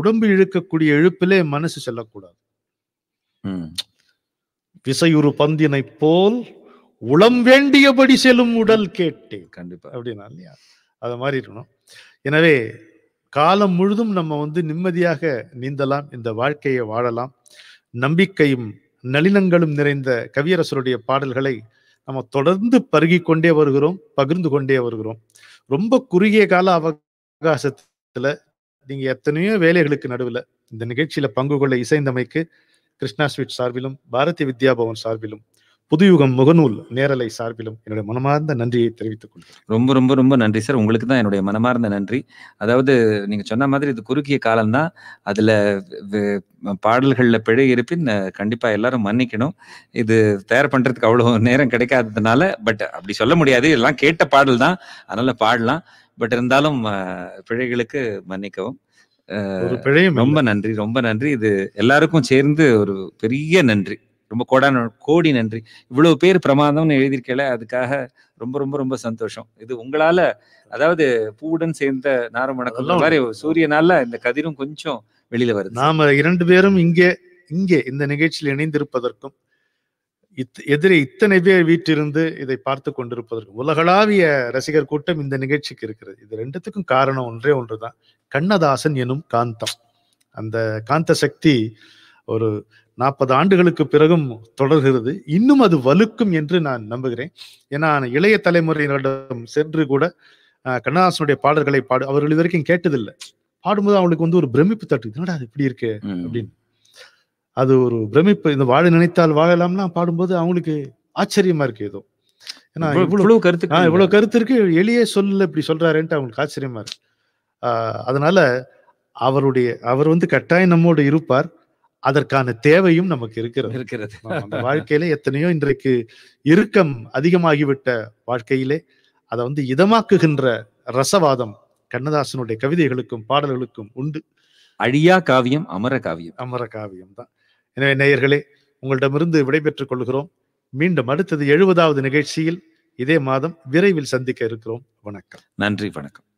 Speaker 2: உடம்பு இழுக்கக்கூடிய இழுப்பிலே மனசு செல்லக்கூடாது விசையுறு பந்தினை போல் உளம் வேண்டியபடி செல்லும் உடல் கேட்டேன் கண்டிப்பா அப்படின்னா இல்லையா அது மாதிரி இருக்கணும் எனவே காலம் முழுதும் நம்ம வந்து நிம்மதியாக நீந்தலாம் இந்த வாழ்க்கையை வாழலாம் நம்பிக்கையும் நளினங்களும் நிறைந்த கவியரசருடைய பாடல்களை நம்ம தொடர்ந்து பருகி கொண்டே வருகிறோம் பகிர்ந்து கொண்டே வருகிறோம் ரொம்ப குறுகிய கால அவகாசத்துல நீங்க எத்தனையோ வேலைகளுக்கு நடுவில் இந்த நிகழ்ச்சியில பங்கு கொள்ள இசைந்தமைக்கு கிருஷ்ணா ஸ்வீட் சார்பிலும் பாரதி பவன் சார்பிலும் புதுயுகம் முகநூல் நேரலை சார்பிலும் என்னுடைய மனமார்ந்த நன்றியை தெரிவித்துக்
Speaker 1: கொள்கிறேன் ரொம்ப ரொம்ப ரொம்ப நன்றி சார் உங்களுக்கு தான் என்னுடைய மனமார்ந்த நன்றி அதாவது நீங்க சொன்ன மாதிரி இது குறுகிய காலம் தான் அதுல பாடல்கள்ல பிழை இருப்பின் கண்டிப்பா எல்லாரும் மன்னிக்கணும் இது தயார் பண்றதுக்கு அவ்வளவு நேரம் கிடைக்காததுனால பட் அப்படி சொல்ல முடியாது எல்லாம் கேட்ட பாடல் தான் அதனால பாடலாம் பட் இருந்தாலும் பிழைகளுக்கு மன்னிக்கவும் ரொம்ப நன்றி ரொம்ப நன்றி இது எல்லாருக்கும் சேர்ந்து ஒரு பெரிய நன்றி ரொம்ப கோடா கோடி நன்றி இவ்வளவு பேர் பிரமாதம்னு எழுதியிருக்கல அதுக்காக ரொம்ப ரொம்ப ரொம்ப சந்தோஷம் இது உங்களால அதாவது பூவுடன்
Speaker 2: சேர்ந்த நாரம் வணக்கம் மாதிரி சூரியனால இந்த கதிரும் கொஞ்சம் வெளியில வருது நாம இரண்டு பேரும் இங்கே இங்கே இந்த நிகழ்ச்சியில் இணைந்திருப்பதற்கும் இத் எதிரே இத்தனை பேர் வீட்டிலிருந்து இதை பார்த்து கொண்டிருப்பதற்கு உலகளாவிய ரசிகர் கூட்டம் இந்த நிகழ்ச்சிக்கு இருக்கிறது இது ரெண்டுத்துக்கும் காரணம் ஒன்றே ஒன்றுதான் கண்ணதாசன் எனும் காந்தம் அந்த காந்த சக்தி ஒரு நாற்பது ஆண்டுகளுக்கு பிறகும் தொடர்கிறது இன்னும் அது வலுக்கும் என்று நான் நம்புகிறேன் ஏன்னா இளைய தலைமுறையினரிடம் சென்று கூட கண்ணதாசனுடைய பாடல்களை பாடு அவர்கள் இது வரைக்கும் கேட்டதில்லை பாடும்போது அவங்களுக்கு வந்து ஒரு பிரமிப்பு தட்டு என்னடா அது இப்படி இருக்கு அப்படின்னு அது ஒரு பிரமிப்பு இந்த வாழ நினைத்தால் வாழலாம்னா பாடும்போது அவங்களுக்கு ஆச்சரியமா இருக்கு ஏதோ
Speaker 5: ஏன்னா இவ்வளவு கருத்து இவ்வளவு
Speaker 2: கருத்து இருக்கு எளிய சொல்ல இப்படி சொல்றாருன்ட்டு அவங்களுக்கு ஆச்சரியமா இருக்கு அதனால அவருடைய அவர் வந்து கட்டாயம் நம்மோடு இருப்பார் அதற்கான தேவையும் நமக்கு இருக்கிறது இருக்கிறது வாழ்க்கையில எத்தனையோ இன்றைக்கு இறுக்கம் அதிகமாகிவிட்ட வாழ்க்கையிலே அதை வந்து இதமாக்குகின்ற ரசவாதம் கண்ணதாசனுடைய கவிதைகளுக்கும் பாடல்களுக்கும் உண்டு அழியா காவியம் அமர காவியம் அமர காவியம் தான் எனவே நேயர்களே உங்களிடமிருந்து விடைபெற்றுக் கொள்கிறோம் மீண்டும் அடுத்தது எழுபதாவது நிகழ்ச்சியில் இதே மாதம் விரைவில் சந்திக்க இருக்கிறோம் வணக்கம்
Speaker 1: நன்றி வணக்கம்